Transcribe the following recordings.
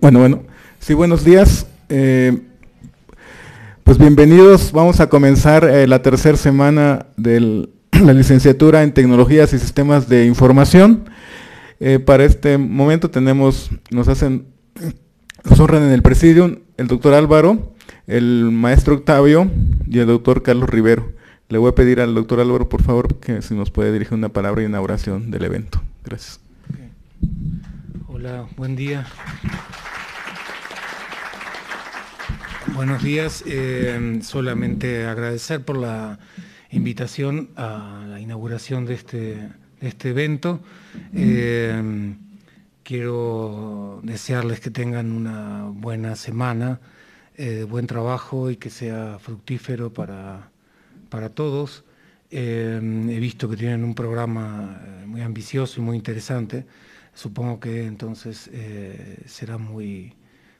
Bueno, bueno, Sí, buenos días. Eh, pues bienvenidos. Vamos a comenzar eh, la tercera semana de la licenciatura en Tecnologías y Sistemas de Información. Eh, para este momento tenemos, nos hacen, nos honran en el presidium el doctor Álvaro, el maestro Octavio y el doctor Carlos Rivero. Le voy a pedir al doctor Álvaro, por favor, que si nos puede dirigir una palabra de inauguración del evento. Gracias. Hola, buen día. Buenos días. Eh, solamente agradecer por la invitación a la inauguración de este, este evento. Eh, quiero desearles que tengan una buena semana, eh, buen trabajo y que sea fructífero para todos. he visto que tienen un programa muy ambicioso y muy interesante. Supongo que entonces eh, será muy,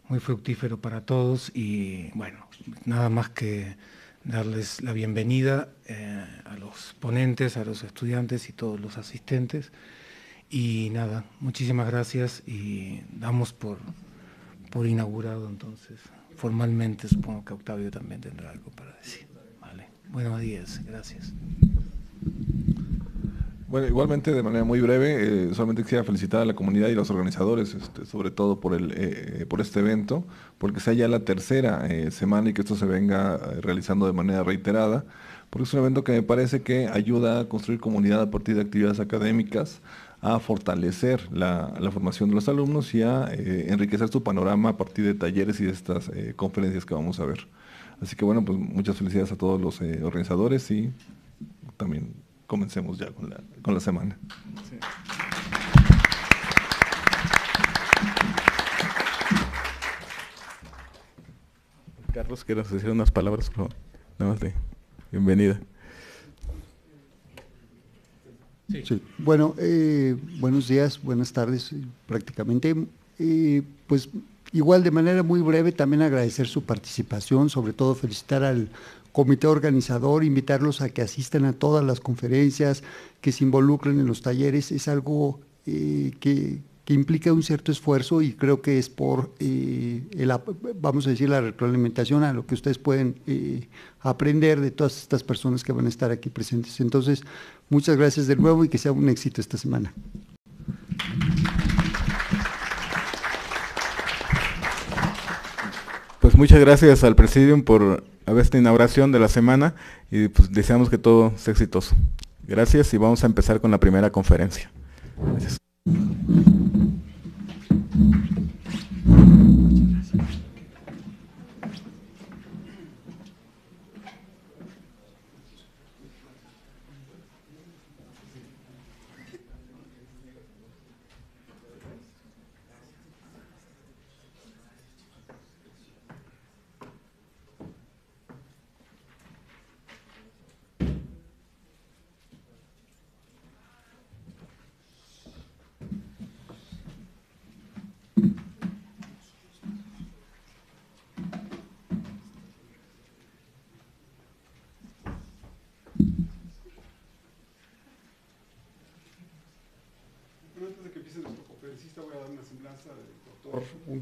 muy fructífero para todos y bueno, nada más que darles la bienvenida eh, a los ponentes, a los estudiantes y todos los asistentes. Y nada, muchísimas gracias y damos por, por inaugurado entonces. Formalmente supongo que Octavio también tendrá algo para decir. Vale. Buenos días, gracias. Bueno, igualmente de manera muy breve, eh, solamente quisiera felicitar a la comunidad y a los organizadores, este, sobre todo por, el, eh, por este evento, porque sea ya la tercera eh, semana y que esto se venga realizando de manera reiterada, porque es un evento que me parece que ayuda a construir comunidad a partir de actividades académicas, a fortalecer la, la formación de los alumnos y a enriquecer su panorama a partir de talleres y de estas conferencias que vamos a ver. Así que bueno, pues muchas felicidades a todos los organizadores y también comencemos ya con la, con la semana. Carlos, ¿quieres decir unas palabras, Nada más de bienvenida. Bueno, eh, buenos días, buenas tardes, eh, prácticamente. Eh, pues igual de manera muy breve también agradecer su participación, sobre todo felicitar al comité organizador, invitarlos a que asistan a todas las conferencias, que se involucren en los talleres, es algo eh, que, implica un cierto esfuerzo y creo que es por, eh, vamos a decir, la retroalimentación a lo que ustedes pueden eh, aprender de todas estas personas que van a estar aquí presentes. Entonces, muchas gracias de nuevo y que sea un éxito esta semana. Pues muchas gracias al Presidium por a esta inauguración de la semana y pues, deseamos que todo sea exitoso. Gracias y vamos a empezar con la primera conferencia.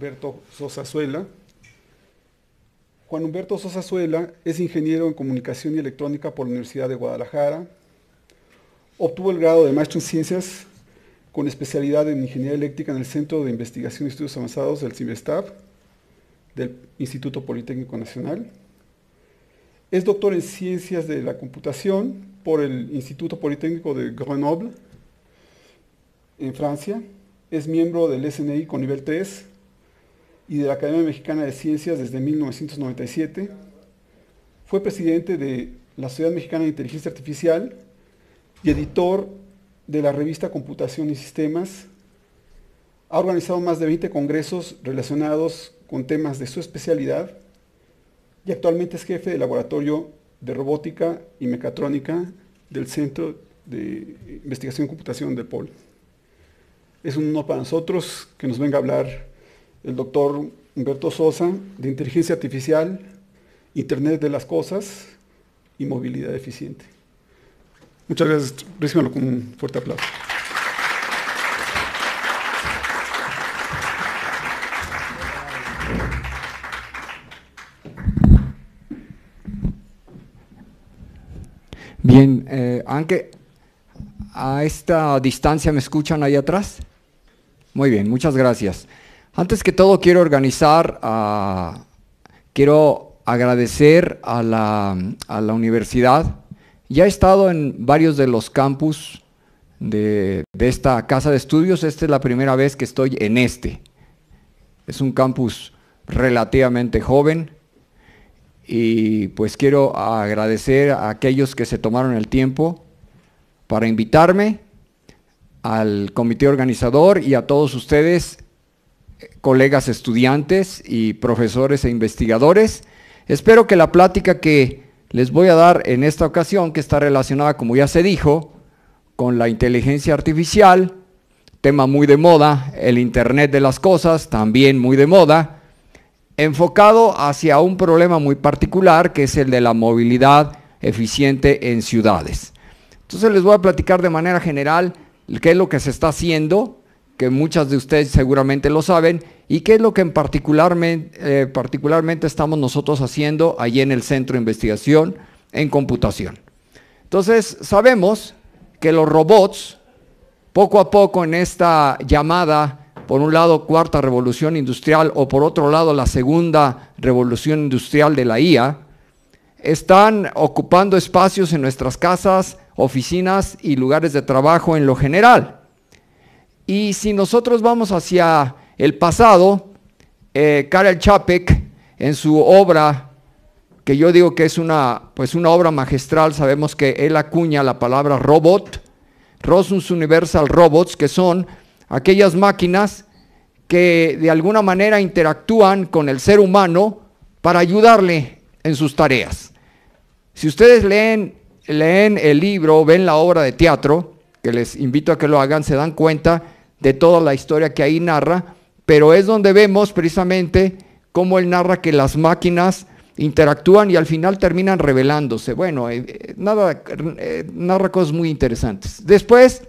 Humberto Juan Humberto Sosa es ingeniero en comunicación y electrónica por la Universidad de Guadalajara. Obtuvo el grado de maestro en ciencias con especialidad en ingeniería eléctrica en el Centro de Investigación y Estudios Avanzados del CIBESTAB del Instituto Politécnico Nacional. Es doctor en ciencias de la computación por el Instituto Politécnico de Grenoble en Francia. Es miembro del SNI con nivel 3 y de la Academia Mexicana de Ciencias desde 1997. Fue presidente de la Sociedad Mexicana de Inteligencia Artificial y editor de la revista Computación y Sistemas. Ha organizado más de 20 congresos relacionados con temas de su especialidad y actualmente es jefe del Laboratorio de Robótica y Mecatrónica del Centro de Investigación y Computación de POL. Es un honor para nosotros que nos venga a hablar el doctor Humberto Sosa, de inteligencia artificial, Internet de las Cosas y movilidad eficiente. Muchas gracias, recibanlo con un fuerte aplauso. Bien, eh, aunque a esta distancia me escuchan ahí atrás. Muy bien, muchas gracias. Antes que todo quiero organizar, ah, quiero agradecer a la, universidad. Ya he estado en varios de los campus de, de, esta casa de estudios. Esta es la primera vez que estoy en este. Es un campus relativamente joven y pues quiero agradecer a aquellos que se tomaron el tiempo para invitarme al comité organizador y a todos ustedes colegas estudiantes y profesores e investigadores. Espero que la plática que les voy a dar en esta ocasión, que está relacionada, como ya se dijo, con la inteligencia artificial, tema muy de moda, el Internet de las Cosas, también muy de moda, enfocado hacia un problema muy particular, que es el de la movilidad eficiente en ciudades. Entonces les voy a platicar de manera general qué es lo que se está haciendo que muchas de ustedes seguramente lo saben, y qué es lo que en particularmente, eh, particularmente estamos nosotros haciendo allí en el Centro de Investigación en Computación. Entonces, sabemos que los robots, poco a poco en esta llamada, por un lado, cuarta revolución industrial, o por otro lado, la segunda revolución industrial de la IA, están ocupando espacios en nuestras casas, oficinas y lugares de trabajo en lo general. Y si nosotros vamos hacia el pasado, eh, Karel Chapek en su obra, que yo digo que es una, pues una obra magistral, sabemos que él acuña la palabra robot, Rosums Universal Robots, que son aquellas máquinas que de alguna manera interactúan con el ser humano para ayudarle en sus tareas. Si ustedes leen, leen el libro, ven la obra de teatro, que les invito a que lo hagan, se dan cuenta de toda la historia que ahí narra, pero es donde vemos precisamente cómo él narra que las máquinas interactúan y al final terminan revelándose. Bueno, eh, eh, nada, eh, narra cosas muy interesantes. Después,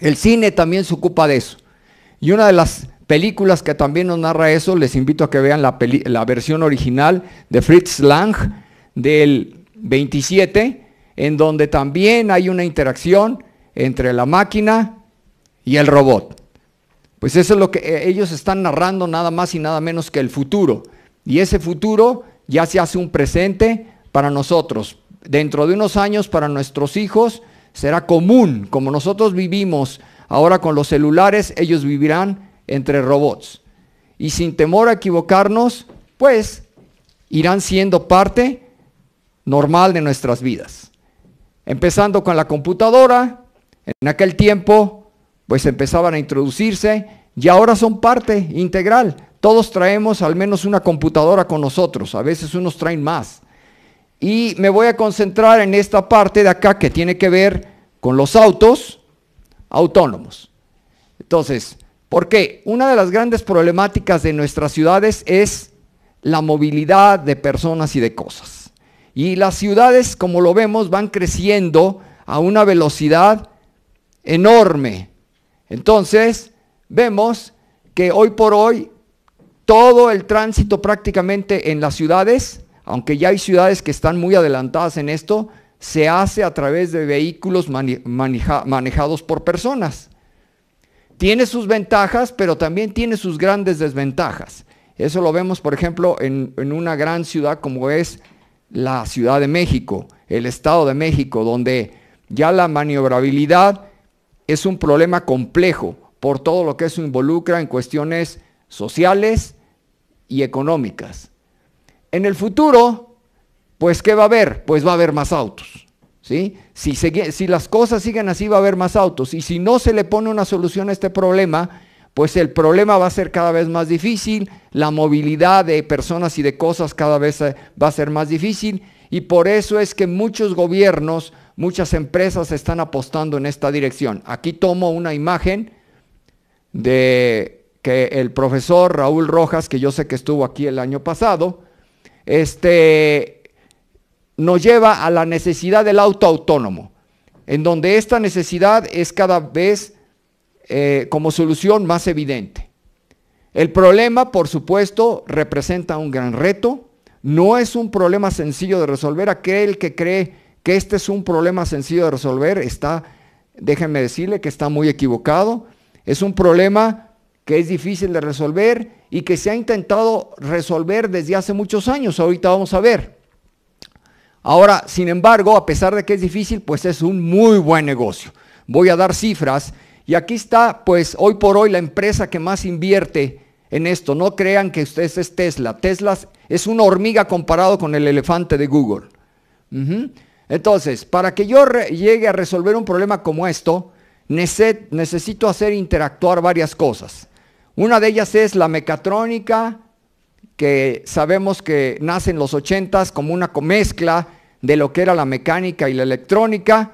el cine también se ocupa de eso. Y una de las películas que también nos narra eso, les invito a que vean la, la versión original de Fritz Lang del 27, en donde también hay una interacción entre la máquina y el robot. Pues eso es lo que eh, ellos están narrando nada más y nada menos que el futuro. Y ese futuro ya se hace un presente para nosotros. Dentro de unos años para nuestros hijos será común, como nosotros vivimos ahora con los celulares, ellos vivirán entre robots. Y sin temor a equivocarnos, pues irán siendo parte normal de nuestras vidas. Empezando con la computadora, en aquel tiempo pues empezaban a introducirse y ahora son parte integral. Todos traemos al menos una computadora con nosotros, a veces unos traen más. Y me voy a concentrar en esta parte de acá que tiene que ver con los autos autónomos. Entonces, ¿por qué? Una de las grandes problemáticas de nuestras ciudades es la movilidad de personas y de cosas. Y las ciudades, como lo vemos, van creciendo a una velocidad enorme. Entonces, vemos que hoy por hoy todo el tránsito prácticamente en las ciudades, aunque ya hay ciudades que están muy adelantadas en esto, se hace a través de vehículos manejados por personas. Tiene sus ventajas, pero también tiene sus grandes desventajas. Eso lo vemos, por ejemplo, en una gran ciudad como es la Ciudad de México, el Estado de México, donde ya la maniobrabilidad es un problema complejo por todo lo que eso involucra en cuestiones sociales y económicas. En el futuro, pues ¿qué va a haber? Pues va a haber más autos. ¿sí? Si, si las cosas siguen así, va a haber más autos. Y si no se le pone una solución a este problema, pues el problema va a ser cada vez más difícil, la movilidad de personas y de cosas cada vez eh, va a ser más difícil. Y por eso es que muchos gobiernos Muchas empresas están apostando en esta dirección. Aquí tomo una imagen de que el profesor Raúl Rojas, que yo sé que estuvo aquí el año pasado, este, nos lleva a la necesidad del auto autónomo, en donde esta necesidad es cada vez eh, como solución más evidente. El problema, por supuesto, representa un gran reto. No es un problema sencillo de resolver. Aquel que cree que este es un problema sencillo de resolver, está, déjenme decirle que está muy equivocado. Es un problema que es difícil de resolver y que se ha intentado resolver desde hace muchos años. Ahorita vamos a ver. Ahora, sin embargo, a pesar de que es difícil, pues es un muy buen negocio. Voy a dar cifras y aquí está, pues hoy por hoy la empresa que más invierte en esto. No crean que ustedes es Tesla. Tesla es una hormiga comparado con el elefante de Google. Entonces, para que yo llegue a resolver un problema como esto, necesito hacer interactuar varias cosas. Una de ellas es la mecatrónica, que sabemos que nace en los 80 como una mezcla de lo que era la mecánica y la electrónica,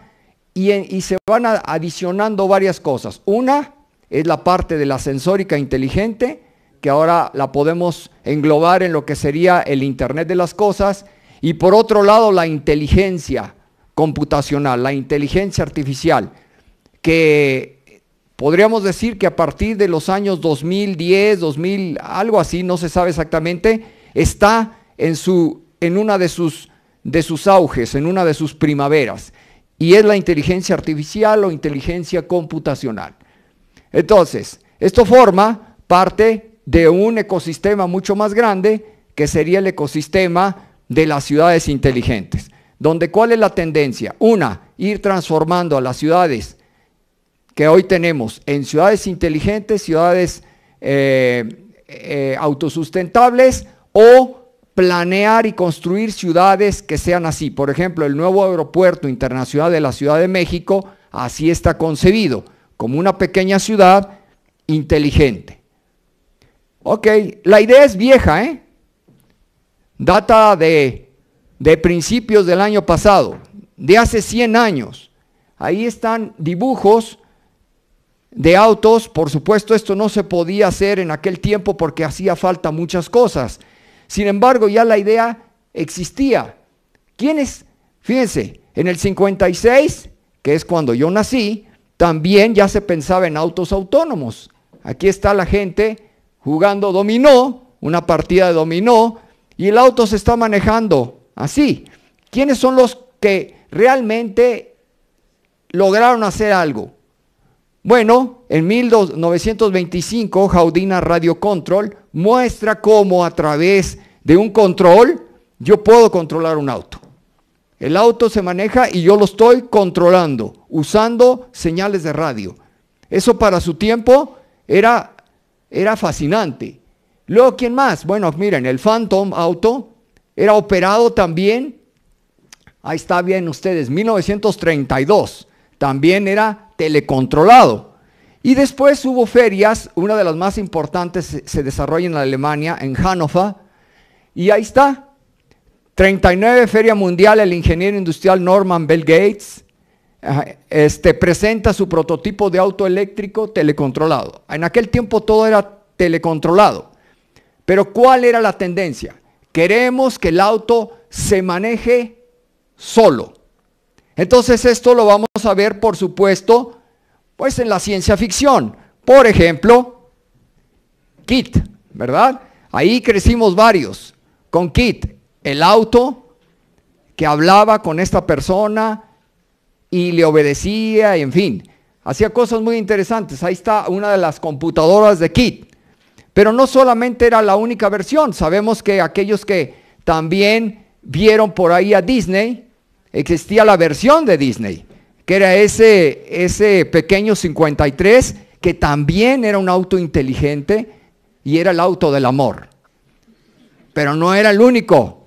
y, y se van adicionando varias cosas. Una es la parte de la sensórica inteligente, que ahora la podemos englobar en lo que sería el Internet de las Cosas, y por otro lado, la inteligencia computacional, la inteligencia artificial, que podríamos decir que a partir de los años 2010, 2000, algo así, no se sabe exactamente, está en, su, en una de sus, de sus auges, en una de sus primaveras. Y es la inteligencia artificial o inteligencia computacional. Entonces, esto forma parte de un ecosistema mucho más grande que sería el ecosistema de las ciudades inteligentes, donde cuál es la tendencia? Una, ir transformando a las ciudades que hoy tenemos en ciudades inteligentes, ciudades eh, eh, autosustentables o planear y construir ciudades que sean así. Por ejemplo, el nuevo aeropuerto internacional de la Ciudad de México así está concebido, como una pequeña ciudad inteligente. Ok, la idea es vieja, ¿eh? data de, principios del año pasado, de hace 100 años. Ahí están dibujos de autos. Por supuesto, esto no se podía hacer en aquel tiempo porque hacía falta muchas cosas. Sin embargo, ya la idea existía. ¿Quiénes? Fíjense, en el 56, que es cuando yo nací, también ya se pensaba en autos autónomos. Aquí está la gente jugando dominó, una partida de dominó, y el auto se está manejando así. ¿Quiénes son los que realmente lograron hacer algo? Bueno, en 1925 Jaudina Radio Control muestra cómo a través de un control yo puedo controlar un auto. El auto se maneja y yo lo estoy controlando usando señales de radio. Eso para su tiempo era, era fascinante. Luego, ¿quién más? Bueno, miren, el Phantom Auto era operado también, ahí está bien ustedes, 1932, también era telecontrolado. Y después hubo ferias, una de las más importantes se desarrolla en Alemania, en Hannover, y ahí está, 39 Feria Mundial, el ingeniero industrial Norman Bell Gates este, presenta su prototipo de auto eléctrico telecontrolado. En aquel tiempo todo era telecontrolado. Pero ¿cuál era la tendencia? Queremos que el auto se maneje solo. Entonces esto lo vamos a ver, por supuesto, pues en la ciencia ficción. Por ejemplo, Kit, ¿verdad? Ahí crecimos varios con Kit, el auto que hablaba con esta persona y le obedecía, y en fin, hacía cosas muy interesantes. Ahí está una de las computadoras de Kit. Pero no solamente era la única versión, sabemos que aquellos que también vieron por ahí a Disney, existía la versión de Disney, que era ese, ese pequeño 53, que también era un auto inteligente y era el auto del amor. Pero no era el único.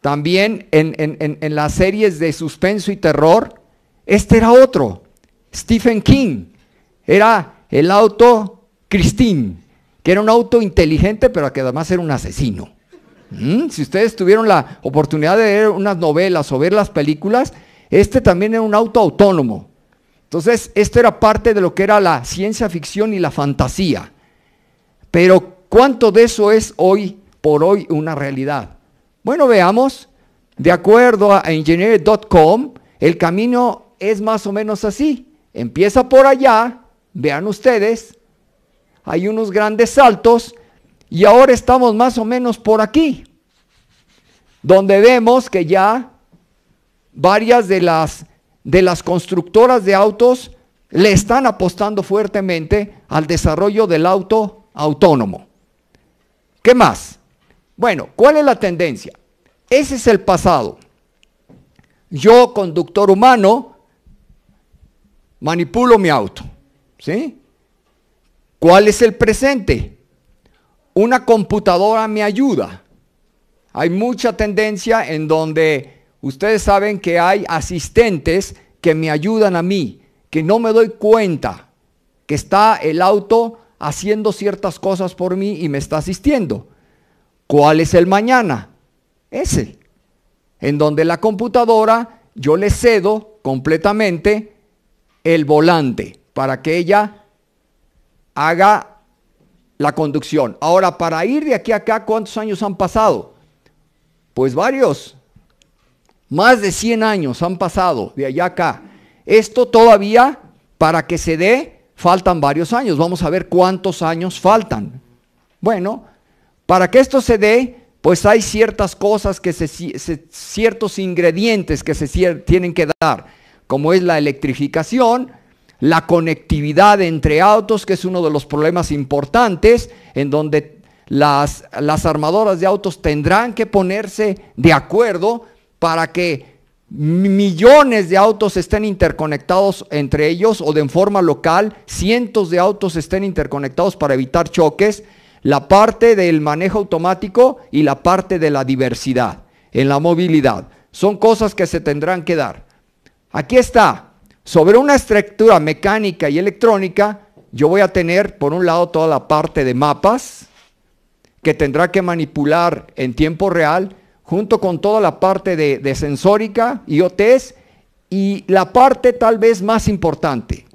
También en, en las series de suspenso y terror, este era otro, Stephen King, era el auto Christine que era un auto inteligente, pero que además era un asesino. ¿Mm? Si ustedes tuvieron la oportunidad de leer unas novelas o ver las películas, este también era un auto autónomo. Entonces, esto era parte de lo que era la ciencia ficción y la fantasía. Pero, ¿cuánto de eso es hoy por hoy una realidad? Bueno, veamos. De acuerdo a engineer.com, el camino es más o menos así. Empieza por allá, vean ustedes, hay unos grandes saltos y ahora estamos más o menos por aquí, donde vemos que ya varias de las, de las constructoras de autos le están apostando fuertemente al desarrollo del auto autónomo. ¿Qué más? Bueno, ¿cuál es la tendencia? Ese es el pasado. Yo, conductor humano, manipulo mi auto. ¿Sí? ¿Cuál es el presente? Una computadora me ayuda. Hay mucha tendencia en donde ustedes saben que hay asistentes que me ayudan a mí, que no me doy cuenta que está el auto haciendo ciertas cosas por mí y me está asistiendo. ¿Cuál es el mañana? Ese, en donde la computadora yo le cedo completamente el volante para que ella haga la conducción. Ahora, para ir de aquí a acá, ¿cuántos años han pasado? Pues varios. Más de 100 años han pasado de allá acá. Esto todavía, para que se dé, faltan varios años. Vamos a ver cuántos años faltan. Bueno, para que esto se dé, pues hay ciertas cosas que ciertos ingredientes que se tienen que dar, como es la electrificación, la conectividad entre autos, que es uno de los problemas importantes, en donde las, armadoras de autos tendrán que ponerse de acuerdo para que millones de autos estén interconectados entre ellos o de forma local, cientos de autos estén interconectados para evitar choques, la parte del manejo automático y la parte de la diversidad en la movilidad. Son cosas que se tendrán que dar. Aquí está, sobre una estructura mecánica y electrónica, yo voy a tener, por un lado, toda la parte de mapas, que tendrá que manipular en tiempo real, junto con toda la parte de, de sensórica, IoTs, y la parte tal vez más importante.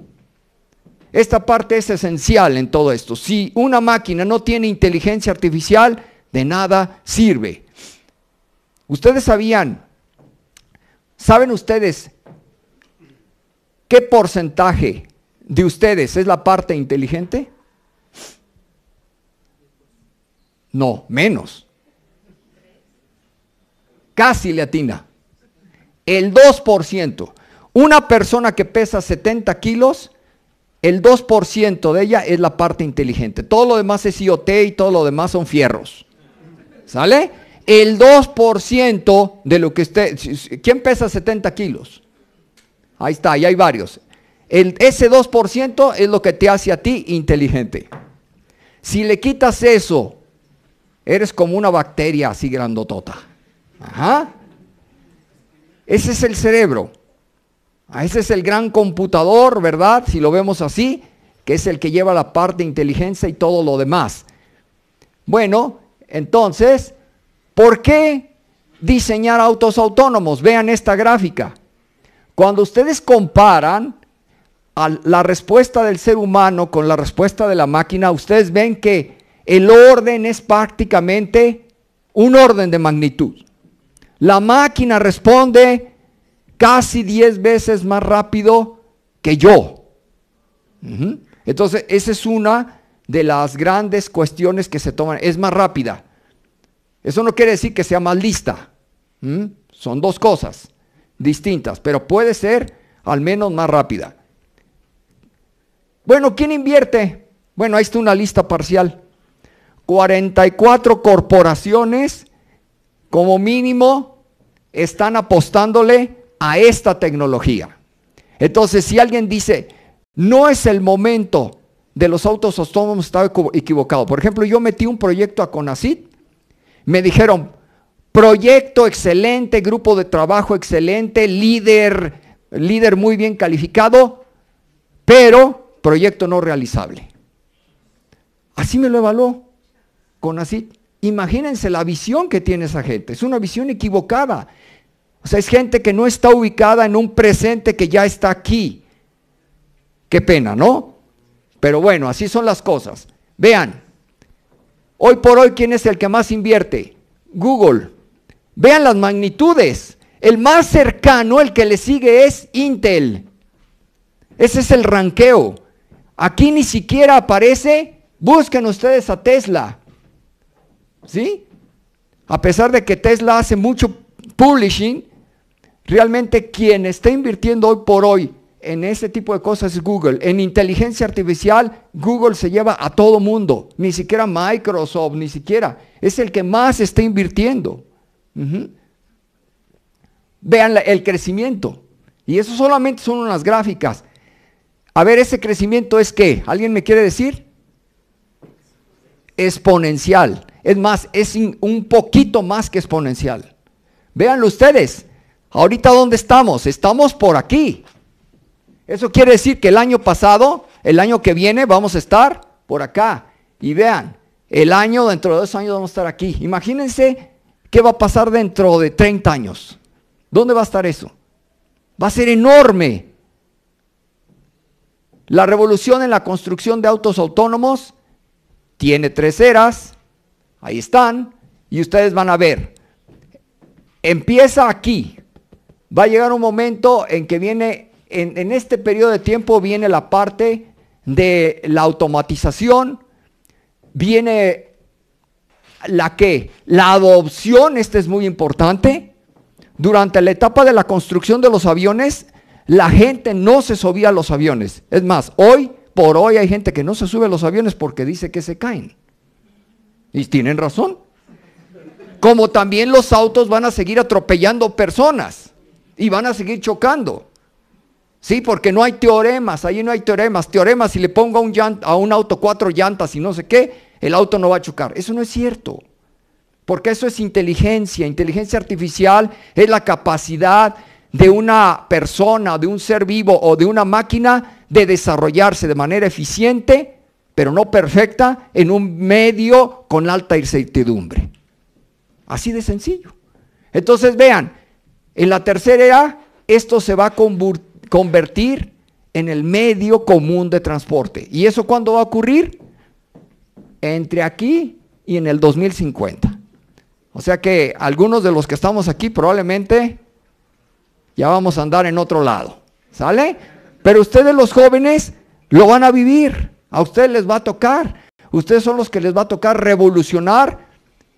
Esta parte es esencial en todo esto. Si una máquina no tiene inteligencia artificial, de nada sirve. Ustedes sabían, saben ustedes ¿Qué porcentaje de ustedes es la parte inteligente? No, menos. Casi le atina. El 2%. Una persona que pesa 70 kilos, el 2% de ella es la parte inteligente. Todo lo demás es IoT y todo lo demás son fierros. ¿Sale? El 2% de lo que usted... ¿Quién pesa 70 kilos? Ahí está, ahí hay varios. ese 2% es lo que te hace a ti inteligente. Si le quitas eso, eres como una bacteria así grandotota. Ese es el cerebro. Ah, ese es el gran computador, ¿verdad? Si lo vemos así, que es el que lleva la parte de inteligencia y todo lo demás. Bueno, entonces, ¿por qué diseñar autos autónomos? Vean esta gráfica. Cuando ustedes comparan la respuesta del ser humano con la respuesta de la máquina, ustedes ven que el orden es prácticamente un orden de magnitud. La máquina responde casi 10 veces más rápido que yo. Entonces, esa es una de las grandes cuestiones que se toman. Es más rápida. Eso no quiere decir que sea más lista. Son dos cosas distintas, pero puede ser al menos más rápida. Bueno, ¿quién invierte? Bueno, ahí está una lista parcial. 44 corporaciones como mínimo están apostándole a esta tecnología. Entonces, si alguien dice, no es el momento de los autos autónomos, estaba equivocado. Por ejemplo, yo metí un proyecto a Conacit, me dijeron, proyecto excelente, grupo de trabajo excelente, líder, líder muy bien calificado, pero proyecto no realizable. Así me lo evaluó con así. Imagínense la visión que tiene esa gente. Es una visión equivocada. O sea, es gente que no está ubicada en un presente que ya está aquí. Qué pena, ¿no? Pero bueno, así son las cosas. Vean, hoy por hoy, ¿quién es el que más invierte? Google, Vean las magnitudes. El más cercano, el que le sigue es Intel. Ese es el ranqueo. Aquí ni siquiera aparece. Busquen ustedes a Tesla. ¿Sí? A pesar de que Tesla hace mucho publishing, realmente quien está invirtiendo hoy por hoy en ese tipo de cosas es Google. En inteligencia artificial, Google se lleva a todo mundo. Ni siquiera Microsoft, ni siquiera. Es el que más está invirtiendo. Vean el crecimiento. Y eso solamente son unas gráficas. A ver, ese crecimiento es que, ¿Alguien me quiere decir? Exponencial. Es más, es un poquito más que exponencial. Véanlo ustedes. Ahorita dónde estamos? Estamos por aquí. Eso quiere decir que el año pasado, el año que viene, vamos a estar por acá. Y vean, el año, dentro de dos años vamos a estar aquí. Imagínense ¿Qué va a pasar dentro de 30 años? ¿Dónde va a estar eso? Va a ser enorme. La revolución en la construcción de autos autónomos tiene tres eras. Ahí están. Y ustedes van a ver. Empieza aquí. Va a llegar un momento en que viene, en, este periodo de tiempo viene la parte de la automatización, viene la que la adopción, Esta es muy importante. Durante la etapa de la construcción de los aviones, la gente no se subía a los aviones. Es más, hoy por hoy hay gente que no se sube a los aviones porque dice que se caen. Y tienen razón. Como también los autos van a seguir atropellando personas y van a seguir chocando. Sí, porque no hay teoremas, ahí no hay teoremas. Teoremas, si le pongo un, a un auto cuatro llantas y no sé qué, el auto no va a chocar. Eso no es cierto. Porque eso es inteligencia. Inteligencia artificial es la capacidad de una persona, de un ser vivo o de una máquina de desarrollarse de manera eficiente, pero no perfecta, en un medio con alta incertidumbre. Así de sencillo. Entonces vean, en la tercera era, esto se va a convertir en el medio común de transporte. ¿Y eso cuándo va a ocurrir? entre aquí y en el 2050. O sea que algunos de los que estamos aquí probablemente ya vamos a andar en otro lado. ¿Sale? Pero ustedes los jóvenes lo van a vivir. A ustedes les va a tocar. Ustedes son los que les va a tocar revolucionar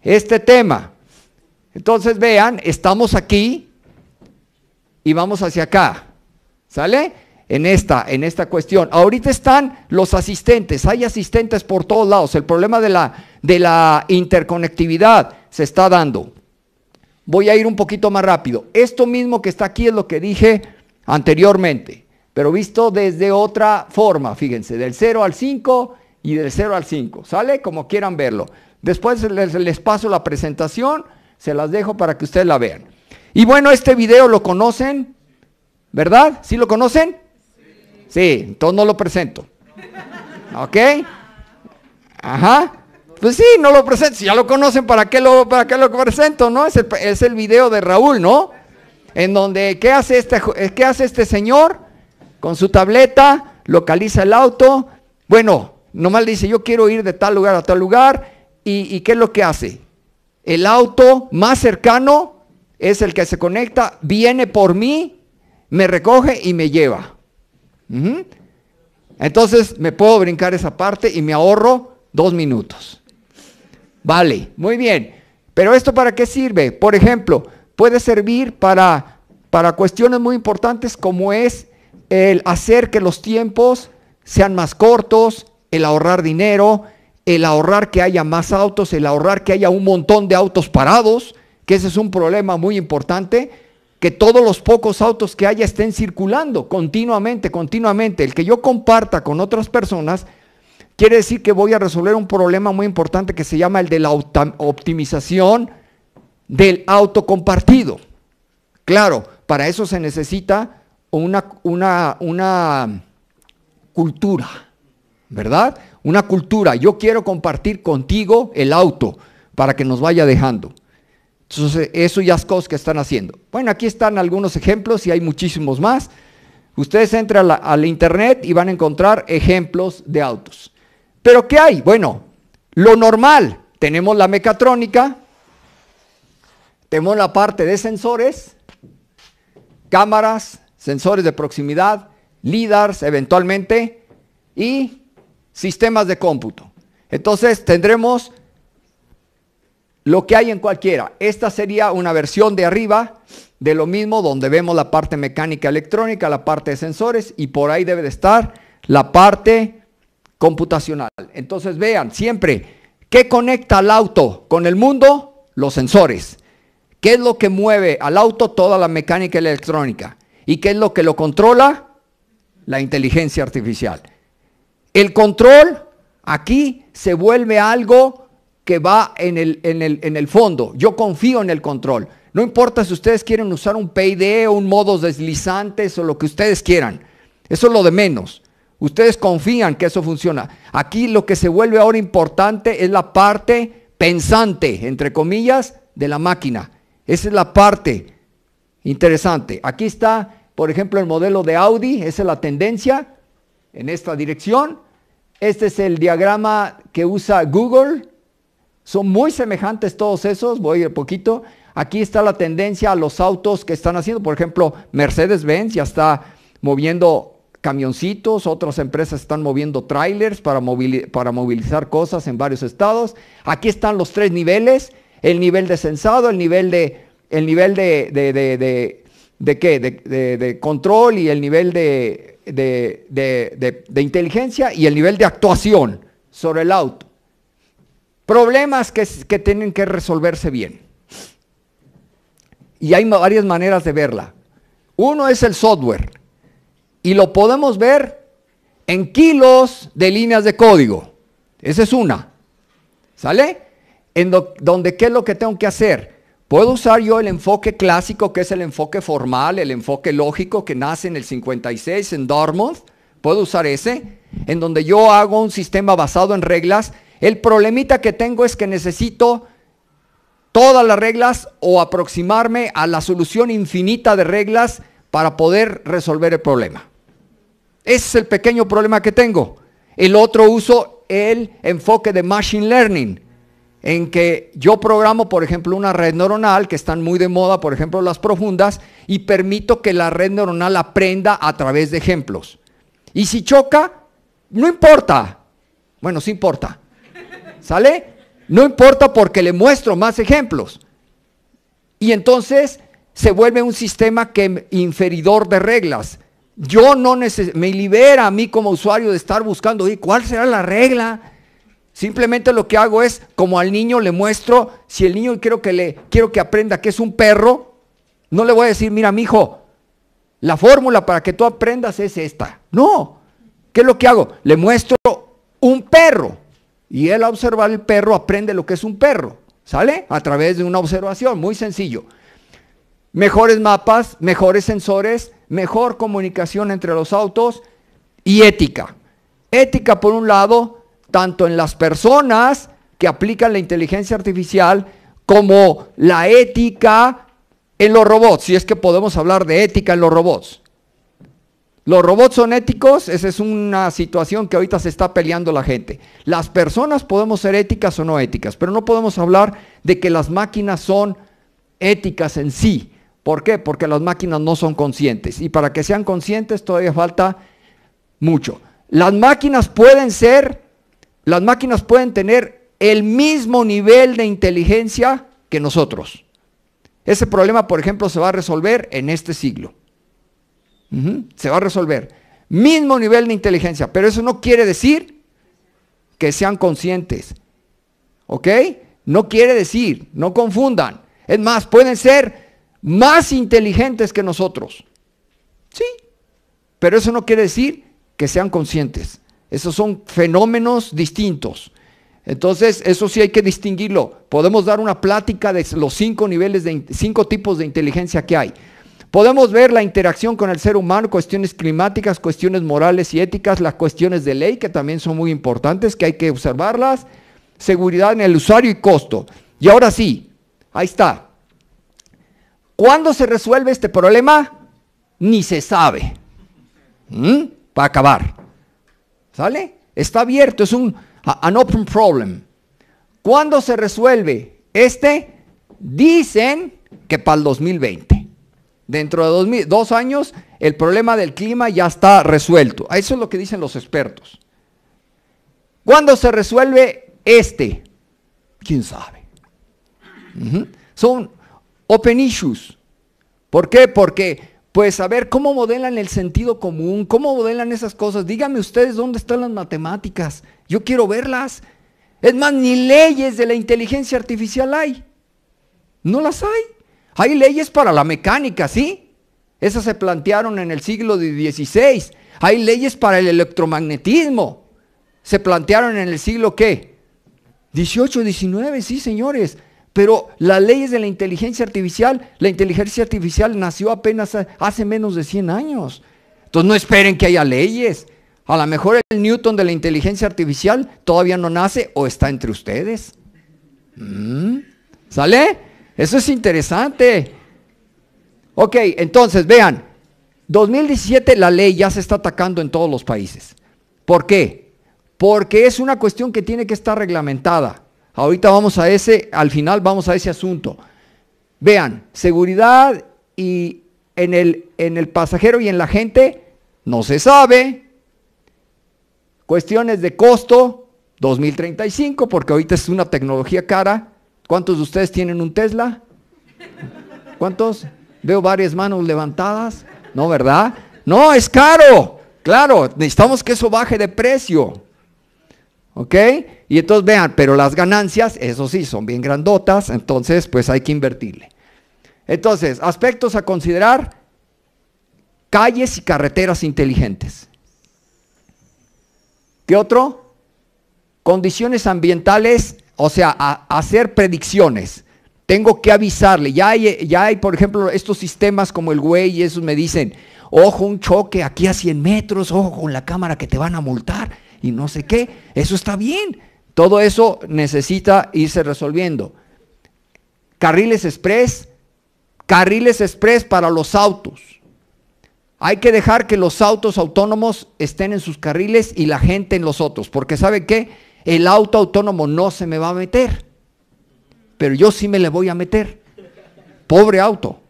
este tema. Entonces vean, estamos aquí y vamos hacia acá. ¿Sale? en esta, en esta cuestión. Ahorita están los asistentes, hay asistentes por todos lados. El problema de la, de la interconectividad se está dando. Voy a ir un poquito más rápido. Esto mismo que está aquí es lo que dije anteriormente, pero visto desde otra forma, fíjense, del 0 al 5 y del 0 al 5. ¿Sale? Como quieran verlo. Después les, les paso la presentación, se las dejo para que ustedes la vean. Y bueno, este video lo conocen, ¿verdad? ¿Sí lo conocen? Sí, entonces no lo presento. ¿Ok? Ajá. Pues sí, no lo presento. Si ya lo conocen, ¿para qué lo, para qué lo presento? ¿No? Es el, video de Raúl, ¿no? En donde, ¿qué hace, este, eh, hace este señor? Con su tableta, localiza el auto. Bueno, nomás le dice, yo quiero ir de tal lugar a tal lugar. ¿Y, y qué es lo que hace? El auto más cercano es el que se conecta, viene por mí, me recoge y me lleva. Entonces me puedo brincar esa parte y me ahorro dos minutos. Vale, muy bien. Pero esto para qué sirve? Por ejemplo, puede servir para, para cuestiones muy importantes como es el hacer que los tiempos sean más cortos, el ahorrar dinero, el ahorrar que haya más autos, el ahorrar que haya un montón de autos parados, que ese es un problema muy importante que todos los pocos autos que haya estén circulando continuamente, continuamente. El que yo comparta con otras personas quiere decir que voy a resolver un problema muy importante que se llama el de la optimización del auto compartido. Claro, para eso se necesita una, una, una cultura, ¿verdad? Una cultura. Yo quiero compartir contigo el auto para que nos vaya dejando. Entonces, eso ya es cosas que están haciendo. Bueno, aquí están algunos ejemplos y hay muchísimos más. Ustedes entran al internet y van a encontrar ejemplos de autos. ¿Pero qué hay? Bueno, lo normal. Tenemos la mecatrónica, tenemos la parte de sensores, cámaras, sensores de proximidad, lidars eventualmente y sistemas de cómputo. Entonces tendremos lo que hay en cualquiera. Esta sería una versión de arriba de lo mismo donde vemos la parte mecánica electrónica, la parte de sensores y por ahí debe de estar la parte computacional. Entonces vean siempre, ¿qué conecta al auto con el mundo? Los sensores. ¿Qué es lo que mueve al auto toda la mecánica electrónica? ¿Y qué es lo que lo controla? La inteligencia artificial. El control aquí se vuelve algo que va en el, en el, fondo. Yo confío en el control. No importa si ustedes quieren usar un PID o un modo deslizante o lo que ustedes quieran. Eso es lo de menos. Ustedes confían que eso funciona. Aquí lo que se vuelve ahora importante es la parte pensante, entre comillas, de la máquina. Esa es la parte interesante. Aquí está, por ejemplo, el modelo de Audi. Esa es la tendencia en esta dirección. Este es el diagrama que usa Google son muy semejantes todos esos, voy a ir poquito. Aquí está la tendencia a los autos que están haciendo. Por ejemplo, Mercedes-Benz ya está moviendo camioncitos, otras empresas están moviendo trailers para, movilizar cosas en varios estados. Aquí están los tres niveles, el nivel de censado, el nivel de, el nivel de, de, control y el nivel de, inteligencia y el nivel de actuación sobre el auto. Problemas que, tienen que resolverse bien. Y hay varias maneras de verla. Uno es el software. Y lo podemos ver en kilos de líneas de código. Esa es una. ¿Sale? En donde qué es lo que tengo que hacer. Puedo usar yo el enfoque clásico, que es el enfoque formal, el enfoque lógico que nace en el 56 en Dartmouth. Puedo usar ese, en donde yo hago un sistema basado en reglas el problemita que tengo es que necesito todas las reglas o aproximarme a la solución infinita de reglas para poder resolver el problema. Ese es el pequeño problema que tengo. El otro uso, el enfoque de Machine Learning, en que yo programo, por ejemplo, una red neuronal, que están muy de moda, por ejemplo, las profundas, y permito que la red neuronal aprenda a través de ejemplos. Y si choca, no importa. Bueno, sí importa. ¿Sale? No importa porque le muestro más ejemplos. Y entonces se vuelve un sistema que, inferidor de reglas. Yo no me libera a mí como usuario de estar buscando, ¿y cuál será la regla? Simplemente lo que hago es, como al niño le muestro, si el niño quiero que, le, quiero que aprenda que es un perro, no le voy a decir, mira, mi hijo, la fórmula para que tú aprendas es esta. No. ¿Qué es lo que hago? Le muestro un perro. Y él a observar el perro aprende lo que es un perro. ¿Sale? A través de una observación, muy sencillo. Mejores mapas, mejores sensores, mejor comunicación entre los autos y ética. Ética por un lado, tanto en las personas que aplican la inteligencia artificial como la ética en los robots, si es que podemos hablar de ética en los robots. Los robots son éticos, esa es una situación que ahorita se está peleando la gente. Las personas podemos ser éticas o no éticas, pero no podemos hablar de que las máquinas son éticas en sí. ¿Por qué? Porque las máquinas no son conscientes. Y para que sean conscientes todavía falta mucho. Las máquinas pueden ser, las máquinas pueden tener el mismo nivel de inteligencia que nosotros. Ese problema, por ejemplo, se va a resolver en este siglo. Se va a resolver. Mismo nivel de inteligencia, pero eso no quiere decir que sean conscientes. ¿Ok? No quiere decir, no confundan. Es más, pueden ser más inteligentes que nosotros. Sí, pero eso no quiere decir que sean conscientes. Esos son fenómenos distintos. Entonces, eso sí hay que distinguirlo. Podemos dar una plática de los cinco niveles de cinco tipos de inteligencia que hay. Podemos ver la interacción con el ser humano, cuestiones climáticas, cuestiones morales y éticas, las cuestiones de ley que también son muy importantes, que hay que observarlas, seguridad en el usuario y costo. Y ahora sí, ahí está. ¿Cuándo se resuelve este problema? Ni se sabe. Va ¿Mm? a acabar. ¿Sale? Está abierto, es un an open problem. ¿Cuándo se resuelve este? Dicen que para el 2020. Dentro de dos, años el problema del clima ya está resuelto. Eso es lo que dicen los expertos. ¿Cuándo se resuelve este? ¿Quién sabe? Son open issues. ¿Por qué? Porque, pues, a ver, ¿cómo modelan el sentido común? ¿Cómo modelan esas cosas? Díganme ustedes dónde están las matemáticas. Yo quiero verlas. Es más, ni leyes de la inteligencia artificial hay. No las hay. Hay leyes para la mecánica, ¿sí? Esas se plantearon en el siglo XVI. Hay leyes para el electromagnetismo. Se plantearon en el siglo qué? 18, 19, sí, señores. Pero las leyes de la inteligencia artificial, la inteligencia artificial nació apenas hace menos de 100 años. Entonces no esperen que haya leyes. A lo mejor el Newton de la inteligencia artificial todavía no nace o está entre ustedes. Mm. ¿Sale? Eso es interesante. Ok, entonces vean, 2017 la ley ya se está atacando en todos los países. ¿Por qué? Porque es una cuestión que tiene que estar reglamentada. Ahorita vamos a ese, al final vamos a ese asunto. Vean, seguridad y en el, en el pasajero y en la gente no se sabe. Cuestiones de costo, 2035, porque ahorita es una tecnología cara, ¿Cuántos de ustedes tienen un Tesla? ¿Cuántos? Veo varias manos levantadas. No, ¿verdad? No, es caro. Claro, necesitamos que eso baje de precio. ¿Ok? Y entonces vean, pero las ganancias, eso sí, son bien grandotas, entonces pues hay que invertirle. Entonces, aspectos a considerar, calles y carreteras inteligentes. ¿Qué otro? Condiciones ambientales o sea, a, hacer predicciones. Tengo que avisarle. Ya hay, ya hay, por ejemplo, estos sistemas como el güey y esos me dicen, ojo, un choque aquí a 100 metros, ojo con la cámara que te van a multar y no sé qué. Eso está bien. Todo eso necesita irse resolviendo. Carriles express, carriles express para los autos. Hay que dejar que los autos autónomos estén en sus carriles y la gente en los otros, porque ¿sabe qué? El auto autónomo no se me va a meter, pero yo sí me le voy a meter. Pobre auto,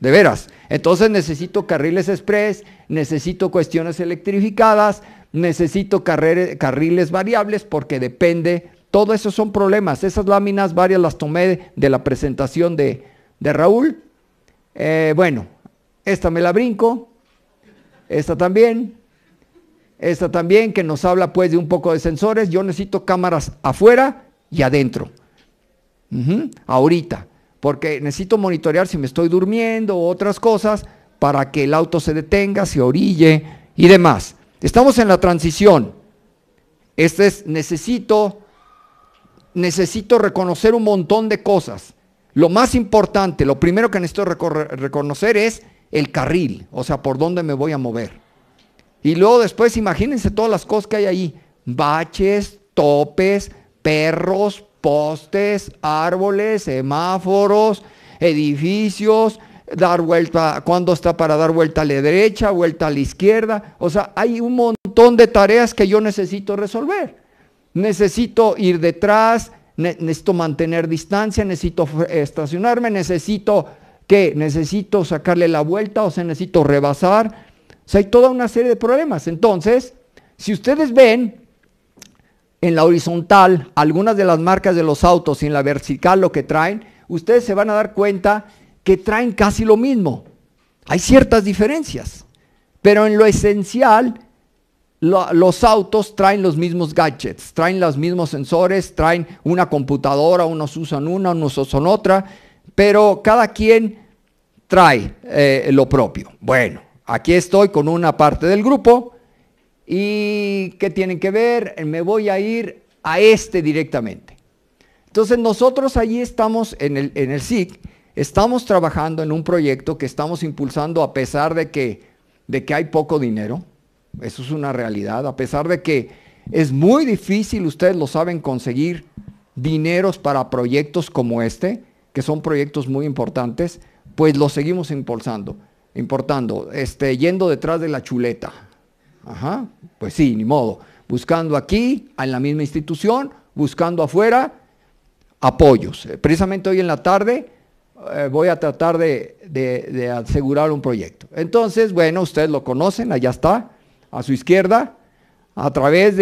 de veras. Entonces necesito carriles express, necesito cuestiones electrificadas, necesito carriles variables porque depende. Todo eso son problemas. Esas láminas varias las tomé de, la presentación de, de Raúl. Eh, bueno, esta me la brinco. Esta también. Esta también que nos habla pues de un poco de sensores. Yo necesito cámaras afuera y adentro. Ahorita. Porque necesito monitorear si me estoy durmiendo o otras cosas para que el auto se detenga, se orille y demás. Estamos en la transición. Este es necesito, necesito reconocer un montón de cosas. Lo más importante, lo primero que necesito reconocer es el carril, o sea, por dónde me voy a mover. Y luego después, imagínense todas las cosas que hay ahí. Baches, topes, perros, postes, árboles, semáforos, edificios, dar vuelta, cuando está para dar vuelta a la derecha, vuelta a la izquierda. O sea, hay un montón de tareas que yo necesito resolver. Necesito ir detrás, necesito mantener distancia, necesito estacionarme, necesito qué, necesito sacarle la vuelta, o se necesito rebasar hay toda una serie de problemas. Entonces, si ustedes ven en la horizontal algunas de las marcas de los autos y en la vertical lo que traen, ustedes se van a dar cuenta que traen casi lo mismo. Hay ciertas diferencias, pero en lo esencial los autos traen los mismos gadgets, traen los mismos sensores, traen una computadora, unos usan una, unos usan otra, pero cada quien trae eh, lo propio. Bueno, aquí estoy con una parte del grupo y ¿qué tienen que ver? Me voy a ir a este directamente. Entonces nosotros allí estamos en el, SIC, estamos trabajando en un proyecto que estamos impulsando a pesar de que, de que hay poco dinero, eso es una realidad, a pesar de que es muy difícil, ustedes lo saben, conseguir dineros para proyectos como este, que son proyectos muy importantes, pues lo seguimos impulsando importando, este, yendo detrás de la chuleta. Ajá, pues sí, ni modo. Buscando aquí, en la misma institución, buscando afuera, apoyos. Eh, precisamente hoy en la tarde eh, voy a tratar de, asegurar un proyecto. Entonces, bueno, ustedes lo conocen, allá está, a su izquierda, a través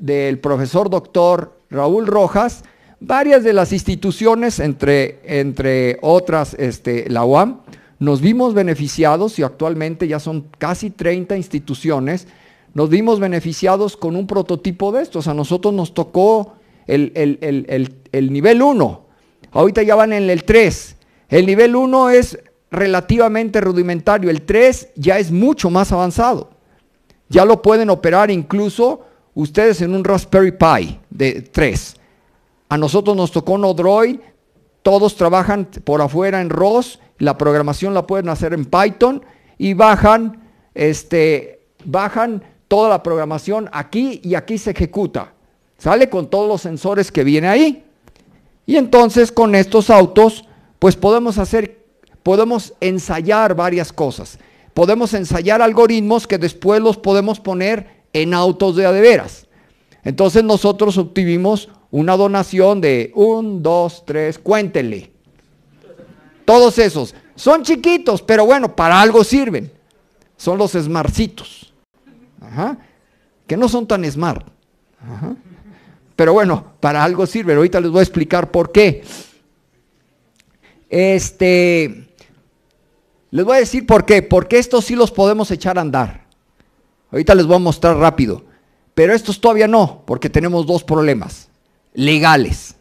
del profesor doctor Raúl Rojas, varias de las instituciones, entre, entre otras este, la UAM, nos vimos beneficiados, y actualmente ya son casi 30 instituciones, nos vimos beneficiados con un prototipo de estos. A nosotros nos tocó el, nivel 1, ahorita ya van en el 3. El nivel 1 es relativamente rudimentario, el 3 ya es mucho más avanzado. Ya lo pueden operar incluso ustedes en un Raspberry Pi de 3. A nosotros nos tocó un todos trabajan por afuera en ROS la programación la pueden hacer en Python y bajan, este, bajan toda la programación aquí y aquí se ejecuta. Sale con todos los sensores que viene ahí. Y entonces con estos autos, pues podemos hacer, podemos ensayar varias cosas. Podemos ensayar algoritmos que después los podemos poner en autos de adeveras. Entonces nosotros obtuvimos una donación de 1, dos, tres. cuéntenle. Todos esos. Son chiquitos, pero bueno, para algo sirven. Son los esmarcitos, Que no son tan smart. Pero bueno, para algo sirven. Ahorita les voy a explicar por qué. Este. Les voy a decir por qué. Porque estos sí los podemos echar a andar. Ahorita les voy a mostrar rápido. Pero estos todavía no, porque tenemos dos problemas legales.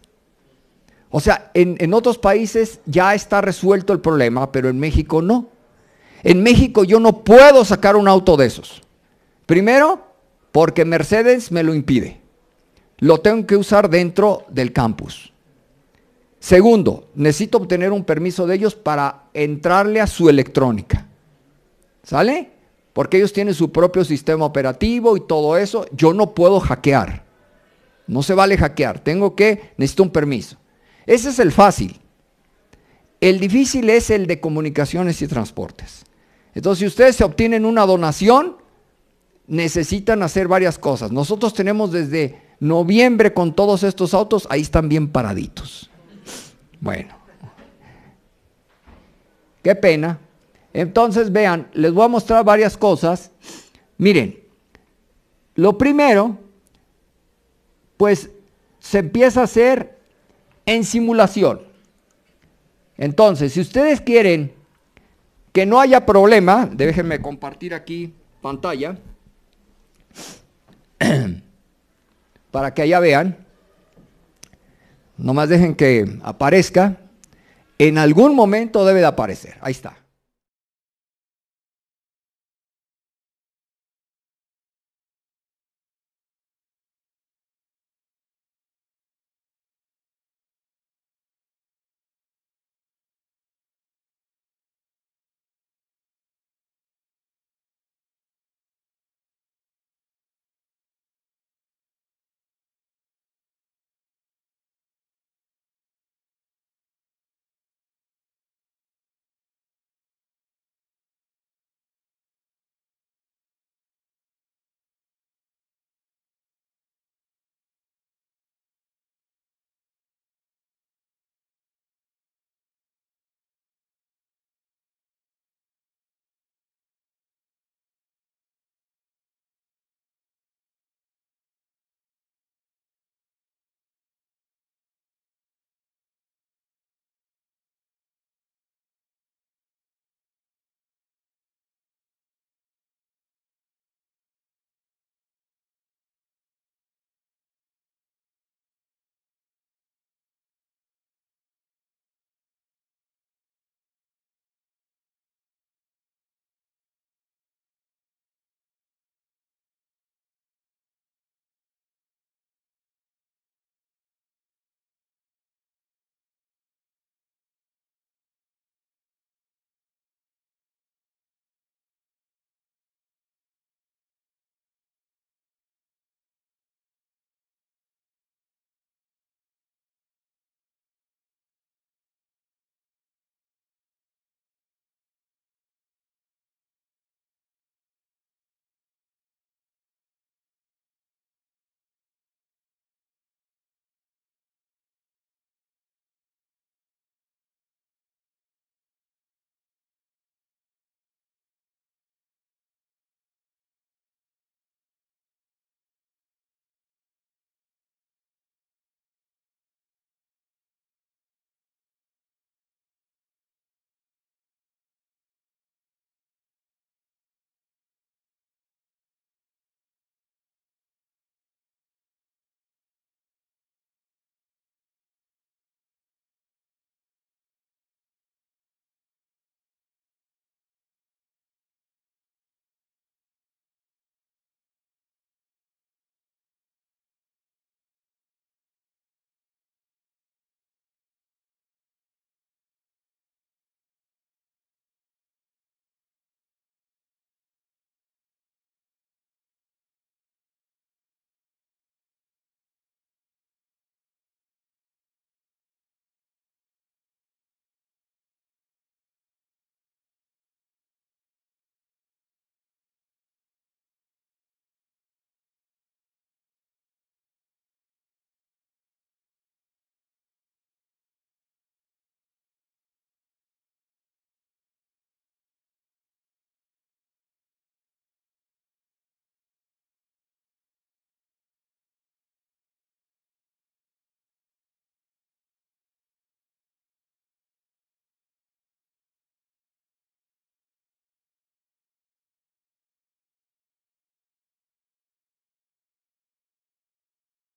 O sea, en, otros países ya está resuelto el problema, pero en México no. En México yo no puedo sacar un auto de esos. Primero, porque Mercedes me lo impide. Lo tengo que usar dentro del campus. Segundo, necesito obtener un permiso de ellos para entrarle a su electrónica. ¿Sale? Porque ellos tienen su propio sistema operativo y todo eso. Yo no puedo hackear. No se vale hackear. Tengo que, necesito un permiso. Ese es el fácil. El difícil es el de comunicaciones y transportes. Entonces, si ustedes se obtienen una donación, necesitan hacer varias cosas. Nosotros tenemos desde noviembre con todos estos autos, ahí están bien paraditos. Bueno. Qué pena. Entonces, vean, les voy a mostrar varias cosas. Miren, lo primero, pues se empieza a hacer en simulación. Entonces, si ustedes quieren que no haya problema, déjenme compartir aquí pantalla para que allá vean. Nomás dejen que aparezca. En algún momento debe de aparecer. Ahí está.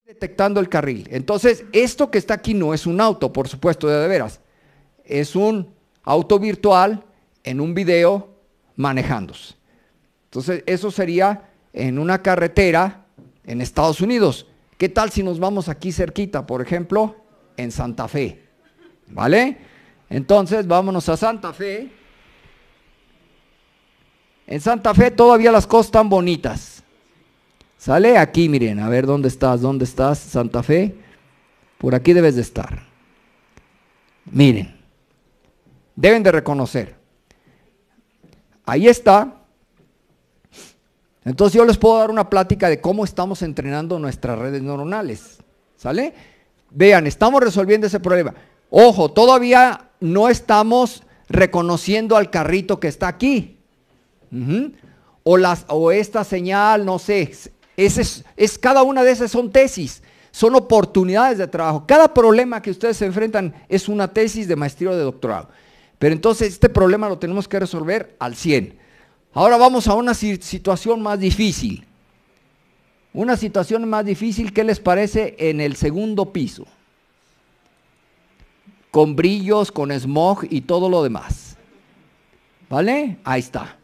detectando el carril. Entonces, esto que está aquí no es un auto, por supuesto, de veras. Es un auto virtual en un video manejándose. Entonces, eso sería en una carretera en Estados Unidos. ¿Qué tal si nos vamos aquí cerquita, por ejemplo, en Santa Fe? ¿Vale? Entonces, vámonos a Santa Fe. En Santa Fe todavía las cosas están bonitas Sale aquí, miren, a ver dónde estás, dónde estás, Santa Fe. Por aquí debes de estar. Miren, deben de reconocer. Ahí está. Entonces yo les puedo dar una plática de cómo estamos entrenando nuestras redes neuronales. ¿Sale? Vean, estamos resolviendo ese problema. Ojo, todavía no estamos reconociendo al carrito que está aquí. o, las, o esta señal, no sé, es, cada una de esas son tesis, son oportunidades de trabajo. Cada problema que ustedes se enfrentan es una tesis de maestría o de doctorado. Pero entonces este problema lo tenemos que resolver al 100. Ahora vamos a una situación más difícil. Una situación más difícil, ¿qué les parece en el segundo piso? Con brillos, con smog y todo lo demás. ¿Vale? Ahí está.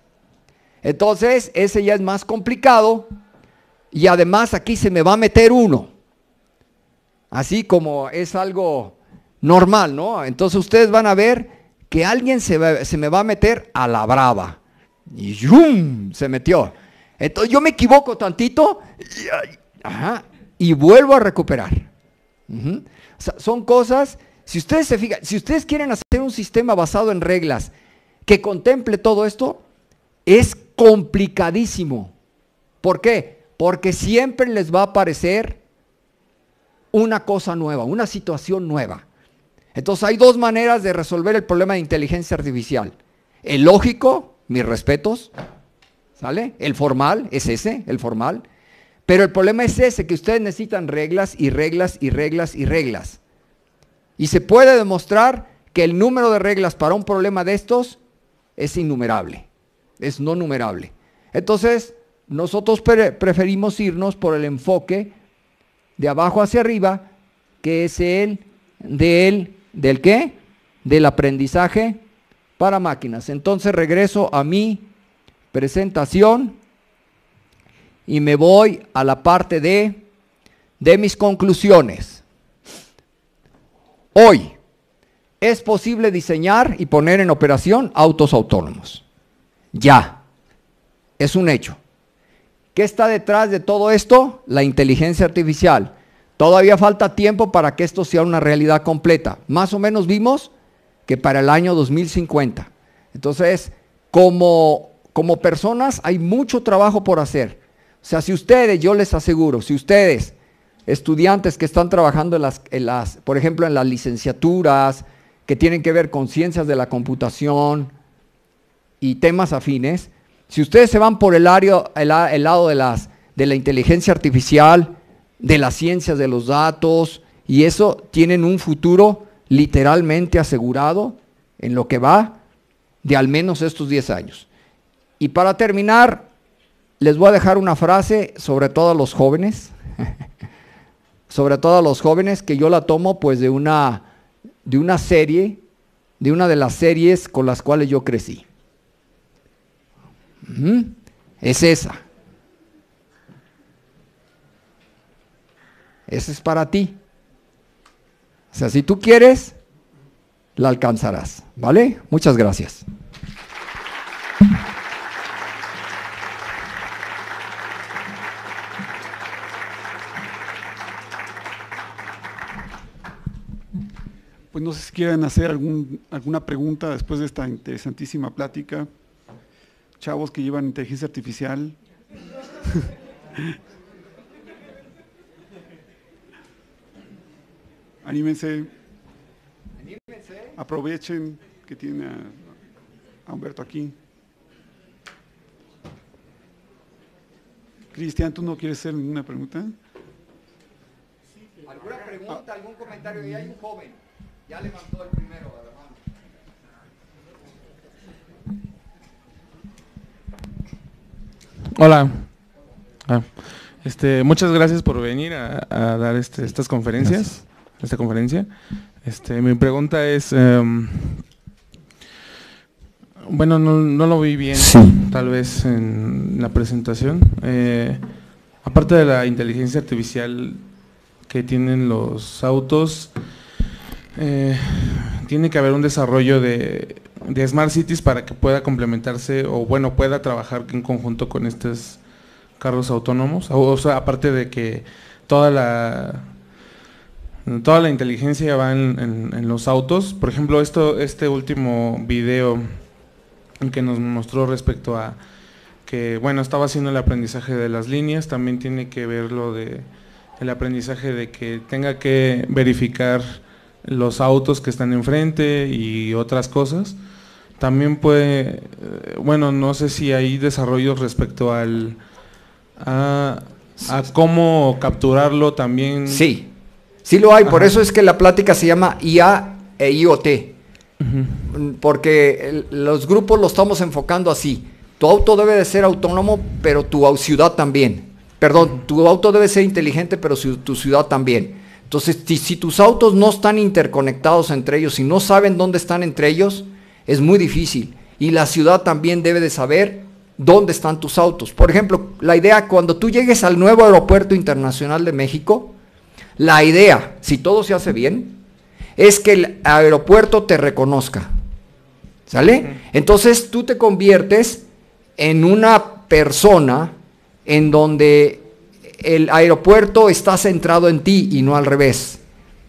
Entonces, ese ya es más complicado y además aquí se me va a meter uno. Así como es algo normal, ¿no? Entonces ustedes van a ver que alguien se, me va a meter a la brava. Y ¡yum! se metió. Entonces yo me equivoco tantito y, vuelvo a recuperar. son cosas, si ustedes se fijan, si ustedes quieren hacer un sistema basado en reglas que contemple todo esto, es complicadísimo. ¿Por qué? Porque siempre les va a aparecer una cosa nueva, una situación nueva. Entonces hay dos maneras de resolver el problema de inteligencia artificial. El lógico, mis respetos, ¿sale? El formal, es ese, el formal. Pero el problema es ese, que ustedes necesitan reglas y reglas y reglas y reglas. Y se puede demostrar que el número de reglas para un problema de estos es innumerable, es no numerable. Entonces, nosotros preferimos irnos por el enfoque de abajo hacia arriba, que es el del, ¿del qué? Del aprendizaje para máquinas. Entonces regreso a mi presentación y me voy a la parte de mis conclusiones. Hoy es posible diseñar y poner en operación autos autónomos. Ya, es un hecho. ¿Qué está detrás de todo esto? La inteligencia artificial. Todavía falta tiempo para que esto sea una realidad completa. Más o menos vimos que para el año 2050. Entonces, como, personas hay mucho trabajo por hacer. O sea, si ustedes, yo les aseguro, si ustedes, estudiantes que están trabajando las, por ejemplo, en las licenciaturas, que tienen que ver con ciencias de la computación y temas afines, si ustedes se van por el, área, el, lado de, las, de la inteligencia artificial, de las ciencias de los datos, y eso tienen un futuro literalmente asegurado en lo que va de al menos estos 10 años. Y para terminar, les voy a dejar una frase sobre todo a los jóvenes, sobre todo a los jóvenes que yo la tomo pues de una, de una serie, de una de las series con las cuales yo crecí. Es esa. Esa es para ti. O sea, si tú quieres, la alcanzarás. ¿Vale? Muchas gracias. Pues no sé si quieren hacer alguna pregunta después de esta interesantísima plática chavos que llevan inteligencia artificial. Anímense. Anímense. Aprovechen que tiene a, Humberto aquí. Cristian, ¿tú no quieres hacer ninguna pregunta? ¿Alguna pregunta, algún comentario? Y hay un joven, ya levantó el primero, ¿verdad? Hola. Ah, este, muchas gracias por venir a, dar este, estas conferencias, esta conferencia. Este, mi pregunta es, em, bueno, no, lo vi bien, tal vez en la presentación. Eh, aparte de la inteligencia artificial que tienen los autos, eh, tiene que haber un desarrollo de de Smart Cities para que pueda complementarse o bueno, pueda trabajar en conjunto con estos carros autónomos. O, sea, aparte de que toda la toda la inteligencia va en, los autos. Por ejemplo, esto, este último video que nos mostró respecto a que bueno, estaba haciendo el aprendizaje de las líneas, también tiene que ver lo de el aprendizaje de que tenga que verificar los autos que están enfrente y otras cosas. También puede, eh, bueno, no sé si hay desarrollos respecto al a, cómo capturarlo también. Sí, sí lo hay, por eso es que la plática se llama IA e IoT, porque los grupos los estamos enfocando así. Tu auto debe de ser autónomo, pero tu ciudad también. Perdón, tu auto debe ser inteligente, pero tu ciudad también. Entonces, si, tus autos no están interconectados entre ellos, ...y no saben dónde están entre ellos, es muy difícil. Y la ciudad también debe de saber dónde están tus autos. Por ejemplo, la idea, cuando tú llegues al nuevo aeropuerto internacional de México, la idea, si todo se hace bien, es que el aeropuerto te reconozca. ¿Sale? Entonces tú te conviertes en una persona en donde el aeropuerto está centrado en ti y no al revés.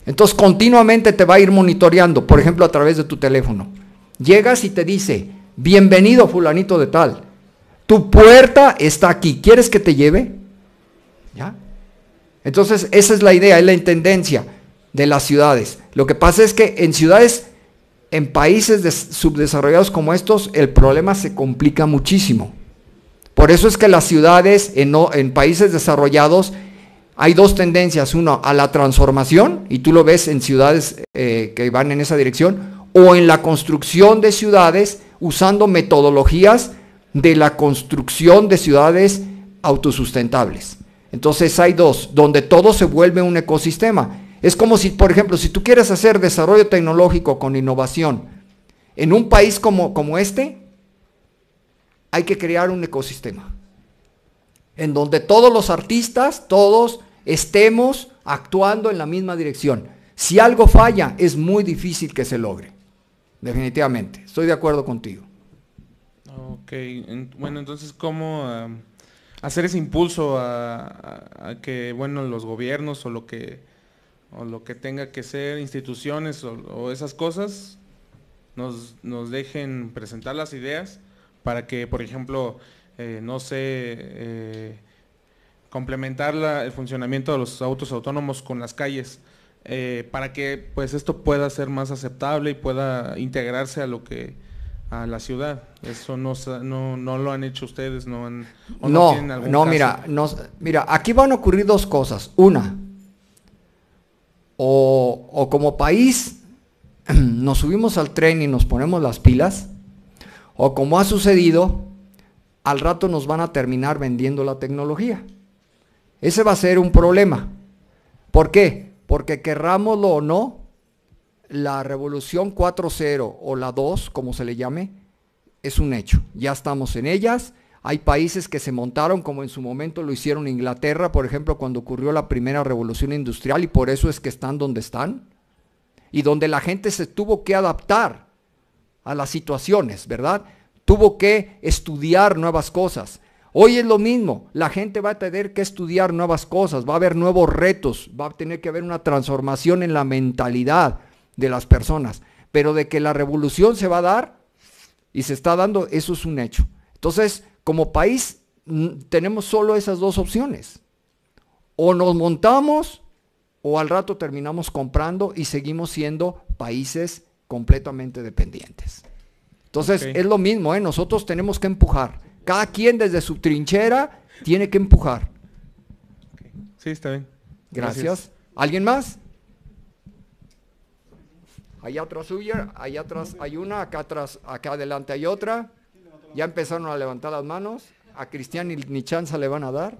Entonces continuamente te va a ir monitoreando, por ejemplo, a través de tu teléfono. Llegas y te dice, bienvenido fulanito de tal, tu puerta está aquí, ¿quieres que te lleve? ¿Ya? Entonces, esa es la idea, es la intendencia de las ciudades. Lo que pasa es que en ciudades, en países subdesarrollados como estos, el problema se complica muchísimo. Por eso es que las ciudades en, en países desarrollados hay dos tendencias. Uno, a la transformación, y tú lo ves en ciudades eh, que van en esa dirección, o en la construcción de ciudades usando metodologías de la construcción de ciudades autosustentables. Entonces hay dos, donde todo se vuelve un ecosistema. Es como si, por ejemplo, si tú quieres hacer desarrollo tecnológico con innovación, en un país como, como este, hay que crear un ecosistema en donde todos los artistas, todos estemos actuando en la misma dirección. Si algo falla, es muy difícil que se logre definitivamente. Estoy de acuerdo contigo. Ok, bueno, entonces, ¿cómo hacer ese impulso a, que, bueno, los gobiernos o lo que, lo que tenga que ser, instituciones o, esas cosas, nos, dejen presentar las ideas para que, por ejemplo, eh, no sé, eh, complementar el funcionamiento de los autos autónomos con las calles? Eh, para que pues esto pueda ser más aceptable y pueda integrarse a lo que a la ciudad. Eso no, no, no lo han hecho ustedes, no han, no, no, algún mira, no, mira, aquí van a ocurrir dos cosas. Una, o, o como país nos subimos al tren y nos ponemos las pilas, o como ha sucedido, al rato nos van a terminar vendiendo la tecnología. Ese va a ser un problema. ¿Por qué? Porque querrámoslo o no, la revolución 4.0 o la 2, como se le llame, es un hecho. Ya estamos en ellas. Hay países que se montaron, como en su momento lo hicieron Inglaterra, por ejemplo, cuando ocurrió la primera revolución industrial, y por eso es que están donde están. Y donde la gente se tuvo que adaptar a las situaciones, ¿verdad? Tuvo que estudiar nuevas cosas. Hoy es lo mismo, la gente va a tener que estudiar nuevas cosas, va a haber nuevos retos, va a tener que haber una transformación en la mentalidad de las personas, pero de que la revolución se va a dar y se está dando, eso es un hecho. Entonces, como país tenemos solo esas dos opciones. O nos montamos o al rato terminamos comprando y seguimos siendo países completamente dependientes. Entonces, es lo mismo, ¿eh? nosotros tenemos que empujar. Cada quien desde su trinchera tiene que empujar. Sí, está bien. Gracias. ¿Alguien más? hay atrás suya, allá atrás hay una, acá atrás, acá adelante hay otra. Ya empezaron a levantar las manos. A Cristian y ni le van a dar.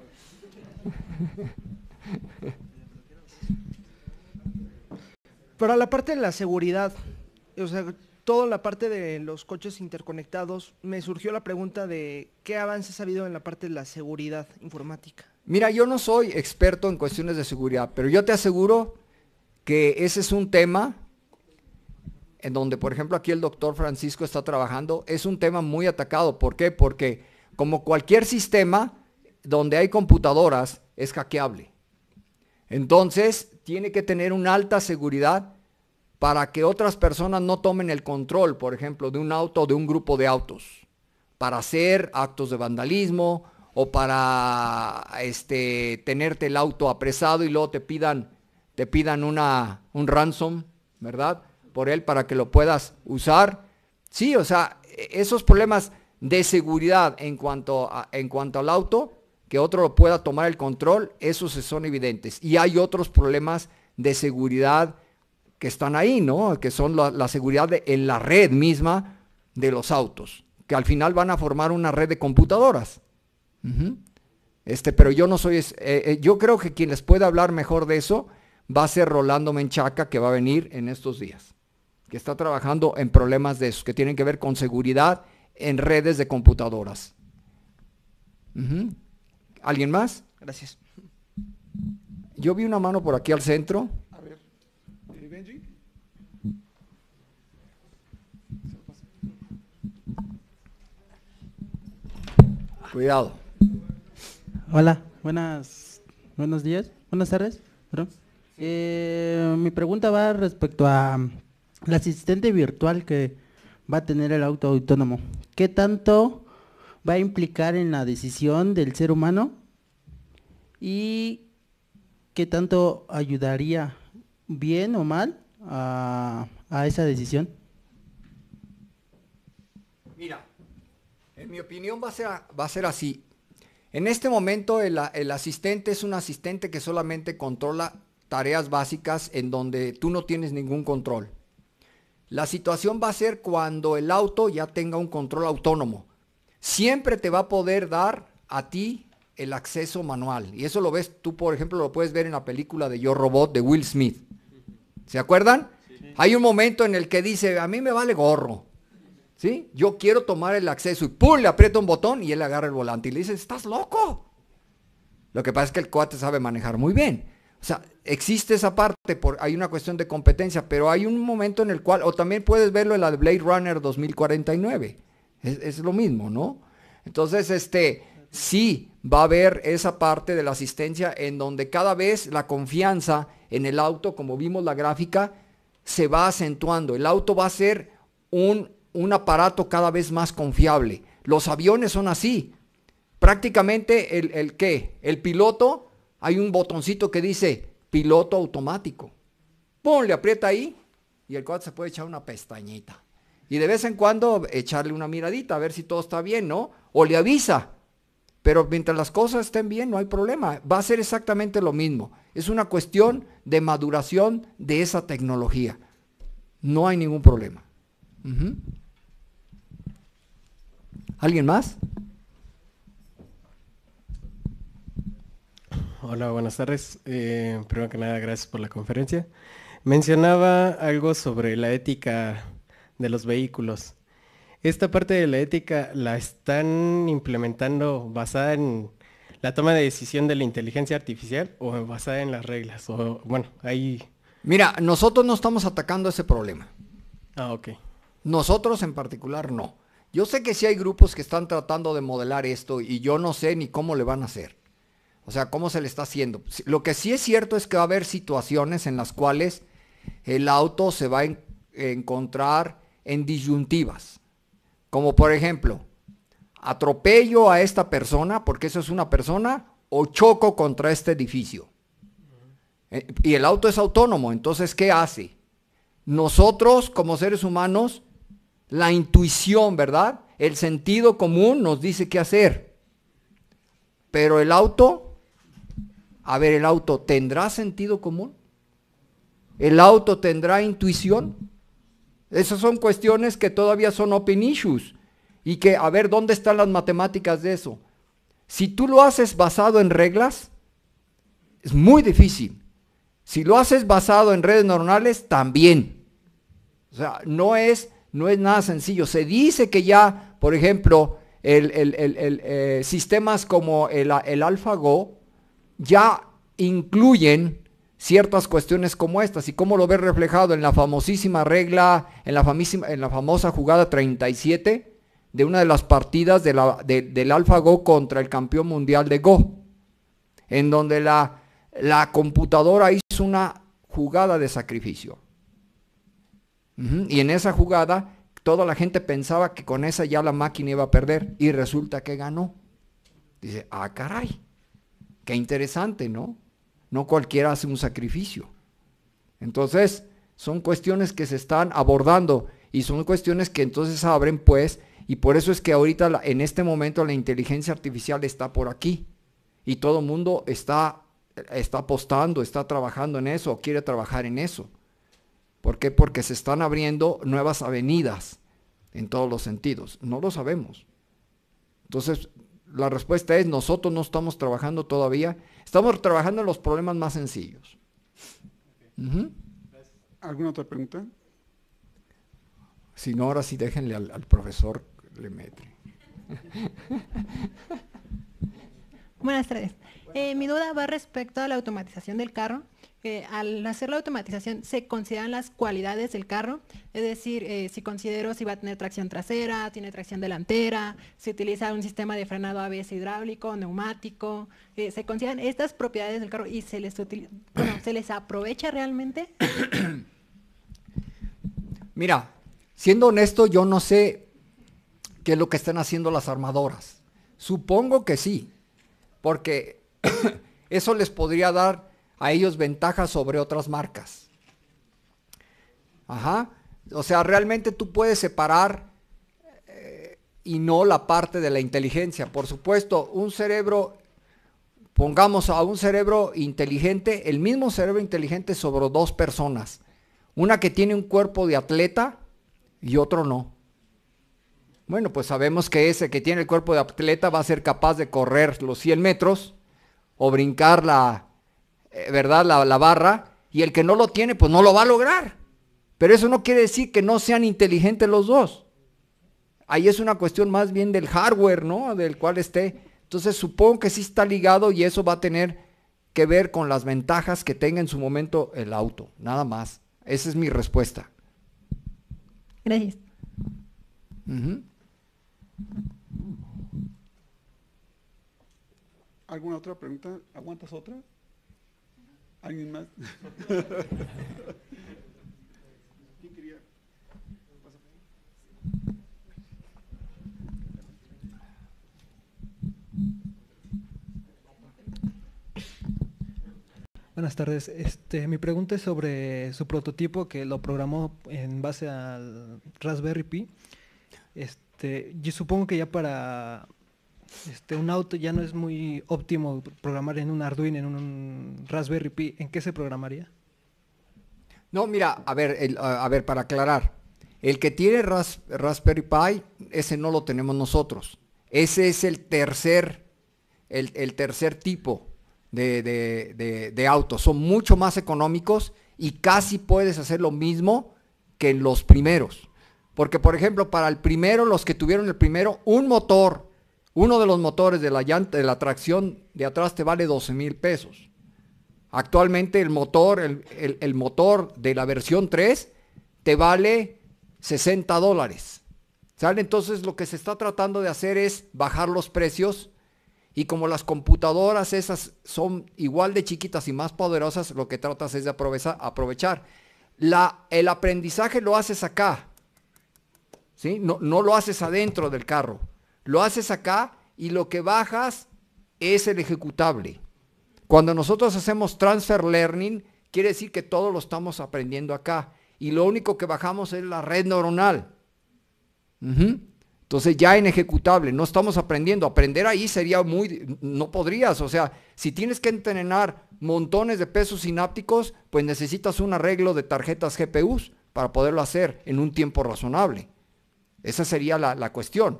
Para la parte de la seguridad, o sea, toda la parte de los coches interconectados, me surgió la pregunta de qué avances ha habido en la parte de la seguridad informática. Mira, yo no soy experto en cuestiones de seguridad, pero yo te aseguro que ese es un tema en donde, por ejemplo, aquí el doctor Francisco está trabajando, es un tema muy atacado. ¿Por qué? Porque como cualquier sistema donde hay computadoras, es hackeable. Entonces, tiene que tener una alta seguridad para que otras personas no tomen el control, por ejemplo, de un auto o de un grupo de autos, para hacer actos de vandalismo o para este, tenerte el auto apresado y luego te pidan, te pidan una, un ransom, ¿verdad? Por él para que lo puedas usar. Sí, o sea, e-, esos problemas de seguridad en cuanto, en cuanto al auto, que otro pueda tomar el control, esos son evidentes. Y hay otros problemas de seguridad que están ahí, ¿no? Que son la, seguridad en la red misma de los autos, que al final van a formar una red de computadoras. Este, pero yo no soy, eh, eh, yo creo que quien les puede hablar mejor de eso va a ser Rolando Menchaca, que va a venir en estos días, que está trabajando en problemas de esos, que tienen que ver con seguridad en redes de computadoras. ¿Alguien más? Gracias. Yo vi una mano por aquí al centro. Cuidado. Hola, buenas, buenos días, buenas tardes. Eh, mi pregunta va respecto a mm, la asistente virtual que va a tener el auto autónomo. ¿Qué tanto va a implicar en la decisión del ser humano? ¿Y qué tanto ayudaría, bien o mal, a esa decisión? mi opinión va a ser, así. En este momento el, asistente es un asistente que solamente controla tareas básicas en donde tú no tienes ningún control. La situación va a ser cuando el auto ya tenga un control autónomo. Siempre te va a poder dar a ti el acceso manual. Y eso lo ves, tú por ejemplo lo puedes ver en la película de Yo Robot de Will Smith. ¿Se acuerdan? Hay un momento en el que dice, a mí me vale gorro. Yo quiero tomar el acceso y ¡pum! le aprieta un botón y él agarra el volante y le dice, estás loco. Lo que pasa es que el cuate sabe manejar muy bien. O sea, existe esa parte, por, hay una cuestión de competencia, pero hay un momento en el cual, o también puedes verlo en la de Blade Runner 2049. Es, es lo mismo, ¿no? Entonces, este, sí, va a haber esa parte de la asistencia en donde cada vez la confianza en el auto, como vimos la gráfica, se va acentuando. El auto va a ser un un aparato cada vez más confiable. Los aviones son así. Prácticamente el, el qué? El piloto, hay un botoncito que dice piloto automático. Pum, le aprieta ahí y el cuadro se puede echar una pestañita. Y de vez en cuando echarle una miradita a ver si todo está bien, ¿no? O le avisa. Pero mientras las cosas estén bien, no hay problema. Va a ser exactamente lo mismo. Es una cuestión de maduración de esa tecnología. No hay ningún problema. ¿Alguien más? Hola, buenas tardes. Eh, primero que nada, gracias por la conferencia. Mencionaba algo sobre la ética de los vehículos. Esta parte de la ética la están implementando basada en la toma de decisión de la inteligencia artificial o basada en las reglas. O, bueno, ahí. Mira, nosotros no estamos atacando ese problema. Ah, ok. Nosotros en particular no. Yo sé que sí hay grupos que están tratando de modelar esto y yo no sé ni cómo le van a hacer. O sea, cómo se le está haciendo. Lo que sí es cierto es que va a haber situaciones en las cuales el auto se va a encontrar en disyuntivas. Como por ejemplo, atropello a esta persona porque eso es una persona o choco contra este edificio. Eh, y el auto es autónomo, entonces ¿qué hace? Nosotros como seres humanos la intuición, ¿verdad? El sentido común nos dice qué hacer. Pero el auto, a ver, el auto, ¿tendrá sentido común? ¿El auto tendrá intuición? Esas son cuestiones que todavía son open issues. Y que, a ver, ¿dónde están las matemáticas de eso? Si tú lo haces basado en reglas, es muy difícil. Si lo haces basado en redes neuronales, también. O sea, no es no es nada sencillo. Se dice que ya, por ejemplo, el, eh, sistemas como el, el AlphaGo ya incluyen ciertas cuestiones como estas y cómo lo ve reflejado en la famosísima regla, en la, en la famosa jugada 37 de una de las partidas de del AlphaGo contra el campeón mundial de Go, en donde la computadora hizo una jugada de sacrificio. Y en esa jugada, toda la gente pensaba que con esa ya la máquina iba a perder y resulta que ganó. Dice, ah, caray, qué interesante, ¿no? No cualquiera hace un sacrificio. Entonces, son cuestiones que se están abordando y son cuestiones que entonces abren pues, y por eso es que ahorita en este momento la inteligencia artificial está por aquí y todo el mundo está, eh, está apostando, está trabajando en eso, quiere trabajar en eso. ¿Por qué? Porque se están abriendo nuevas avenidas en todos los sentidos. No lo sabemos. Entonces, la respuesta es, nosotros no estamos trabajando todavía, estamos trabajando en los problemas más sencillos. ¿Alguna otra pregunta? Si no, ahora sí déjenle al, profesor metre. Buenas tardes. Eh, mi duda va respecto a la automatización del carro al hacer la automatización se consideran las cualidades del carro, es decir, eh, si considero si va a tener tracción trasera, tiene tracción delantera, si utiliza un sistema de frenado ABS hidráulico, neumático, eh, se consideran estas propiedades del carro y se les, ¿se les aprovecha realmente. Mira, siendo honesto, yo no sé qué es lo que están haciendo las armadoras. Supongo que sí, porque eso les podría dar a ellos ventajas sobre otras marcas. Ajá. O sea, realmente tú puedes separar eh, y no la parte de la inteligencia. Por supuesto, un cerebro, pongamos a un cerebro inteligente, el mismo cerebro inteligente sobre dos personas. Una que tiene un cuerpo de atleta y otro no. Bueno, pues sabemos que ese que tiene el cuerpo de atleta va a ser capaz de correr los 100 metros o brincar la, eh, ¿verdad? La, barra, y el que no lo tiene, pues no lo va a lograr. Pero eso no quiere decir que no sean inteligentes los dos. Ahí es una cuestión más bien del hardware, ¿no? Del cual esté. Entonces supongo que sí está ligado y eso va a tener que ver con las ventajas que tenga en su momento el auto, nada más. Esa es mi respuesta. Gracias. ¿Alguna otra pregunta? ¿Aguantas otra? ¿Alguien más? Buenas tardes. Este, mi pregunta es sobre su prototipo que lo programó en base al Raspberry Pi. Este, yo supongo que ya para este, un auto ya no es muy óptimo programar en un Arduino, en un Raspberry Pi, ¿en qué se programaría? No, mira, a ver, a ver, para aclarar, el que tiene Raspberry Pi, ese no lo tenemos nosotros. Ese es el tercer, el, tercer tipo de, de, autos. Son mucho más económicos y casi puedes hacer lo mismo que en los primeros. Porque, por ejemplo, para el primero, los que tuvieron el primero, un motor uno de los motores de la llanta, de la tracción de atrás te vale 12 mil pesos. Actualmente el motor, el, motor de la versión 3 te vale 60 dólares. ¿Sale? Entonces lo que se está tratando de hacer es bajar los precios y como las computadoras esas son igual de chiquitas y más poderosas, lo que tratas es de aprovechar. La, el aprendizaje lo haces acá. ¿sí? No, no lo haces adentro del carro lo haces acá y lo que bajas es el ejecutable. Cuando nosotros hacemos transfer learning, quiere decir que todo lo estamos aprendiendo acá y lo único que bajamos es la red neuronal. Entonces ya en ejecutable, no estamos aprendiendo. Aprender ahí sería muy, no podrías. O sea, si tienes que entrenar montones de pesos sinápticos, pues necesitas un arreglo de tarjetas GPUs para poderlo hacer en un tiempo razonable. Esa sería la, la cuestión.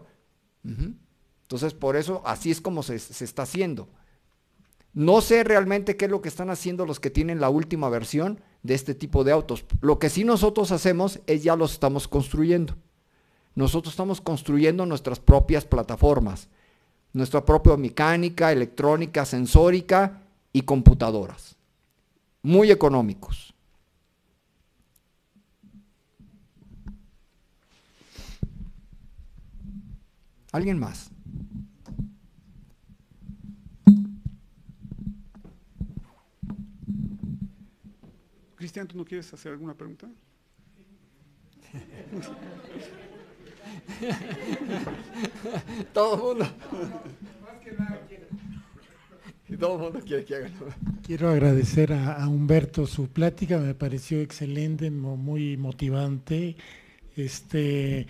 Entonces, por eso así es como se, está haciendo. No sé realmente qué es lo que están haciendo los que tienen la última versión de este tipo de autos. Lo que sí nosotros hacemos es ya los estamos construyendo. Nosotros estamos construyendo nuestras propias plataformas, nuestra propia mecánica, electrónica, sensórica y computadoras. Muy económicos. ¿Alguien más? Cristian, ¿tú no quieres hacer alguna pregunta? todo el mundo. todo el mundo quiere que haga. Quiero agradecer a, a, Humberto su plática, me pareció excelente, muy motivante. Este,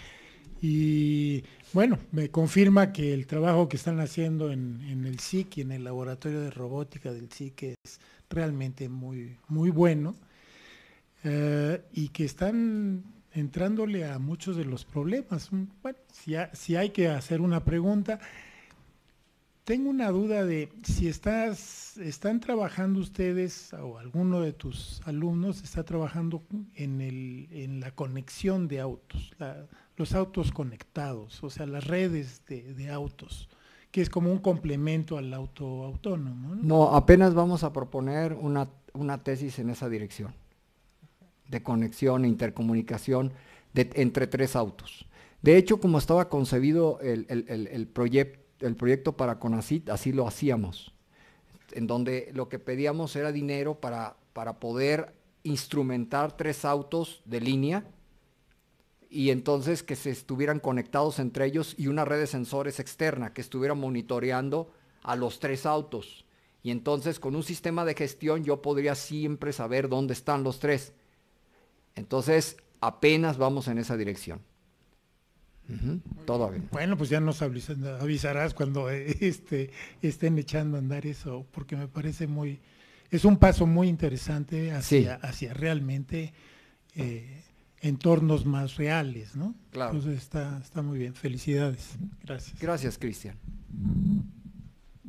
y bueno, me confirma que el trabajo que están haciendo en, el SIC y en el laboratorio de robótica del SIC es realmente muy, muy bueno eh, y que están entrándole a muchos de los problemas. Mm, bueno, si, si hay que hacer una pregunta, tengo una duda de si estás, están trabajando ustedes o alguno de tus alumnos está trabajando en, el, en la conexión de autos, los autos conectados, o sea, las redes de, autos, que es como un complemento al auto autónomo. ¿no? apenas vamos a proponer una, tesis en esa dirección, de conexión e intercomunicación entre tres autos. De hecho, como estaba concebido el, el, proyecto para CONACIT, así lo hacíamos, en donde lo que pedíamos era dinero para, para poder instrumentar tres autos de línea y entonces que se estuvieran conectados entre ellos y una red de sensores externa que estuviera monitoreando a los tres autos. Y entonces con un sistema de gestión yo podría siempre saber dónde están los tres. Entonces apenas vamos en esa dirección. Todo bien. Bueno, pues ya nos avisarás cuando eh, este, estén echando a andar eso, porque me parece muy, es un paso muy interesante hacia, hacia realmente eh, entornos más reales, ¿no? Claro. Entonces está, está muy bien. Felicidades. Gracias. Gracias, Cristian.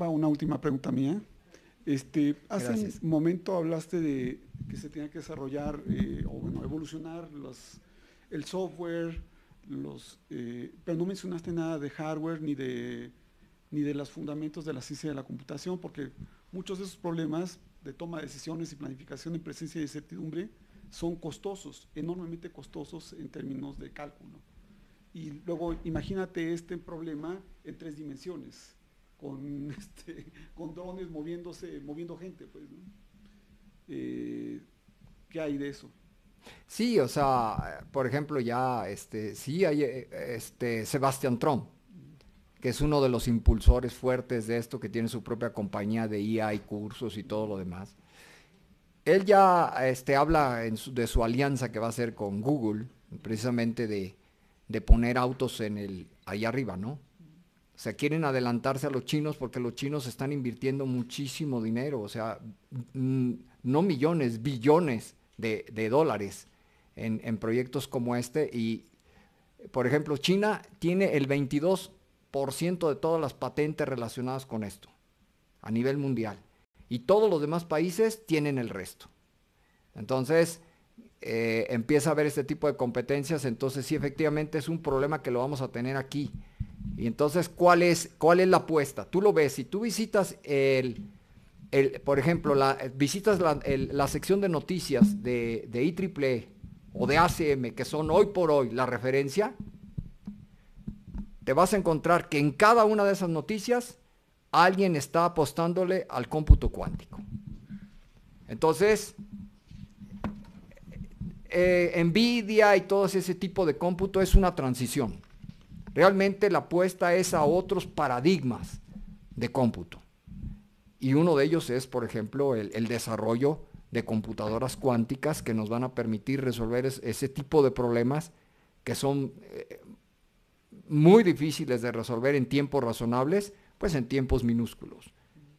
Va una última pregunta mía. Este, hace un momento hablaste de que se tenía que desarrollar eh, o bueno, evolucionar los, el software, los, eh, pero no mencionaste nada de hardware ni de, ni de los fundamentos de la ciencia de la computación, porque muchos de esos problemas de toma de decisiones y planificación en presencia de incertidumbre son costosos, enormemente costosos en términos de cálculo. Y luego imagínate este problema en tres dimensiones, con, este, drones moviéndose, moviendo gente, pues, eh, ¿Qué hay de eso? Sí, o sea, por ejemplo, ya este, sí hay eh, este Trump, que es uno de los impulsores fuertes de esto, que tiene su propia compañía de e IA y cursos y todo lo demás. Él ya este, habla de su alianza que va a hacer con Google, precisamente de, poner autos en el, ahí arriba, ¿no? O sea, quieren adelantarse a los chinos porque los chinos están invirtiendo muchísimo dinero, o sea, no millones, billones de, dólares en, en, proyectos como este. Y, por ejemplo, China tiene el 22% de todas las patentes relacionadas con esto a nivel mundial y todos los demás países tienen el resto. Entonces, eh, empieza a haber este tipo de competencias, entonces sí, efectivamente es un problema que lo vamos a tener aquí. Y entonces, ¿cuál es, cuál es la apuesta? Tú lo ves, si tú visitas el, por ejemplo, la, visitas la, sección de noticias de, de IEEE e o de ACM, que son hoy por hoy la referencia, te vas a encontrar que en cada una de esas noticias alguien está apostándole al cómputo cuántico. Entonces, envidia eh, NVIDIA y todo ese tipo de cómputo es una transición. Realmente la apuesta es a otros paradigmas de cómputo. Y uno de ellos es, por ejemplo, el, desarrollo de computadoras cuánticas que nos van a permitir resolver ese tipo de problemas que son eh, muy difíciles de resolver en tiempos razonables pues, en tiempos minúsculos.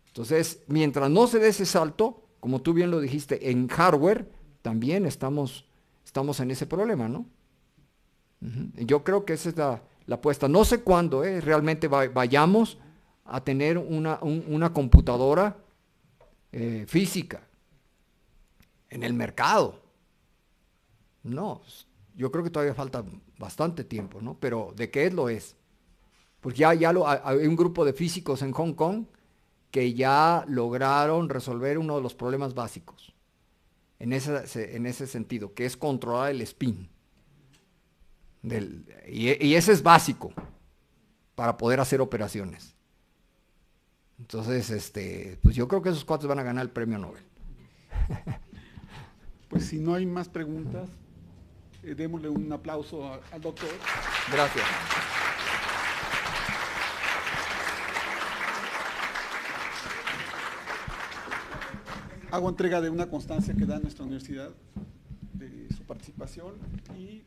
Entonces, mientras no se dé ese salto, como tú bien lo dijiste, en hardware también estamos, estamos en ese problema, ¿no? Yo creo que esa es la, apuesta. No sé cuándo ¿eh? realmente vayamos a tener una, computadora eh, física en el mercado. No, yo creo que todavía falta bastante tiempo, ¿no? Pero de qué es lo es porque ya, ya hay un grupo de físicos en Hong Kong que ya lograron resolver uno de los problemas básicos en ese, sentido, que es controlar el spin. y, ese es básico para poder hacer operaciones. Entonces, este, pues yo creo que esos cuatro van a ganar el premio Nobel. Pues si no hay más preguntas, eh, démosle un aplauso al doctor. Gracias. hago entrega de una constancia que da nuestra universidad de su participación y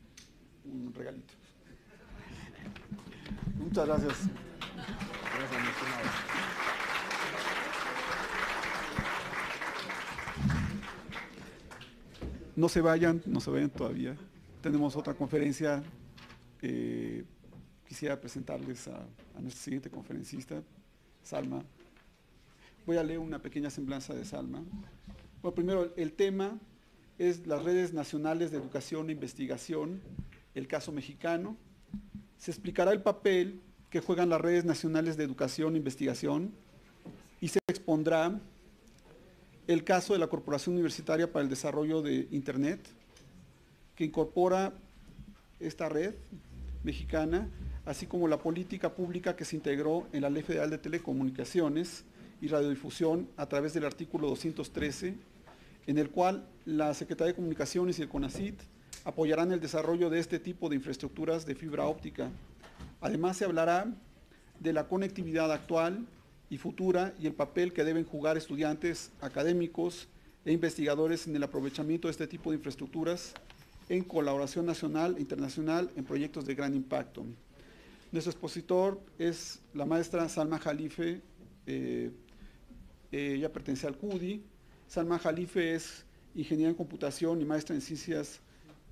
un regalito. Muchas gracias. No se vayan, no se vayan todavía. Tenemos otra conferencia. Eh, quisiera presentarles a, a nuestro siguiente conferencista, Salma Voy a leer una pequeña semblanza de Salma. Bueno, primero, el tema es las redes nacionales de educación e investigación, el caso mexicano. Se explicará el papel que juegan las redes nacionales de educación e investigación y se expondrá el caso de la Corporación Universitaria para el Desarrollo de Internet, que incorpora esta red mexicana, así como la política pública que se integró en la Ley Federal de Telecomunicaciones y Radiodifusión a través del artículo 213, en el cual la Secretaría de Comunicaciones y el CONACIT apoyarán el desarrollo de este tipo de infraestructuras de fibra óptica. Además, se hablará de la conectividad actual y futura y el papel que deben jugar estudiantes, académicos e investigadores en el aprovechamiento de este tipo de infraestructuras en colaboración nacional e internacional en proyectos de gran impacto. Nuestro expositor es la maestra Salma Jalife, eh, ella eh, pertenece al CUDI. Salma Jalife es ingeniera en computación y maestra en ciencias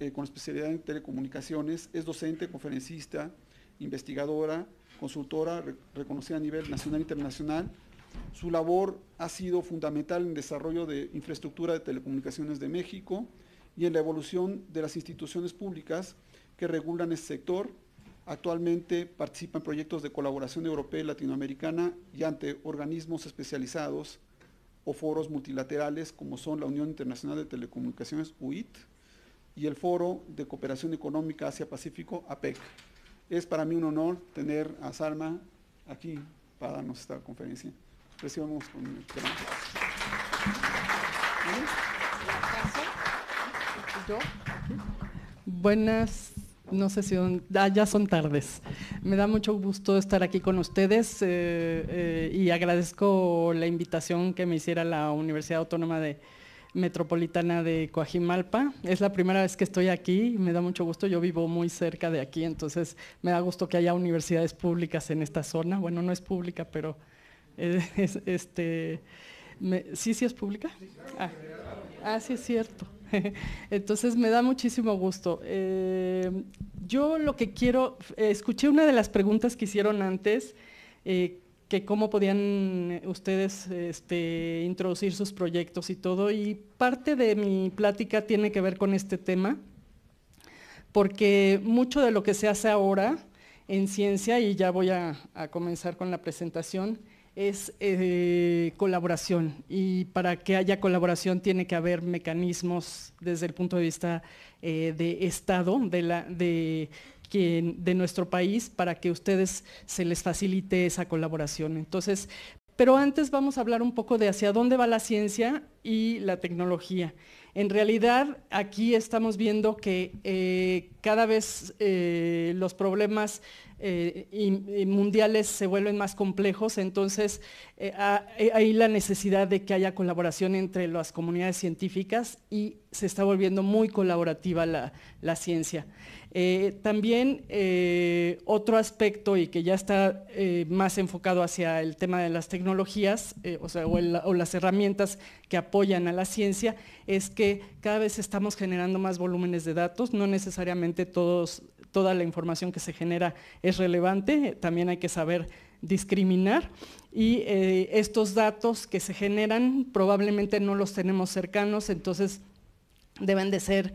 eh, con especialidad en telecomunicaciones. Es docente, conferencista, investigadora, consultora, reconocida a nivel nacional e internacional. Su labor ha sido fundamental en el desarrollo de infraestructura de telecomunicaciones de México y en la evolución de las instituciones públicas que regulan este sector Actualmente participa en proyectos de colaboración europea y latinoamericana y ante organismos especializados o foros multilaterales como son la Unión Internacional de Telecomunicaciones, UIT, y el Foro de Cooperación Económica Asia-Pacífico, APEC. Es para mí un honor tener a Salma aquí para darnos esta conferencia. Recibamos con Buenas no sé si ya son tardes. Me da mucho gusto estar aquí con ustedes eh, eh, y agradezco la invitación que me hiciera la Universidad Autónoma de Metropolitana de Coajimalpa. Es la primera vez que estoy aquí, y me da mucho gusto, yo vivo muy cerca de aquí, entonces me da gusto que haya universidades públicas en esta zona. Bueno, no es pública, pero eh, este, sí, sí es pública. Ah, ah, sí es cierto. Entonces me da muchísimo gusto. Eh, yo lo que quiero, escuché una de las preguntas que hicieron antes, eh, que cómo podían eh, ustedes este, introducir sus proyectos y todo, y parte de mi plática tiene que ver con este tema, porque mucho de lo que se hace ahora en ciencia, y ya voy a comenzar con la presentación, es eh, colaboración y para que haya colaboración tiene que haber mecanismos desde el punto de vista eh, de Estado, de, de, de nuestro país, para que a ustedes se les facilite esa colaboración. Entonces, pero antes vamos a hablar un poco de hacia dónde va la ciencia y la tecnología. En realidad, aquí estamos viendo que eh, cada vez eh, los problemas eh, mundiales se vuelven más complejos, entonces hay la necesidad de que haya colaboración entre las comunidades científicas y se está volviendo muy colaborativa la ciencia. Eh, también eh, otro aspecto y que ya está eh, más enfocado hacia el tema de las tecnologías o, o, las herramientas que apoyan a la ciencia es que cada vez estamos generando más volúmenes de datos, no necesariamente toda la información que se genera es relevante, también hay que saber discriminar y estos datos que se generan probablemente no los tenemos cercanos, entonces deben de ser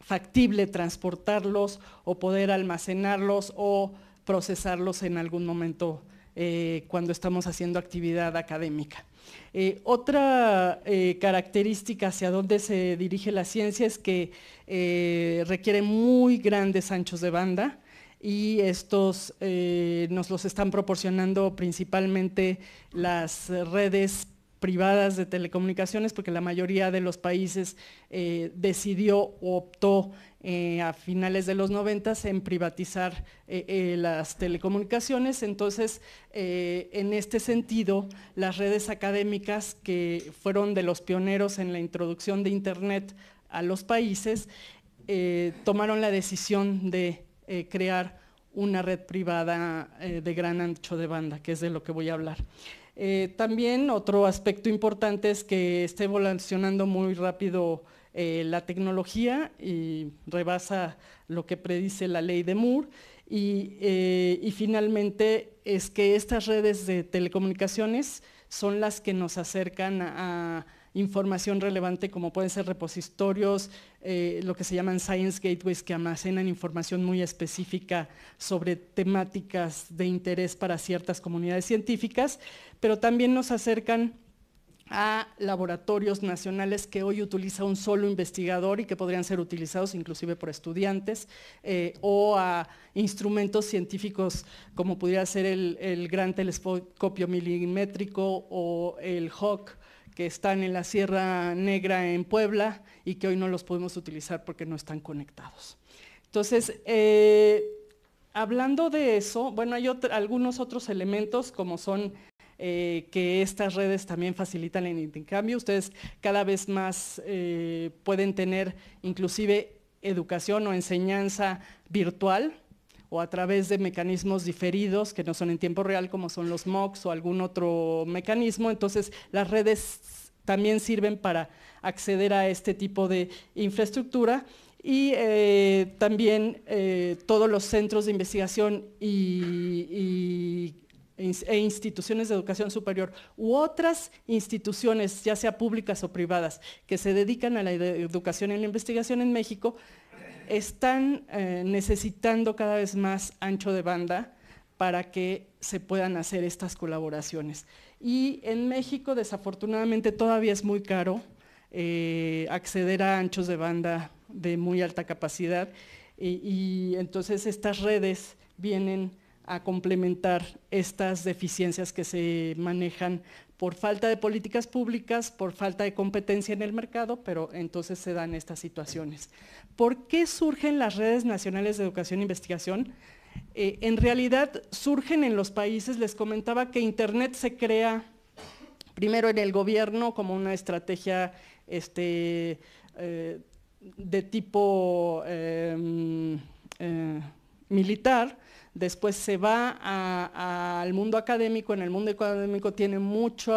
factible transportarlos o poder almacenarlos o procesarlos en algún momento eh, cuando estamos haciendo actividad académica. Eh, otra eh, característica hacia dónde se dirige la ciencia es que requiere muy grandes anchos de banda y estos nos los están proporcionando principalmente las redes privadas de telecomunicaciones, porque la mayoría de los países eh, decidió o optó eh, a finales de los 90 en privatizar eh, las telecomunicaciones. Entonces, en este sentido, las redes académicas que fueron de los pioneros en la introducción de Internet a los países, tomaron la decisión de crear una red privada de gran ancho de banda, que es de lo que voy a hablar. Eh, también otro aspecto importante es que está evolucionando muy rápido eh, la tecnología y rebasa lo que predice la ley de Moore. Eh, y, finalmente es que estas redes de telecomunicaciones son las que nos acercan a, información relevante como pueden ser repositorios, lo que se llaman Science Gateways que almacenan información muy específica sobre temáticas de interés para ciertas comunidades científicas pero también nos acercan a laboratorios nacionales que hoy utiliza un solo investigador y que podrían ser utilizados inclusive por estudiantes eh, o a instrumentos científicos como pudiera ser el, gran telescopio milimétrico o el HOC que están en la Sierra Negra en Puebla y que hoy no los podemos utilizar porque no están conectados. Entonces, eh, hablando de eso, bueno, hay algunos otros elementos como son eh, que estas redes también facilitan el intercambio. Ustedes cada vez más eh, pueden tener inclusive educación o enseñanza virtual o a través de mecanismos diferidos que no son en tiempo real como son los MOOCs o algún otro mecanismo. Entonces las redes también sirven para acceder a este tipo de infraestructura y eh, también todos los centros de investigación y e instituciones de educación superior u otras instituciones, ya sea públicas o privadas, que se dedican a la educación y la investigación en México, están eh, necesitando cada vez más ancho de banda para que se puedan hacer estas colaboraciones. Y en México, desafortunadamente, todavía es muy caro eh, acceder a anchos de banda de muy alta capacidad y entonces estas redes vienen a complementar estas deficiencias que se manejan por falta de políticas públicas, por falta de competencia en el mercado, pero entonces se dan estas situaciones. ¿Por qué surgen las redes nacionales de educación e investigación? Eh, en realidad surgen en los países, les comentaba que Internet se crea primero en el gobierno como una estrategia este, eh, de tipo em, eh, militar, después se va al mundo académico, en el mundo académico tiene mucho,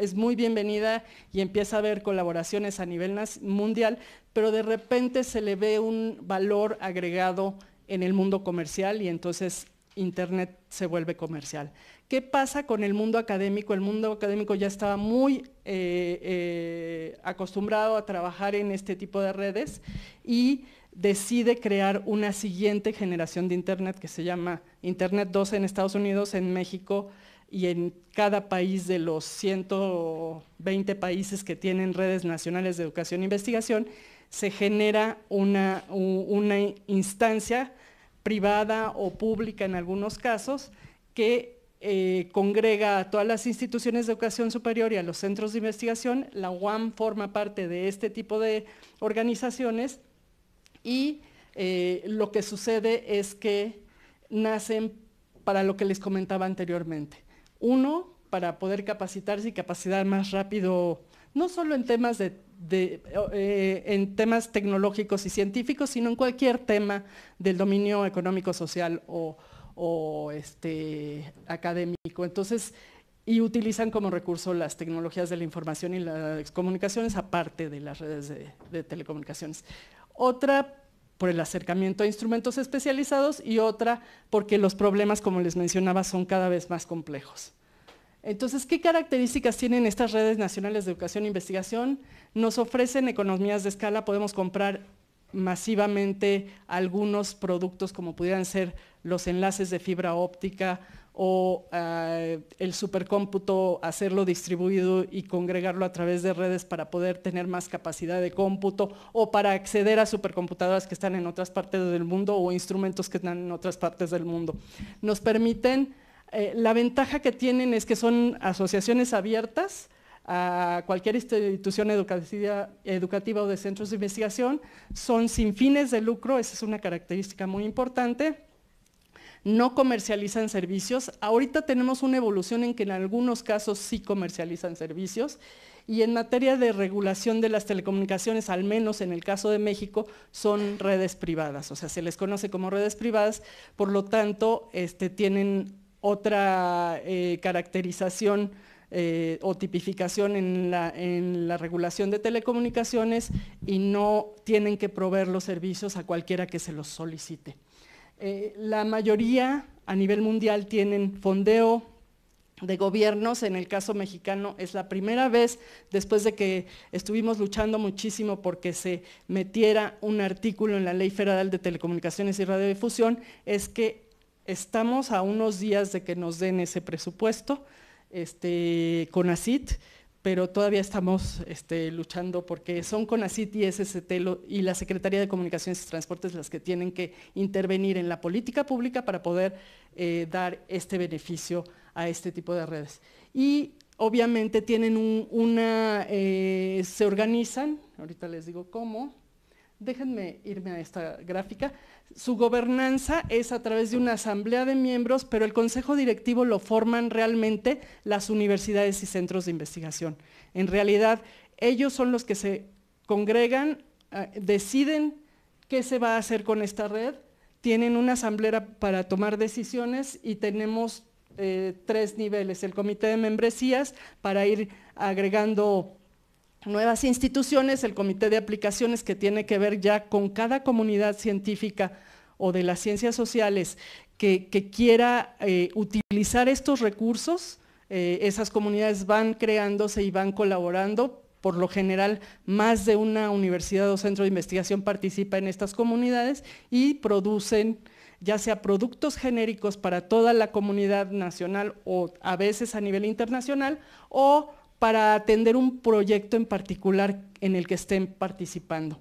es muy bienvenida y empieza a haber colaboraciones a nivel mundial, pero de repente se le ve un valor agregado en el mundo comercial y entonces Internet se vuelve comercial. ¿Qué pasa con el mundo académico? El mundo académico ya estaba muy eh, eh, acostumbrado a trabajar en este tipo de redes y decide crear una siguiente generación de Internet que se llama Internet 2 en Estados Unidos, en México y en cada país de los 120 países que tienen redes nacionales de educación e investigación, se genera una, instancia privada o pública en algunos casos que eh, congrega a todas las instituciones de educación superior y a los centros de investigación. La UAM forma parte de este tipo de organizaciones y eh, lo que sucede es que nacen para lo que les comentaba anteriormente. Uno, para poder capacitarse y capacitar más rápido, no solo en temas, de, eh, en temas tecnológicos y científicos, sino en cualquier tema del dominio económico, social o, este, académico. Entonces, y utilizan como recurso las tecnologías de la información y las comunicaciones, aparte de las redes de telecomunicaciones otra por el acercamiento a instrumentos especializados y otra porque los problemas, como les mencionaba, son cada vez más complejos. Entonces, ¿qué características tienen estas redes nacionales de educación e investigación? Nos ofrecen economías de escala, podemos comprar masivamente algunos productos como pudieran ser los enlaces de fibra óptica o eh, el supercómputo, hacerlo distribuido y congregarlo a través de redes para poder tener más capacidad de cómputo o para acceder a supercomputadoras que están en otras partes del mundo o instrumentos que están en otras partes del mundo. Nos permiten, eh, la ventaja que tienen es que son asociaciones abiertas, a cualquier institución educativa, educativa, o de centros de investigación, son sin fines de lucro, esa es una característica muy importante, no comercializan servicios. Ahorita tenemos una evolución en que en algunos casos sí comercializan servicios y en materia de regulación de las telecomunicaciones, al menos en el caso de México, son redes privadas, o sea, se les conoce como redes privadas, por lo tanto, este, tienen otra eh, caracterización eh, o tipificación en la, regulación de telecomunicaciones y no tienen que proveer los servicios a cualquiera que se los solicite. Eh, la mayoría a nivel mundial tienen fondeo de gobiernos, en el caso mexicano es la primera vez después de que estuvimos luchando muchísimo porque se metiera un artículo en la Ley Federal de Telecomunicaciones y Radiodifusión, es que estamos a unos días de que nos den ese presupuesto este, con ACIT pero todavía estamos este, luchando porque son con y SST y la Secretaría de Comunicaciones y Transportes las que tienen que intervenir en la política pública para poder eh, dar este beneficio a este tipo de redes. Y obviamente tienen una, eh, se organizan, ahorita les digo cómo, Déjenme irme a esta gráfica. Su gobernanza es a través de una asamblea de miembros, pero el consejo directivo lo forman realmente las universidades y centros de investigación. En realidad, ellos son los que se congregan, ah, deciden qué se va a hacer con esta red, tienen una asamblea para tomar decisiones y tenemos eh, tres niveles, el comité de membresías para ir agregando nuevas instituciones, el comité de aplicaciones que tiene que ver ya con cada comunidad científica o de las ciencias sociales que, quiera eh, utilizar estos recursos, eh, esas comunidades van creándose y van colaborando. Por lo general, más de una universidad o centro de investigación participa en estas comunidades y producen ya sea productos genéricos para toda la comunidad nacional o a veces a nivel internacional o para atender un proyecto en particular en el que estén participando.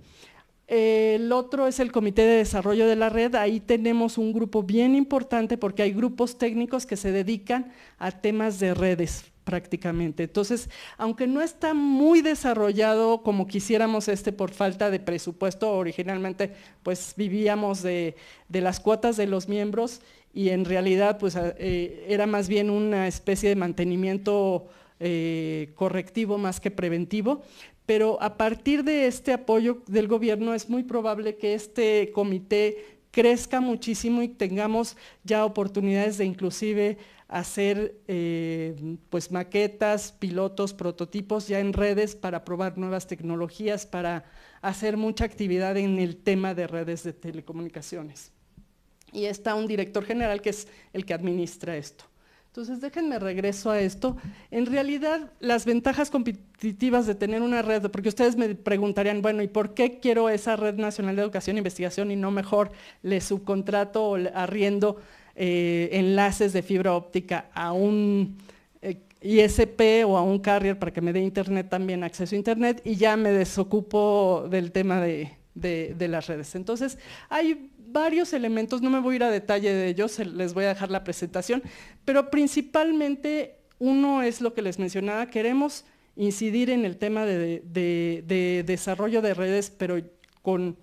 El otro es el Comité de Desarrollo de la Red. Ahí tenemos un grupo bien importante porque hay grupos técnicos que se dedican a temas de redes prácticamente. Entonces, aunque no está muy desarrollado como quisiéramos este por falta de presupuesto, originalmente pues vivíamos de, las cuotas de los miembros y en realidad pues eh, era más bien una especie de mantenimiento eh, correctivo más que preventivo, pero a partir de este apoyo del gobierno es muy probable que este comité crezca muchísimo y tengamos ya oportunidades de inclusive hacer eh, pues maquetas, pilotos, prototipos ya en redes para probar nuevas tecnologías, para hacer mucha actividad en el tema de redes de telecomunicaciones. Y está un director general que es el que administra esto. Entonces, déjenme regreso a esto. En realidad, las ventajas competitivas de tener una red, porque ustedes me preguntarían, bueno, ¿y por qué quiero esa red nacional de educación e investigación y no mejor le subcontrato o arriendo eh, enlaces de fibra óptica a un eh, ISP o a un carrier para que me dé internet también, acceso a internet, y ya me desocupo del tema de las redes. Entonces, hay varios elementos, no me voy a ir a detalle de ellos, les voy a dejar la presentación, pero principalmente uno es lo que les mencionaba, queremos incidir en el tema de, desarrollo de redes, pero con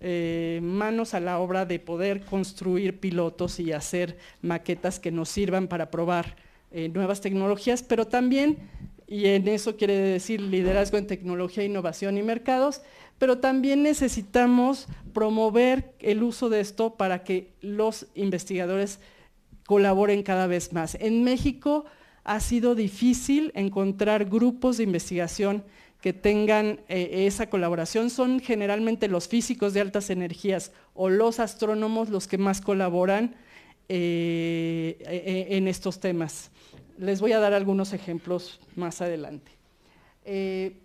eh, manos a la obra de poder construir pilotos y hacer maquetas que nos sirvan para probar eh, nuevas tecnologías, pero también, y en eso quiere decir liderazgo en tecnología, innovación y mercados, pero también necesitamos promover el uso de esto para que los investigadores colaboren cada vez más. En México ha sido difícil encontrar grupos de investigación que tengan eh, esa colaboración. Son generalmente los físicos de altas energías o los astrónomos los que más colaboran eh, e, e, en estos temas. Les voy a dar algunos ejemplos más adelante. Eh,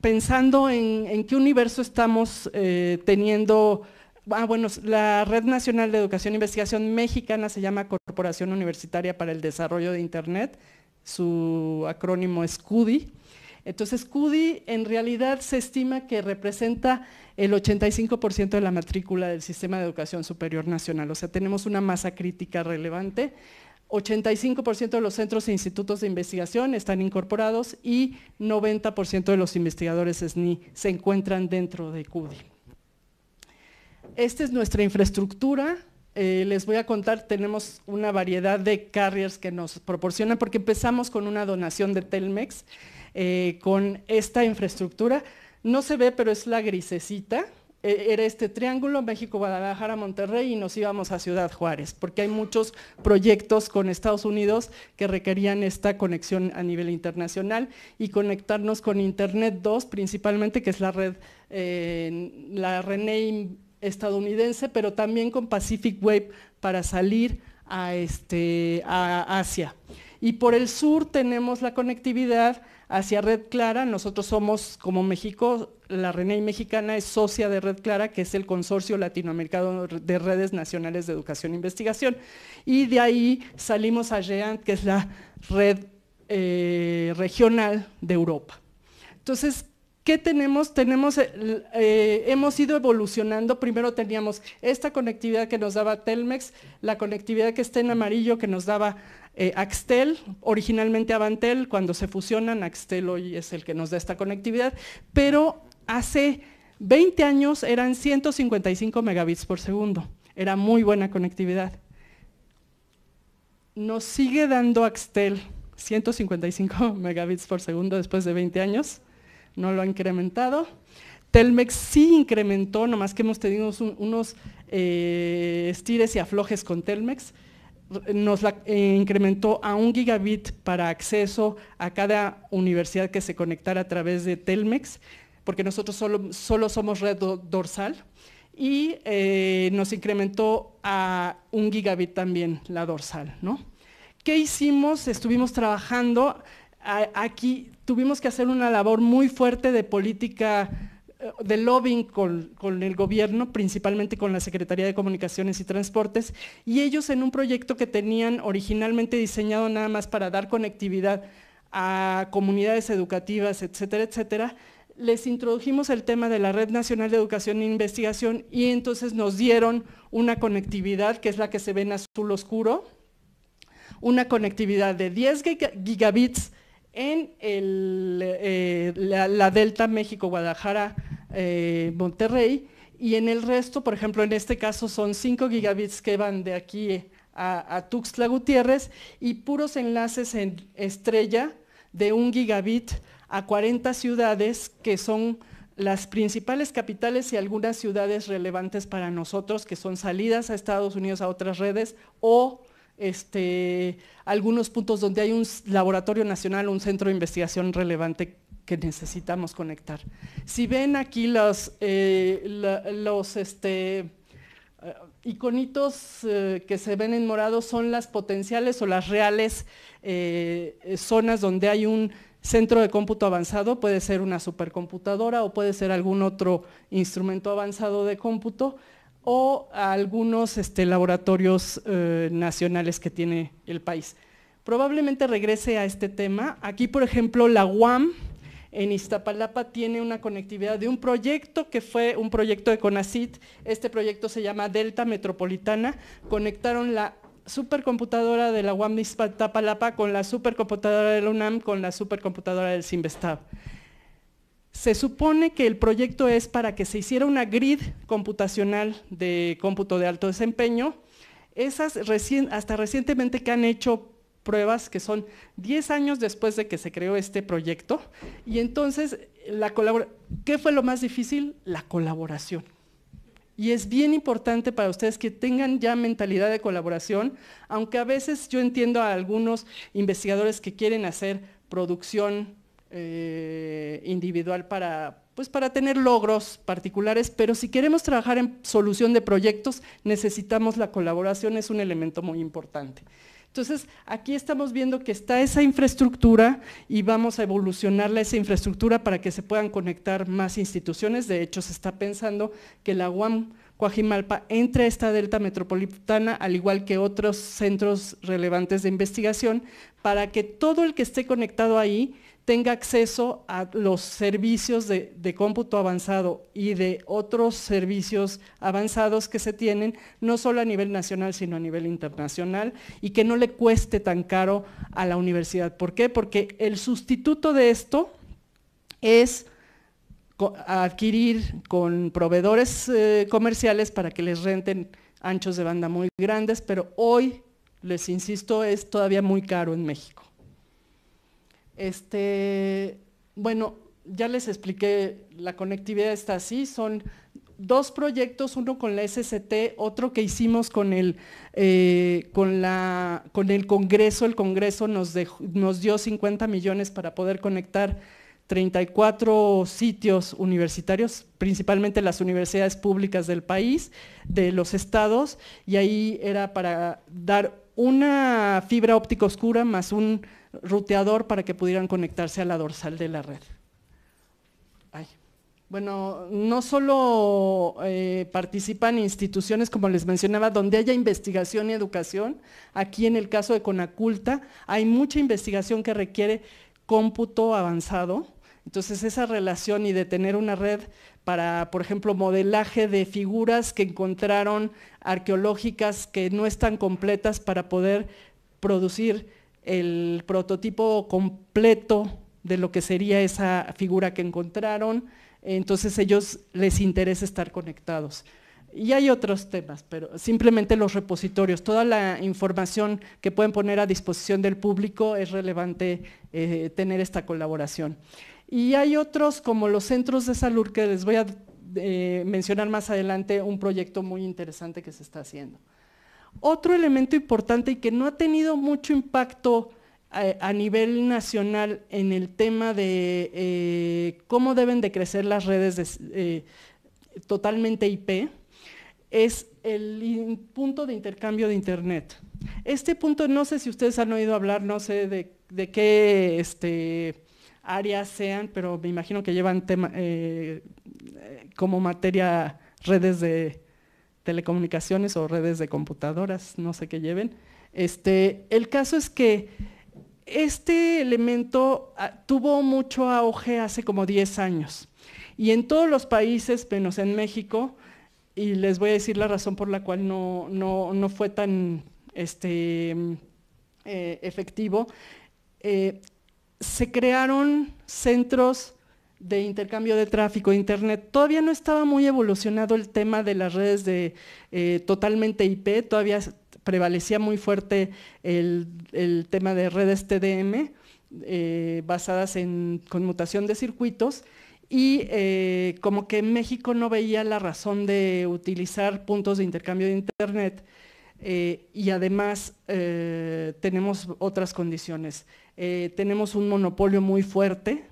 pensando en, qué universo estamos eh, teniendo, ah, bueno, la Red Nacional de Educación e Investigación Mexicana se llama Corporación Universitaria para el Desarrollo de Internet, su acrónimo es CUDI. Entonces, CUDI en realidad se estima que representa el 85% de la matrícula del sistema de educación superior nacional, o sea, tenemos una masa crítica relevante. 85% de los centros e institutos de investigación están incorporados y 90% de los investigadores SNI se encuentran dentro de CUDI. Esta es nuestra infraestructura. Eh, les voy a contar, tenemos una variedad de carriers que nos proporcionan porque empezamos con una donación de Telmex eh, con esta infraestructura. No se ve, pero es la grisecita, eh, era este triángulo, México, Guadalajara, Monterrey, y nos íbamos a Ciudad Juárez, porque hay muchos proyectos con Estados Unidos que requerían esta conexión a nivel internacional y conectarnos con Internet 2 principalmente, que es la red, eh, la Rename estadounidense, pero también con Pacific Wave para salir este, a Asia. Y por el sur tenemos la conectividad hacia Red Clara. Nosotros somos, como México, la RENEI mexicana es socia de Red Clara, que es el consorcio latinoamericano de redes nacionales de educación e investigación. Y de ahí salimos a GEANT, que es la red eh, regional de Europa. Entonces, ¿Qué tenemos? tenemos eh, eh, hemos ido evolucionando. Primero teníamos esta conectividad que nos daba Telmex, la conectividad que está en amarillo que nos daba eh, Axtel, originalmente Avantel, cuando se fusionan, Axtel hoy es el que nos da esta conectividad, pero hace 20 años eran 155 megabits por segundo. Era muy buena conectividad. Nos sigue dando Axtel 155 megabits por segundo después de 20 años. No lo ha incrementado. Telmex sí incrementó, nomás que hemos tenido unos eh, estires y aflojes con Telmex nos la eh, incrementó a un gigabit para acceso a cada universidad que se conectara a través de Telmex, porque nosotros solo, somos red dorsal, y eh, nos incrementó a un gigabit también la dorsal. ¿no? ¿Qué hicimos? Estuvimos trabajando, aquí tuvimos que hacer una labor muy fuerte de política eh, de lobbying con, con, el gobierno, principalmente con la Secretaría de Comunicaciones y Transportes, y ellos en un proyecto que tenían originalmente diseñado nada más para dar conectividad a comunidades educativas, etcétera, etcétera, les introdujimos el tema de la Red Nacional de Educación e Investigación y entonces nos dieron una conectividad que es la que se ve en azul oscuro, una conectividad de 10 gigabits en el, eh, la, Delta México, Guadalajara, eh, Monterrey, y en el resto, por ejemplo, en este caso son 5 gigabits que van de aquí eh, a, Tuxtla Gutiérrez y puros enlaces en estrella de un gigabit a 40 ciudades que son las principales capitales y algunas ciudades relevantes para nosotros, que son salidas a Estados Unidos, a otras redes, o este, algunos puntos donde hay un laboratorio nacional, un centro de investigación relevante que necesitamos conectar. Si ven aquí eh, los, este, eh, iconitos eh, que se ven en morado son las potenciales o las reales zonas donde hay un centro de cómputo avanzado, puede ser una supercomputadora o puede ser algún otro instrumento avanzado de cómputo o a algunos este, laboratorios eh, nacionales que tiene el país. Probablemente regrese a este tema. Aquí, por ejemplo, la UAM en Iztapalapa tiene una conectividad de un proyecto que fue un proyecto de CONACIT. Este proyecto se llama Delta Metropolitana. Conectaron la supercomputadora de la UAM de Iztapalapa con la supercomputadora de la UNAM con la supercomputadora del Simvestab. Se supone que el proyecto es para que se hiciera una grid computacional de cómputo de alto desempeño. Esas hasta recientemente que han hecho pruebas que son 10 años después de que se creó este proyecto. Y entonces, ¿qué fue lo más difícil? La colaboración. Y es bien importante para ustedes que tengan ya mentalidad de colaboración, aunque a veces yo entiendo a algunos investigadores que quieren hacer producción eh, individual para, pues para tener logros particulares, pero si queremos trabajar en solución de proyectos, necesitamos la colaboración, es un elemento muy importante. Entonces, aquí estamos viendo que está esa infraestructura y vamos a evolucionarla esa infraestructura para que se puedan conectar más instituciones. De hecho, se está pensando que la UAM Coajimalpa entre a esta delta metropolitana, al igual que otros centros relevantes de investigación, para que todo el que esté conectado ahí tenga acceso a los servicios de, cómputo avanzado y de otros servicios avanzados que se tienen, no solo a nivel nacional, sino a nivel internacional, y que no le cueste tan caro a la universidad. ¿Por qué? Porque el sustituto de esto es adquirir con proveedores eh, comerciales para que les renten anchos de banda muy grandes, pero hoy, les insisto, es todavía muy caro en México. Este, bueno, ya les expliqué, la conectividad está así, son dos proyectos, uno con la SST, otro que hicimos con el, eh, con la, con el Congreso, el Congreso nos, nos dio 50 millones para poder conectar 34 sitios universitarios, principalmente las universidades públicas del país, de los estados, y ahí era para dar una fibra óptica oscura más un ruteador para que pudieran conectarse a la dorsal de la red. Bueno, no solo eh, participan instituciones, como les mencionaba, donde haya investigación y educación. Aquí en el caso de Conaculta hay mucha investigación que requiere cómputo avanzado. Entonces esa relación y de tener una red para, por ejemplo, modelaje de figuras que encontraron arqueológicas que no están completas para poder producir el prototipo completo de lo que sería esa figura que encontraron, entonces ellos les interesa estar conectados. Y hay otros temas, pero simplemente los repositorios, toda la información que pueden poner a disposición del público es relevante eh, tener esta colaboración. Y hay otros como los centros de salud que les voy a eh, mencionar más adelante un proyecto muy interesante que se está haciendo. Otro elemento importante y que no ha tenido mucho impacto eh, a, nivel nacional en el tema de eh, cómo deben de crecer las redes eh, totalmente IP es el punto de intercambio de Internet. Este punto, no sé si ustedes han oído hablar, no sé de, qué este, áreas sean, pero me imagino que llevan tema, como materia redes de telecomunicaciones o redes de computadoras, no sé qué lleven. Este, el caso es que este elemento ah, tuvo mucho auge hace como 10 años. Y en todos los países, menos en México, y les voy a decir la razón por la cual no, fue tan este, eh, efectivo, eh, se crearon centros de intercambio de tráfico de Internet. Todavía no estaba muy evolucionado el tema de las redes de eh, totalmente IP, todavía prevalecía muy fuerte el, tema de redes TDM eh, basadas en conmutación de circuitos y eh, como que México no veía la razón de utilizar puntos de intercambio de Internet y además tenemos otras condiciones. tenemos un monopolio muy fuerte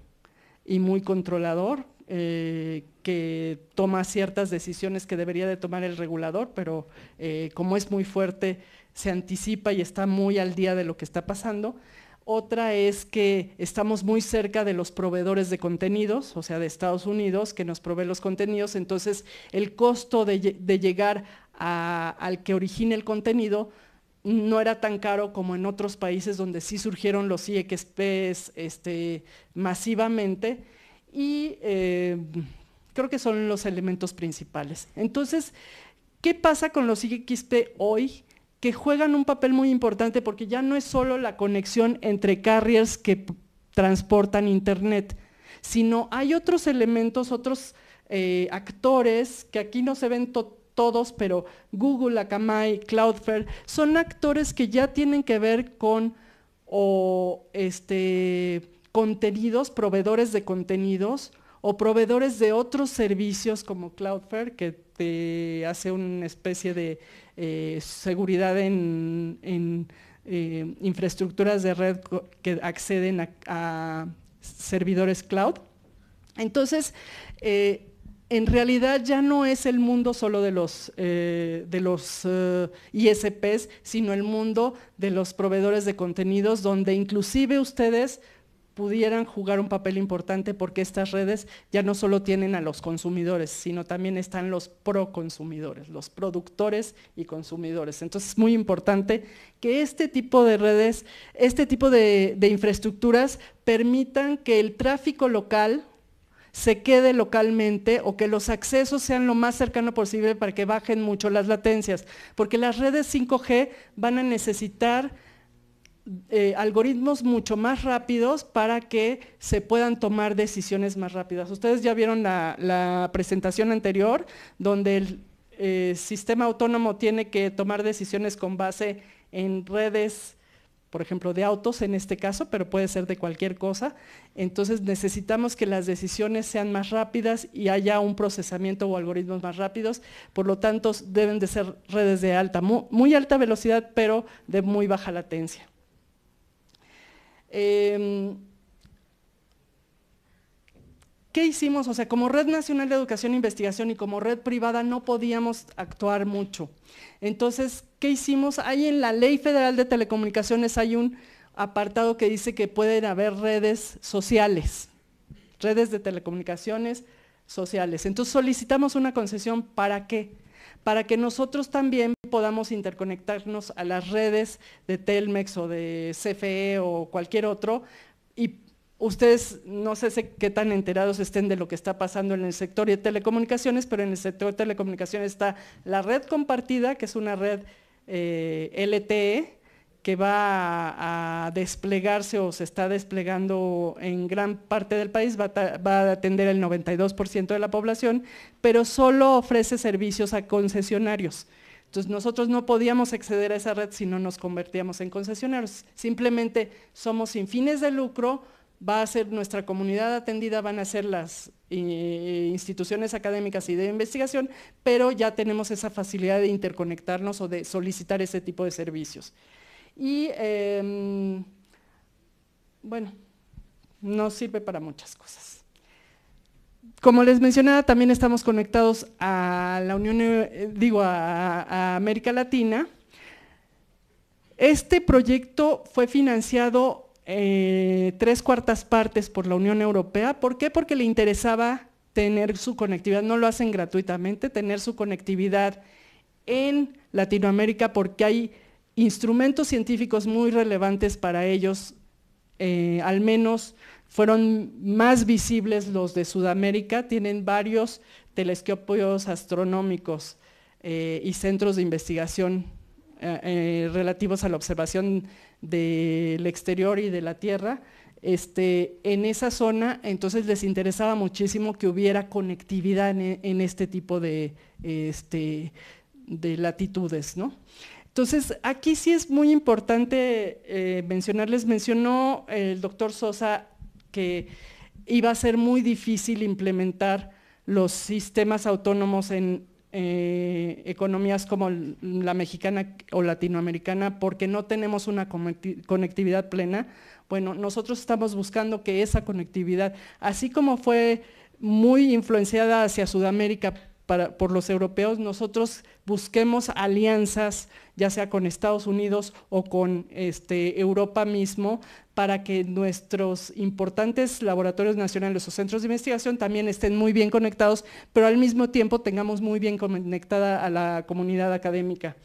y muy controlador, eh, que toma ciertas decisiones que debería de tomar el regulador, pero eh, como es muy fuerte, se anticipa y está muy al día de lo que está pasando. Otra es que estamos muy cerca de los proveedores de contenidos, o sea, de Estados Unidos, que nos provee los contenidos, entonces el costo de, llegar al que origine el contenido no era tan caro como en otros países donde sí surgieron los IXPs este, masivamente y eh, creo que son los elementos principales. Entonces, ¿qué pasa con los IXP hoy? Que juegan un papel muy importante porque ya no es solo la conexión entre carriers que transportan Internet, sino hay otros elementos, otros eh, actores que aquí no se ven totalmente todos, pero Google, Akamai, Cloudflare, son actores que ya tienen que ver con este, contenidos, proveedores de contenidos o proveedores de otros servicios como Cloudflare, que te hace una especie de eh, seguridad en, eh, infraestructuras de red que acceden a, servidores cloud. Entonces, eh, en realidad ya no es el mundo solo de los, eh, de los eh, ISPs, sino el mundo de los proveedores de contenidos, donde inclusive ustedes pudieran jugar un papel importante porque estas redes ya no solo tienen a los consumidores, sino también están los pro-consumidores, los productores y consumidores. Entonces es muy importante que este tipo de redes, este tipo de infraestructuras permitan que el tráfico local, se quede localmente o que los accesos sean lo más cercano posible para que bajen mucho las latencias, porque las redes 5G van a necesitar eh, algoritmos mucho más rápidos para que se puedan tomar decisiones más rápidas. Ustedes ya vieron la, presentación anterior, donde el eh, sistema autónomo tiene que tomar decisiones con base en redes por ejemplo, de autos en este caso, pero puede ser de cualquier cosa. Entonces necesitamos que las decisiones sean más rápidas y haya un procesamiento o algoritmos más rápidos. Por lo tanto, deben de ser redes de alta, muy, alta velocidad, pero de muy baja latencia. Em, ¿qué hicimos? O sea, como Red Nacional de Educación e Investigación y como red privada no podíamos actuar mucho. Entonces, ¿qué hicimos? Ahí en la Ley Federal de Telecomunicaciones hay un apartado que dice que pueden haber redes sociales, redes de telecomunicaciones sociales. Entonces solicitamos una concesión para qué? Para que nosotros también podamos interconectarnos a las redes de Telmex o de CFE o cualquier otro y Ustedes no sé qué tan enterados estén de lo que está pasando en el sector de telecomunicaciones, pero en el sector de telecomunicaciones está la red compartida, que es una red eh, LTE, que va a, desplegarse o se está desplegando en gran parte del país, va a, va a atender el 92% de la población, pero solo ofrece servicios a concesionarios. Entonces nosotros no podíamos acceder a esa red si no nos convertíamos en concesionarios. Simplemente somos sin fines de lucro, va a ser nuestra comunidad atendida, van a ser las eh, instituciones académicas y de investigación, pero ya tenemos esa facilidad de interconectarnos o de solicitar ese tipo de servicios. Y em, bueno, nos sirve para muchas cosas. Como les mencionaba, también estamos conectados a la Unión, eh, digo, a América Latina. Este proyecto fue financiado eh, tres cuartas partes por la Unión Europea. ¿Por qué? Porque le interesaba tener su conectividad, no lo hacen gratuitamente, tener su conectividad en Latinoamérica porque hay instrumentos científicos muy relevantes para ellos, eh, al menos fueron más visibles los de Sudamérica, tienen varios telescopios astronómicos eh, y centros de investigación relativos a la observación del exterior y de la tierra, este, en esa zona, entonces les interesaba muchísimo que hubiera conectividad en, este tipo de, este, de latitudes. ¿no? Entonces, aquí sí es muy importante eh, mencionarles, mencionó el doctor Sosa que iba a ser muy difícil implementar los sistemas autónomos en, eh, economías como la mexicana o latinoamericana porque no tenemos una conectividad plena, bueno, nosotros estamos buscando que esa conectividad, así como fue muy influenciada hacia Sudamérica por los europeos, nosotros busquemos alianzas, ya sea con Estados Unidos o con este, Europa mismo, para que nuestros importantes laboratorios nacionales o centros de investigación también estén muy bien conectados, pero al mismo tiempo tengamos muy bien conectada a la comunidad académica.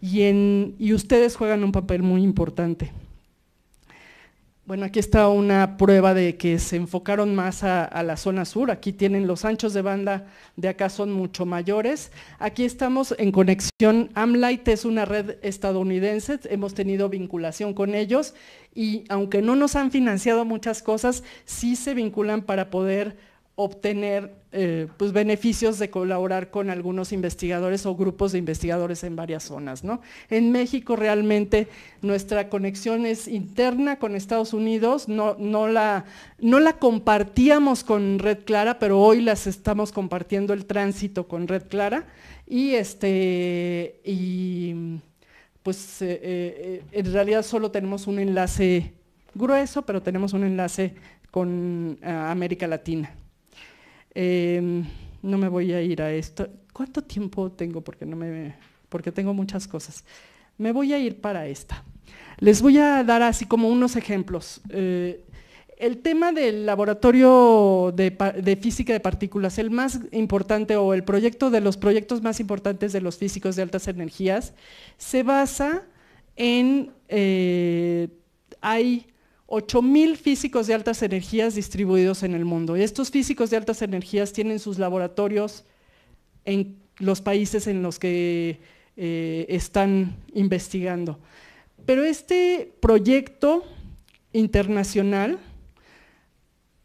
y ustedes juegan un papel muy importante. Bueno, aquí está una prueba de que se enfocaron más a, la zona sur. Aquí tienen los anchos de banda de acá son mucho mayores. Aquí estamos en conexión. AmLight es una red estadounidense. Hemos tenido vinculación con ellos y aunque no nos han financiado muchas cosas, sí se vinculan para poder obtener eh, pues, beneficios de colaborar con algunos investigadores o grupos de investigadores en varias zonas. ¿no? En México realmente nuestra conexión es interna con Estados Unidos, no, la, compartíamos con Red Clara, pero hoy las estamos compartiendo el tránsito con Red Clara y, este, pues eh, eh, en realidad solo tenemos un enlace grueso, pero tenemos un enlace con América Latina. Em, no me voy a ir a esto. ¿Cuánto tiempo tengo? Porque, no me, porque tengo muchas cosas. Me voy a ir para esta. Les voy a dar así como unos ejemplos. Eh, el tema del laboratorio de, física de partículas, el más importante o el proyecto de los proyectos más importantes de los físicos de altas energías, se basa en, eh, hay 8.000 físicos de altas energías distribuidos en el mundo. Y estos físicos de altas energías tienen sus laboratorios en los países en los que eh, están investigando. Pero este proyecto internacional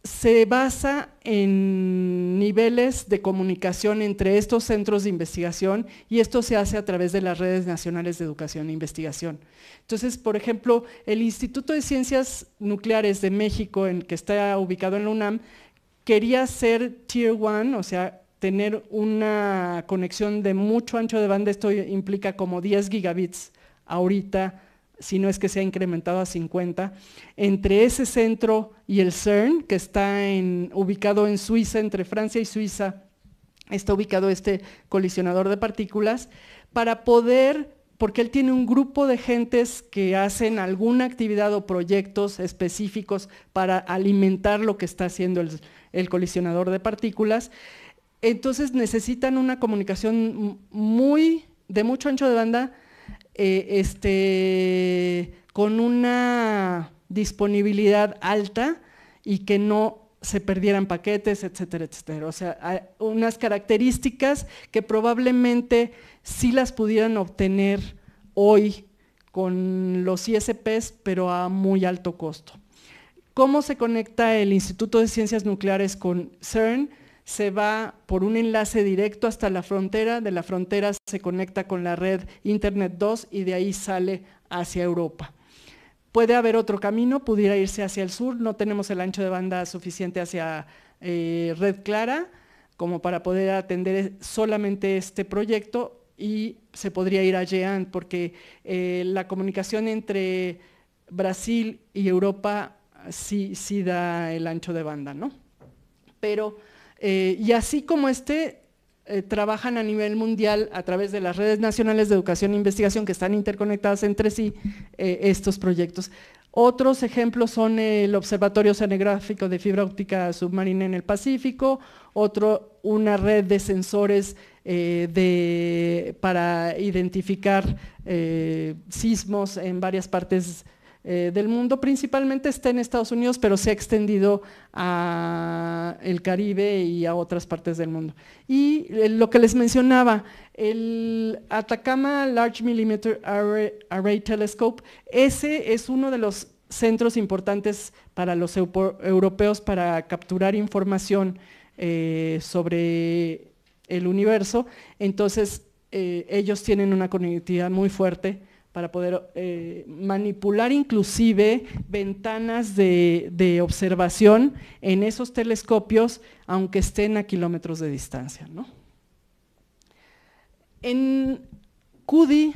se basa en niveles de comunicación entre estos centros de investigación y esto se hace a través de las redes nacionales de educación e investigación. Entonces, por ejemplo, el Instituto de Ciencias Nucleares de México, en, que está ubicado en la UNAM, quería ser Tier 1, o sea, tener una conexión de mucho ancho de banda, esto implica como 10 gigabits ahorita si no es que se ha incrementado a 50, entre ese centro y el CERN, que está ubicado en Suiza, entre Francia y Suiza, está ubicado este colisionador de partículas, para poder, porque él tiene un grupo de gentes que hacen alguna actividad o proyectos específicos para alimentar lo que está haciendo el, el colisionador de partículas, entonces necesitan una comunicación muy, de mucho ancho de banda, eh, este, con una disponibilidad alta y que no se perdieran paquetes, etcétera, etcétera. O sea, unas características que probablemente sí las pudieran obtener hoy con los ISPs, pero a muy alto costo. ¿Cómo se conecta el Instituto de Ciencias Nucleares con CERN? se va por un enlace directo hasta la frontera, de la frontera se conecta con la red Internet 2 y de ahí sale hacia Europa. Puede haber otro camino, pudiera irse hacia el sur, no tenemos el ancho de banda suficiente hacia eh, Red Clara como para poder atender e, solamente este proyecto y se podría ir a Jean porque eh, la comunicación entre Brasil y Europa sí, sí da el ancho de banda, ¿no? Pero eh, y así como este, eh, trabajan a nivel mundial a través de las redes nacionales de educación e investigación que están interconectadas entre sí eh, estos proyectos. Otros ejemplos son el Observatorio Oceanográfico de Fibra Óptica Submarina en el Pacífico, otro, una red de sensores para identificar sismos en varias partes eh, del mundo, principalmente está en Estados Unidos, pero se ha extendido a el Caribe y a otras partes del mundo. Y eh, lo que les mencionaba, el Atacama Large Millimeter Array, Telescope, ese es uno de los centros importantes para los europeos para capturar información eh, sobre el universo. Entonces, ellos tienen una conectividad muy fuerte para poder eh, manipular inclusive ventanas de, observación en esos telescopios, aunque estén a kilómetros de distancia. En CUDI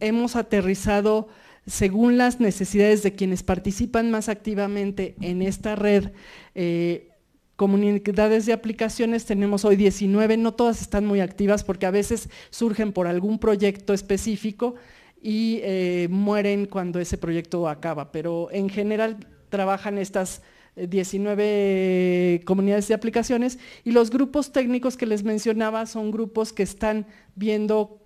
hemos aterrizado según las necesidades de quienes participan más activamente en esta red, eh, comunidades de aplicaciones tenemos hoy 19, no todas están muy activas porque a veces surgen por algún proyecto específico, y eh, mueren cuando ese proyecto acaba. Pero en general trabajan estas 19 eh, comunidades de aplicaciones y los grupos técnicos que les mencionaba son grupos que están viendo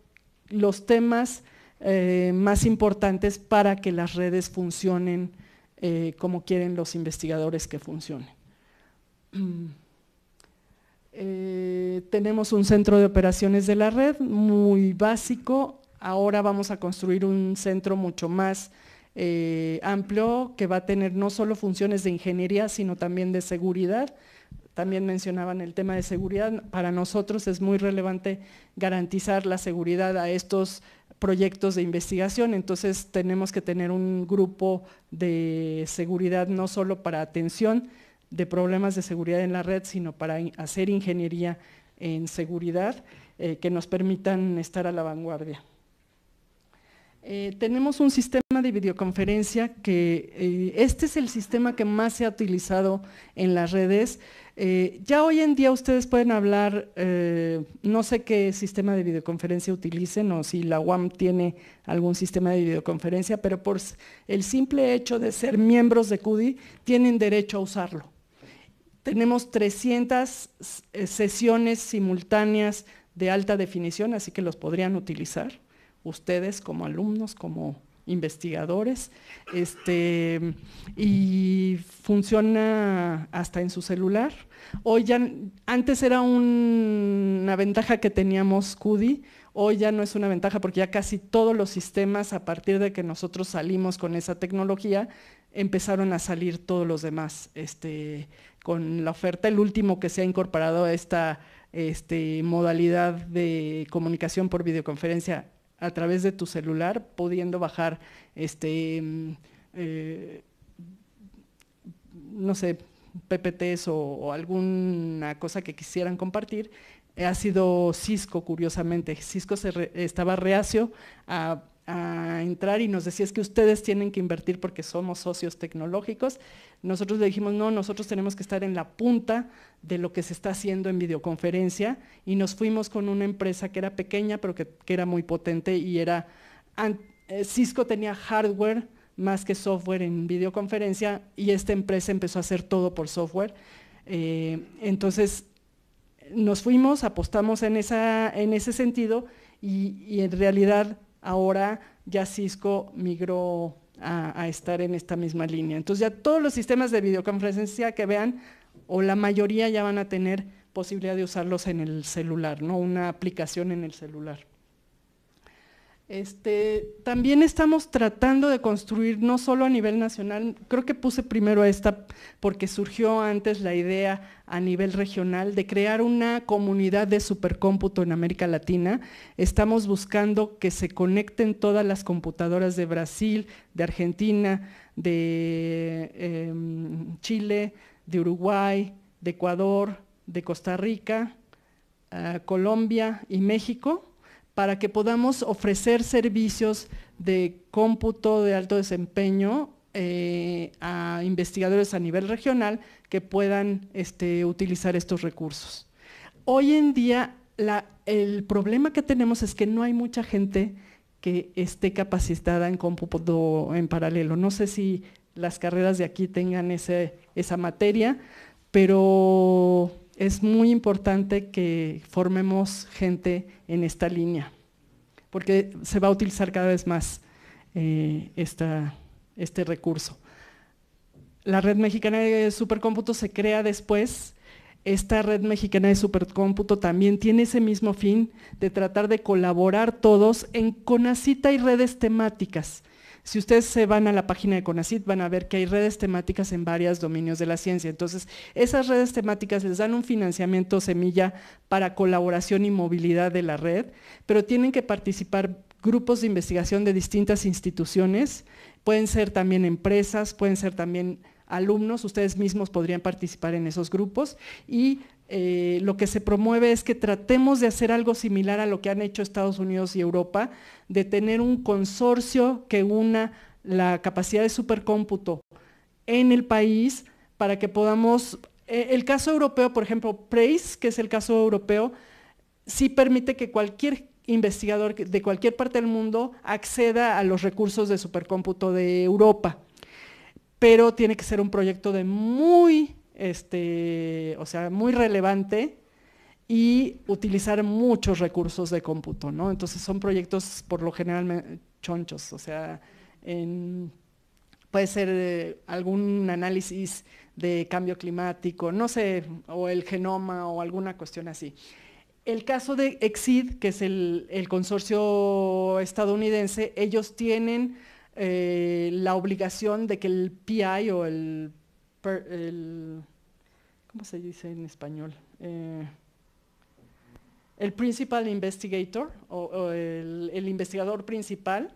los temas eh, más importantes para que las redes funcionen como quieren los investigadores que funcionen. tenemos un centro de operaciones de la red muy básico, Ahora vamos a construir un centro mucho más eh, amplio que va a tener no solo funciones de ingeniería, sino también de seguridad. También mencionaban el tema de seguridad. Para nosotros es muy relevante garantizar la seguridad a estos proyectos de investigación, entonces tenemos que tener un grupo de seguridad no solo para atención de problemas de seguridad en la red, sino para hacer ingeniería en seguridad eh, que nos permitan estar a la vanguardia. Eh, tenemos un sistema de videoconferencia que eh, este es el sistema que más se ha utilizado en las redes. Eh, ya hoy en día ustedes pueden hablar, no sé qué sistema de videoconferencia utilicen o si la UAM tiene algún sistema de videoconferencia, pero por el simple hecho de ser miembros de CUDI tienen derecho a usarlo. Tenemos 300 sesiones simultáneas de alta definición, así que los podrían utilizar ustedes como alumnos, como investigadores, este, y funciona hasta en su celular. Hoy ya, antes era una ventaja que teníamos CUDI, hoy ya no es una ventaja porque ya casi todos los sistemas, a partir de que nosotros salimos con esa tecnología, empezaron a salir todos los demás. Este, con la oferta, el último que se ha incorporado a esta este, modalidad de comunicación por videoconferencia a través de tu celular, pudiendo bajar, este, mm, eh, no sé, PPTs o, alguna cosa que quisieran compartir, ha sido Cisco, curiosamente. Cisco estaba reacio a a entrar y nos decía es que ustedes tienen que invertir porque somos socios tecnológicos. Nosotros le dijimos, no, nosotros tenemos que estar en la punta de lo que se está haciendo en videoconferencia y nos fuimos con una empresa que era pequeña pero que, era muy potente y era, eh, Cisco tenía hardware más que software en videoconferencia y esta empresa empezó a hacer todo por software. Eh, entonces nos fuimos, apostamos en, esa, en ese sentido y, y en realidad ahora ya Cisco migró a, estar en esta misma línea. Entonces ya todos los sistemas de videoconferencia que vean, o la mayoría ya van a tener posibilidad de usarlos en el celular, ¿no? una aplicación en el celular. Este, también estamos tratando de construir, no solo a nivel nacional, creo que puse primero esta porque surgió antes la idea a nivel regional de crear una comunidad de supercómputo en América Latina. Estamos buscando que se conecten todas las computadoras de Brasil, de Argentina, de em, Chile, de Uruguay, de Ecuador, de Costa Rica, ah, Colombia y México para que podamos ofrecer servicios de cómputo de alto desempeño eh, a investigadores a nivel regional que puedan este, utilizar estos recursos. Hoy en día el problema que tenemos es que no hay mucha gente que esté capacitada en cómputo en paralelo. No sé si las carreras de aquí tengan ese, esa materia, pero es muy importante que formemos gente en esta línea, porque se va a utilizar cada vez más eh, este recurso. La Red Mexicana de Supercómputo se crea después. Esta Red Mexicana de Supercómputo también tiene ese mismo fin de tratar de colaborar todos en CONACITA y redes temáticas. Si ustedes se van a la página de CONACIT, van a ver que hay redes temáticas en varios dominios de la ciencia. Entonces, esas redes temáticas les dan un financiamiento semilla para colaboración y movilidad de la red, pero tienen que participar grupos de investigación de distintas instituciones, pueden ser también empresas, pueden ser también alumnos, ustedes mismos podrían participar en esos grupos y eh, lo que se promueve es que tratemos de hacer algo similar a lo que han hecho Estados Unidos y Europa, de tener un consorcio que una la capacidad de supercómputo en el país para que podamos, e, el caso europeo, por ejemplo, PRACE, que es el caso europeo, sí permite que cualquier investigador de cualquier parte del mundo acceda a los recursos de supercómputo de Europa, pero tiene que ser un proyecto de muy este, o sea, muy relevante y utilizar muchos recursos de cómputo, ¿no? Entonces son proyectos por lo general chonchos, o sea, puede ser eh, algún análisis de cambio climático, no sé, o el genoma o alguna cuestión así. El caso de EXID, que es el, consorcio estadounidense, ellos tienen eh, la obligación de que el PI o el, el ¿cómo se dice en español? Eh, el principal investigator o, el, investigador principal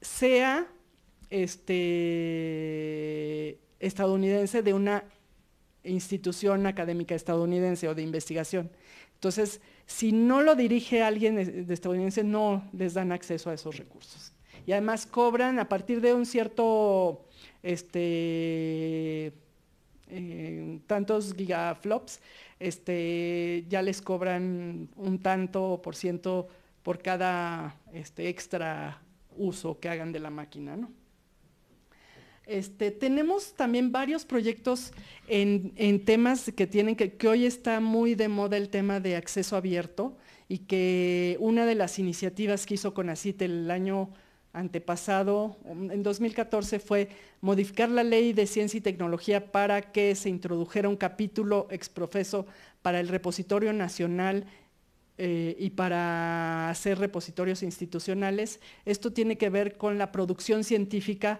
sea este, estadounidense de una institución académica estadounidense o de investigación. Entonces, si no lo dirige alguien de estadounidense, no les dan acceso a esos recursos. Y además cobran a partir de un cierto este, tantos gigaflops, este, ya les cobran un tanto por ciento por cada este, extra uso que hagan de la máquina. Este, tenemos también varios proyectos en, temas que tienen que, que, hoy está muy de moda el tema de acceso abierto y que una de las iniciativas que hizo CONACIT el año antepasado, en 2014, fue modificar la ley de ciencia y tecnología para que se introdujera un capítulo exprofeso para el repositorio nacional eh, y para hacer repositorios institucionales. Esto tiene que ver con la producción científica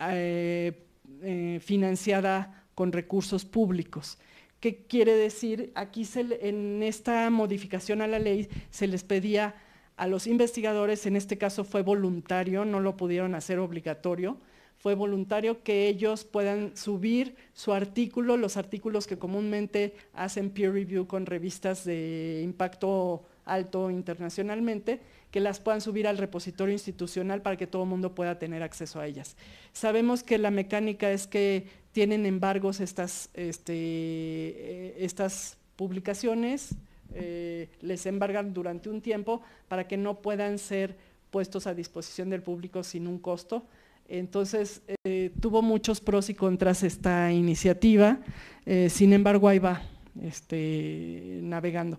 eh, eh, financiada con recursos públicos. ¿Qué quiere decir? Aquí se, en esta modificación a la ley se les pedía a los investigadores, en este caso fue voluntario, no lo pudieron hacer obligatorio, fue voluntario que ellos puedan subir su artículo, los artículos que comúnmente hacen peer review con revistas de impacto alto internacionalmente, que las puedan subir al repositorio institucional para que todo el mundo pueda tener acceso a ellas. Sabemos que la mecánica es que tienen embargos estas, este, eh, estas publicaciones, eh, les embargan durante un tiempo para que no puedan ser puestos a disposición del público sin un costo. Entonces, eh, tuvo muchos pros y contras esta iniciativa, eh, sin embargo, ahí va este, navegando.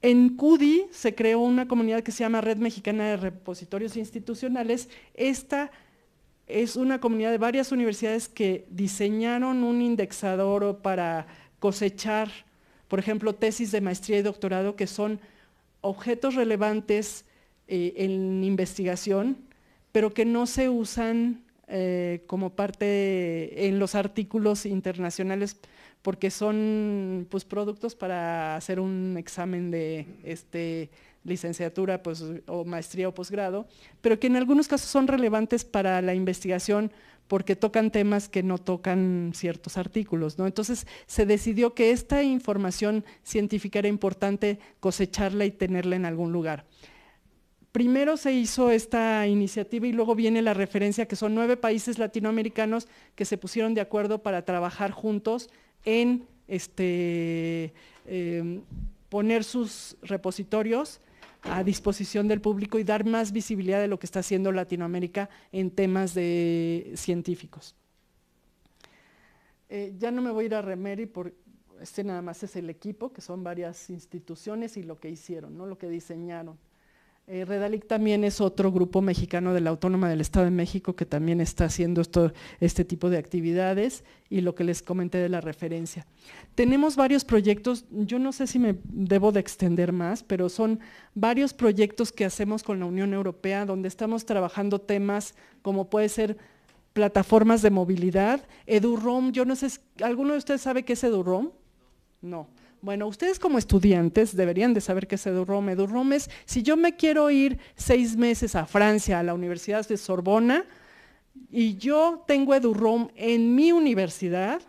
En CUDI se creó una comunidad que se llama Red Mexicana de Repositorios Institucionales. Esta es una comunidad de varias universidades que diseñaron un indexador para cosechar por ejemplo, tesis de maestría y doctorado que son objetos relevantes eh, en investigación, pero que no se usan eh, como parte en los artículos internacionales porque son pues, productos para hacer un examen de este, licenciatura pues, o maestría o posgrado, pero que en algunos casos son relevantes para la investigación porque tocan temas que no tocan ciertos artículos. Entonces se decidió que esta información científica era importante cosecharla y tenerla en algún lugar. Primero se hizo esta iniciativa y luego viene la referencia que son nueve países latinoamericanos que se pusieron de acuerdo para trabajar juntos en este, eh, poner sus repositorios a disposición del público y dar más visibilidad de lo que está haciendo Latinoamérica en temas de científicos. Eh, ya no me voy a ir a Remeri, porque este nada más es el equipo, que son varias instituciones y lo que hicieron, ¿no? lo que diseñaron. Eh, Redalic también es otro grupo mexicano de la Autónoma del Estado de México que también está haciendo esto, este tipo de actividades y lo que les comenté de la referencia. Tenemos varios proyectos, yo no sé si me debo de extender más, pero son varios proyectos que hacemos con la Unión Europea donde estamos trabajando temas como puede ser plataformas de movilidad, EduROM, yo no sé, ¿alguno de ustedes sabe qué es EduROM? No. Bueno, ustedes como estudiantes deberían de saber qué es EduROM. EduROM es, si yo me quiero ir seis meses a Francia, a la Universidad de Sorbona, y yo tengo EduROM en mi universidad,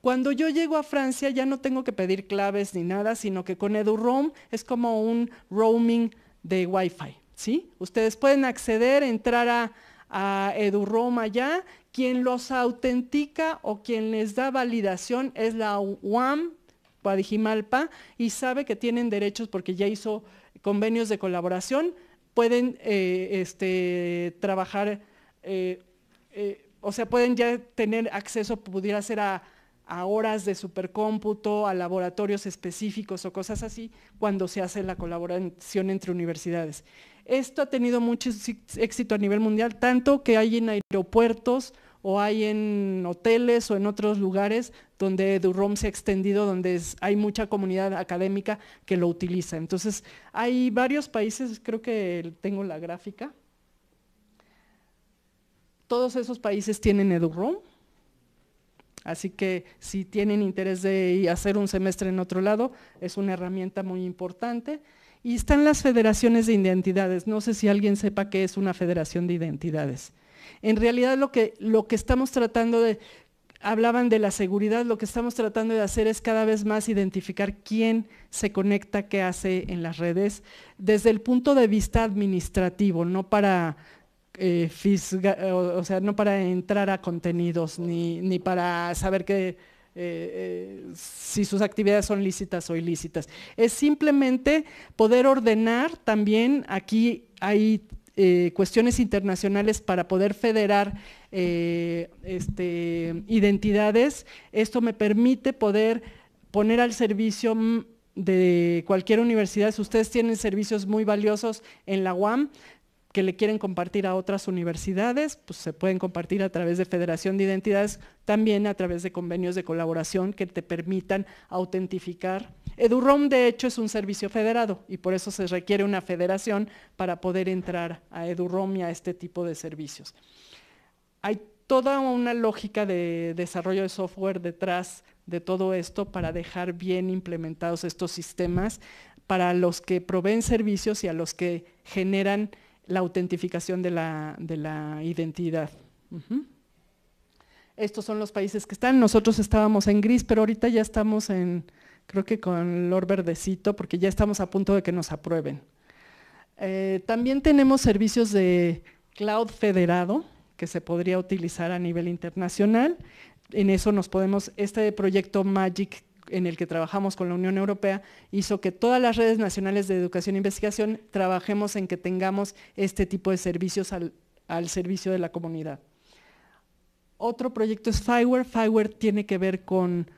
cuando yo llego a Francia ya no tengo que pedir claves ni nada, sino que con EduROM es como un roaming de Wi-Fi, ¿sí? Ustedes pueden acceder, entrar a, a EduROM allá, quien los autentica o quien les da validación es la UAM y sabe que tienen derechos porque ya hizo convenios de colaboración, pueden eh, este, trabajar, eh, eh, o sea, pueden ya tener acceso, pudiera ser a, a horas de supercómputo, a laboratorios específicos o cosas así, cuando se hace la colaboración entre universidades. Esto ha tenido mucho éxito a nivel mundial, tanto que hay en aeropuertos o hay en hoteles o en otros lugares donde EduROM se ha extendido, donde hay mucha comunidad académica que lo utiliza. Entonces, hay varios países, creo que tengo la gráfica. Todos esos países tienen EduROM. Así que si tienen interés de hacer un semestre en otro lado, es una herramienta muy importante. Y están las federaciones de identidades. No sé si alguien sepa qué es una federación de identidades. En realidad lo que, lo que estamos tratando de, hablaban de la seguridad, lo que estamos tratando de hacer es cada vez más identificar quién se conecta, qué hace en las redes, desde el punto de vista administrativo, no para, eh, o, sea, no para entrar a contenidos, ni, para saber que, eh, eh, si sus actividades son lícitas o ilícitas. Es simplemente poder ordenar también, aquí hay eh, cuestiones internacionales para poder federar eh, este, identidades, esto me permite poder poner al servicio mm, de cualquier universidad. ustedes tienen servicios muy valiosos en la UAM, que le quieren compartir a otras universidades, pues se pueden compartir a través de Federación de Identidades, también a través de convenios de colaboración que te permitan autentificar. EduROM, de hecho, es un servicio federado y por eso se requiere una federación para poder entrar a EduROM y a este tipo de servicios. Hay toda una lógica de desarrollo de software detrás de todo esto para dejar bien implementados estos sistemas para los que proveen servicios y a los que generan la autentificación de la, identidad. Estos son los países que están. Nosotros estábamos en gris, pero ahorita ya estamos en, creo que con color verdecito, porque ya estamos a punto de que nos aprueben. Eh, también tenemos servicios de cloud federado, que se podría utilizar a nivel internacional. En eso nos podemos, este proyecto Magic en el que trabajamos con la Unión Europea hizo que todas las redes nacionales de educación e investigación trabajemos en que tengamos este tipo de servicios al, al servicio de la comunidad. Otro proyecto es Fireware. Fireware tiene que ver con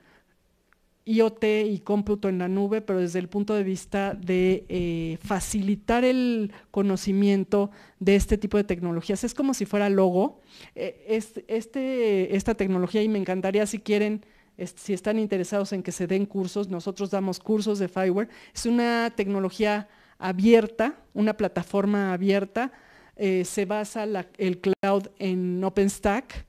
IoT y cómputo en la nube, pero desde el punto de vista de eh, facilitar el conocimiento de este tipo de tecnologías. Es como si fuera logo. Eh, este, esta tecnología, y me encantaría si quieren si están interesados en que se den cursos, nosotros damos cursos de Fireware. Es una tecnología abierta, una plataforma abierta. Eh, se basa el cloud en OpenStack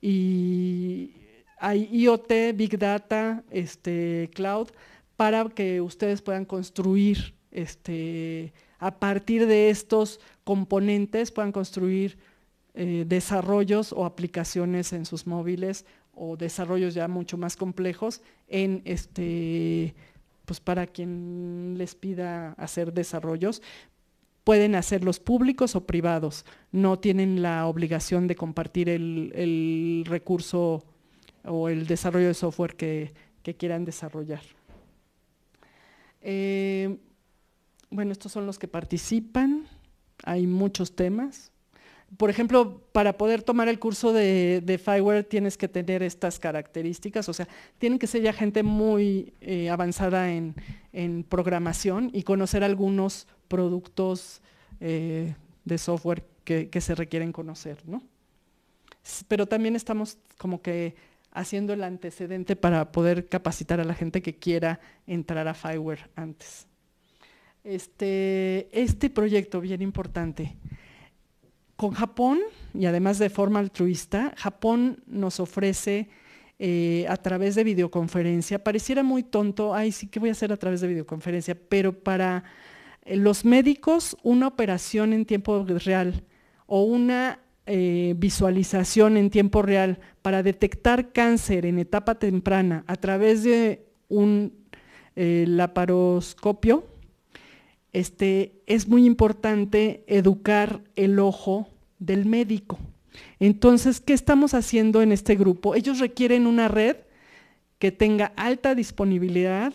y hay IoT, Big Data, este, Cloud, para que ustedes puedan construir este, a partir de estos componentes, puedan construir eh, desarrollos o aplicaciones en sus móviles o desarrollos ya mucho más complejos en este pues para quien les pida hacer desarrollos pueden hacerlos públicos o privados no tienen la obligación de compartir el, recurso o el desarrollo de software que, quieran desarrollar eh, bueno estos son los que participan hay muchos temas por ejemplo, para poder tomar el curso de, Fireware tienes que tener estas características, o sea, tienen que ser ya gente muy eh, avanzada en, programación y conocer algunos productos eh, de software que, se requieren conocer, ¿no? Pero también estamos como que haciendo el antecedente para poder capacitar a la gente que quiera entrar a Fireware antes. Este, este proyecto, bien importante, con Japón, y además de forma altruista, Japón nos ofrece eh, a través de videoconferencia, pareciera muy tonto, ay, sí, que voy a hacer a través de videoconferencia? Pero para eh, los médicos, una operación en tiempo real o una eh, visualización en tiempo real para detectar cáncer en etapa temprana a través de un laparoscopio, este, es muy importante educar el ojo del médico. Entonces, ¿qué estamos haciendo en este grupo? Ellos requieren una red que tenga alta disponibilidad,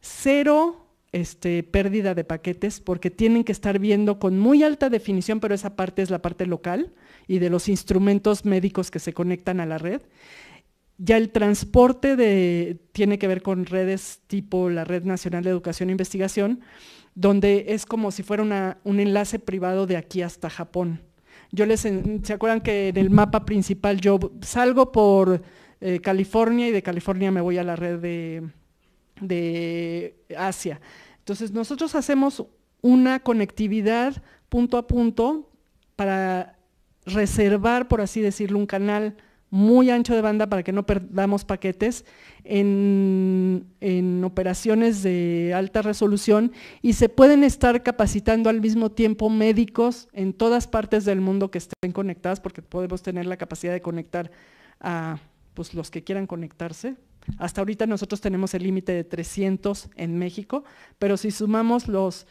cero este, pérdida de paquetes, porque tienen que estar viendo con muy alta definición, pero esa parte es la parte local y de los instrumentos médicos que se conectan a la red. Ya el transporte tiene que ver con redes tipo la Red Nacional de Educación e Investigación, donde es como si fuera un enlace privado de aquí hasta Japón. Yo les, ¿Se acuerdan que en el mapa principal yo salgo por eh, California y de California me voy a la red de, de Asia? Entonces nosotros hacemos una conectividad punto a punto para reservar, por así decirlo, un canal muy ancho de banda para que no perdamos paquetes, en, operaciones de alta resolución y se pueden estar capacitando al mismo tiempo médicos en todas partes del mundo que estén conectadas, porque podemos tener la capacidad de conectar a pues, los que quieran conectarse. Hasta ahorita nosotros tenemos el límite de 300 en México, pero si sumamos los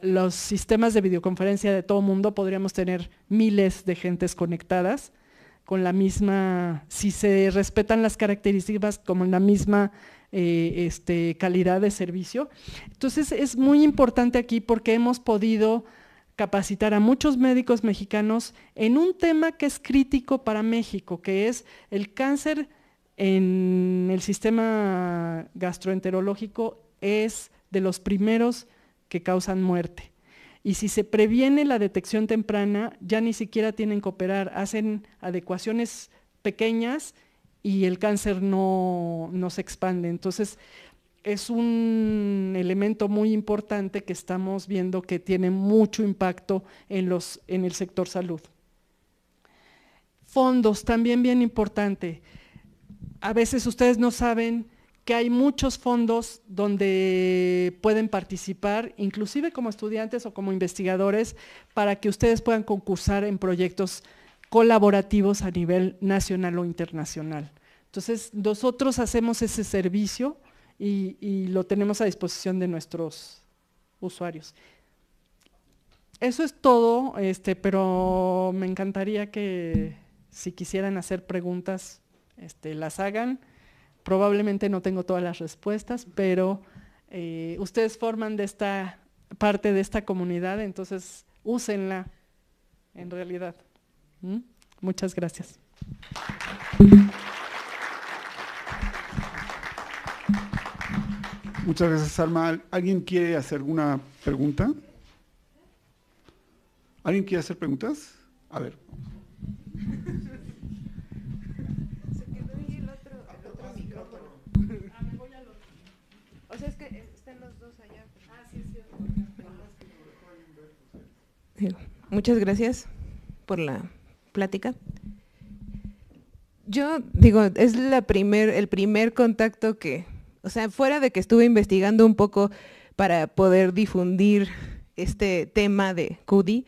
los sistemas de videoconferencia de todo el mundo, podríamos tener miles de gentes conectadas con la misma, si se respetan las características como la misma eh, este, calidad de servicio. Entonces es muy importante aquí porque hemos podido capacitar a muchos médicos mexicanos en un tema que es crítico para México, que es el cáncer en el sistema gastroenterológico es de los primeros que causan muerte. Y si se previene la detección temprana, ya ni siquiera tienen que operar, hacen adecuaciones pequeñas y el cáncer no, se expande. Entonces, es un elemento muy importante que estamos viendo que tiene mucho impacto en, los, en el sector salud. Fondos, también bien importante. A veces ustedes no saben que hay muchos fondos donde pueden participar, inclusive como estudiantes o como investigadores, para que ustedes puedan concursar en proyectos colaborativos a nivel nacional o internacional. Entonces, nosotros hacemos ese servicio y, lo tenemos a disposición de nuestros usuarios. Eso es todo, este, pero me encantaría que si quisieran hacer preguntas, este, las hagan. Probablemente no tengo todas las respuestas, pero eh, ustedes forman de esta parte de esta comunidad, entonces úsenla en realidad. ¿Mm? Muchas gracias. Muchas gracias, Alma. ¿Alguien quiere hacer alguna pregunta? ¿Alguien quiere hacer preguntas? A ver. muchas gracias por la plática. Yo digo, es la primer, el primer contacto que, o sea, fuera de que estuve investigando un poco para poder difundir este tema de CUDI,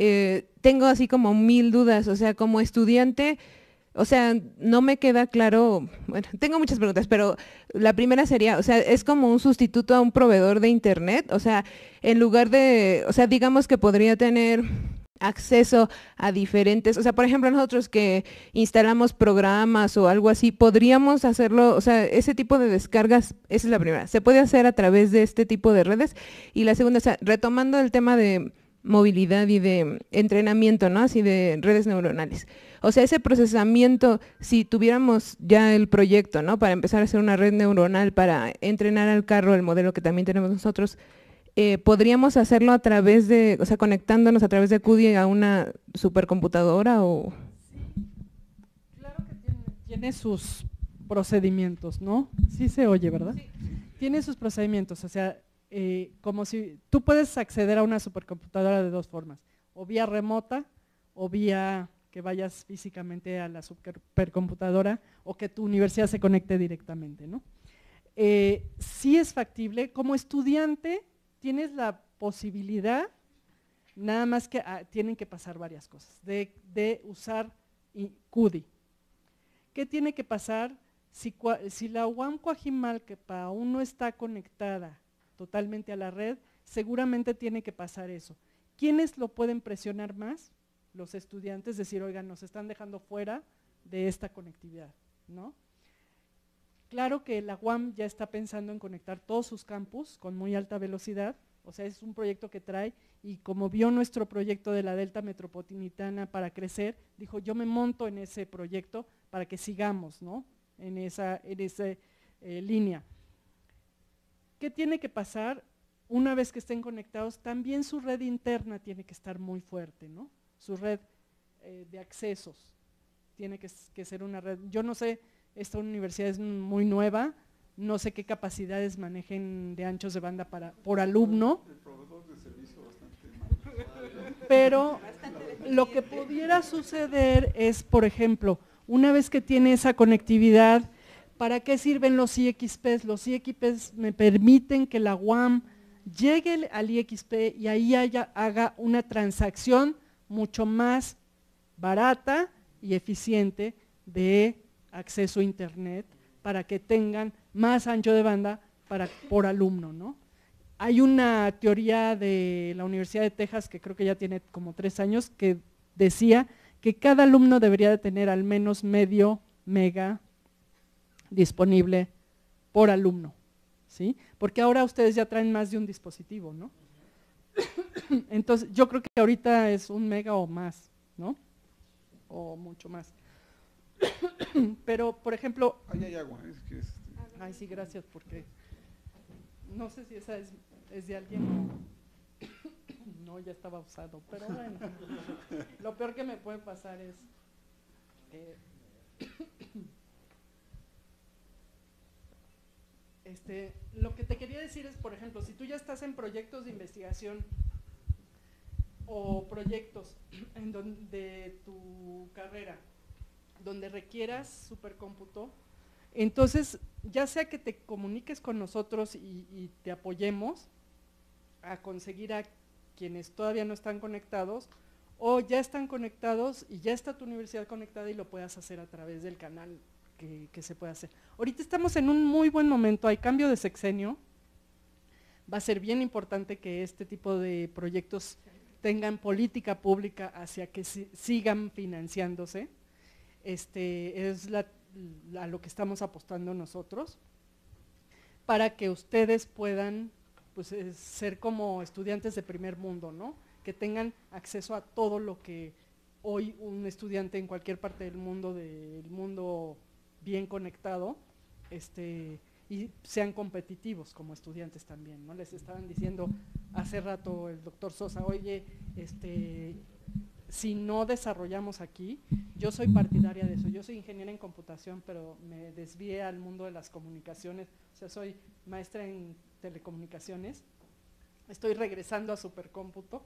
eh, tengo así como mil dudas, o sea, como estudiante, o sea, no me queda claro, bueno, tengo muchas preguntas, pero la primera sería, o sea, es como un sustituto a un proveedor de Internet, o sea, en lugar de, o sea, digamos que podría tener acceso a diferentes, o sea, por ejemplo, nosotros que instalamos programas o algo así, podríamos hacerlo, o sea, ese tipo de descargas, esa es la primera, se puede hacer a través de este tipo de redes. Y la segunda, o sea, retomando el tema de movilidad y de entrenamiento, ¿no? Así de redes neuronales. O sea, ese procesamiento, si tuviéramos ya el proyecto, ¿no? Para empezar a hacer una red neuronal, para entrenar al carro, el modelo que también tenemos nosotros, eh, podríamos hacerlo a través de, o sea, conectándonos a través de CUDI a una supercomputadora o... Claro que tiene, sus procedimientos, ¿no? Sí se oye, ¿verdad? Sí. Tiene sus procedimientos, o sea, eh, como si tú puedes acceder a una supercomputadora de dos formas, o vía remota o vía que vayas físicamente a la supercomputadora o que tu universidad se conecte directamente. ¿no? Eh, sí es factible, como estudiante tienes la posibilidad, nada más que ah, tienen que pasar varias cosas, de, usar CUDI. ¿Qué tiene que pasar si, si la UAM que aún no está conectada totalmente a la red? Seguramente tiene que pasar eso. ¿Quiénes lo pueden presionar más? los estudiantes decir, oigan, nos están dejando fuera de esta conectividad, ¿no? Claro que la UAM ya está pensando en conectar todos sus campus con muy alta velocidad, o sea, es un proyecto que trae y como vio nuestro proyecto de la Delta Metropolitana para crecer, dijo, yo me monto en ese proyecto para que sigamos ¿no? en esa, en eh, línea. ¿Qué tiene que pasar? Una vez que estén conectados, también su red interna tiene que estar muy fuerte, ¿no? su red eh, de accesos. Tiene que, ser una red. Yo no sé, esta universidad es muy nueva, no sé qué capacidades manejen de anchos de banda por alumno. Pero lo que pudiera suceder es, por ejemplo, una vez que tiene esa conectividad, ¿para qué sirven los IXPs? Los IXPs me permiten que la UAM llegue al IXP y ahí haga una transacción mucho más barata y eficiente de acceso a Internet para que tengan más ancho de banda por alumno. Hay una teoría de la Universidad de Texas, que creo que ya tiene como tres años, que decía que cada alumno debería de tener al menos medio mega disponible por alumno. Porque ahora ustedes ya traen más de un dispositivo, ¿no? Entonces, yo creo que ahorita es un mega o más, ¿no? O mucho más. Pero, por ejemplo... Ahí hay agua. Es que es... Este. Ay, sí, gracias, porque no sé si esa es, de alguien o... No, ya estaba usado, pero bueno. Lo peor que me puede pasar es... Este, lo que te quería decir es, por ejemplo, si tú ya estás en proyectos de investigación o proyectos en donde, de tu carrera donde requieras supercómputo, entonces ya sea que te comuniques con nosotros y te apoyemos a conseguir a quienes todavía no están conectados o ya están conectados y ya está tu universidad conectada y lo puedas hacer a través del canal que, se puede hacer. Ahorita estamos en un muy buen momento, hay cambio de sexenio, va a ser bien importante que este tipo de proyectos tengan política pública hacia que sigan financiándose. Este, es a lo que estamos apostando nosotros, para que ustedes puedan pues, eh, ser como estudiantes de primer mundo, ¿no? que tengan acceso a todo lo que hoy un estudiante en cualquier parte del mundo, del mundo bien conectado, este, y sean competitivos como estudiantes también, ¿no? Les estaban diciendo hace rato el doctor Sosa, oye, este, si no desarrollamos aquí, yo soy partidaria de eso, yo soy ingeniera en computación, pero me desvié al mundo de las comunicaciones, o sea, soy maestra en telecomunicaciones, estoy regresando a supercómputo,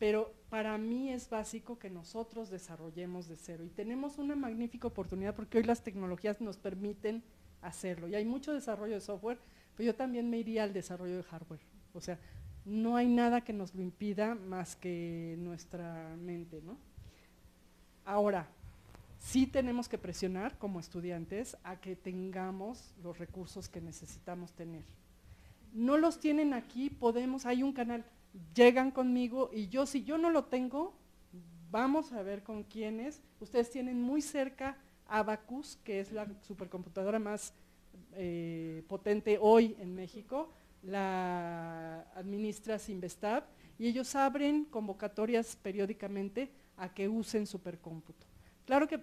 pero para mí es básico que nosotros desarrollemos de cero y tenemos una magnífica oportunidad porque hoy las tecnologías nos permiten hacerlo y hay mucho desarrollo de software, pero yo también me iría al desarrollo de hardware, o sea, no hay nada que nos lo impida más que nuestra mente, Ahora, sí tenemos que presionar como estudiantes a que tengamos los recursos que necesitamos tener. No los tienen aquí, podemos, hay un canal, llegan conmigo y yo, si yo no lo tengo, vamos a ver con quiénes. Ustedes tienen muy cerca Abacus, que es la supercomputadora más eh, potente hoy en México, la administra Sinvestab y ellos abren convocatorias periódicamente a que usen supercómputo. Claro que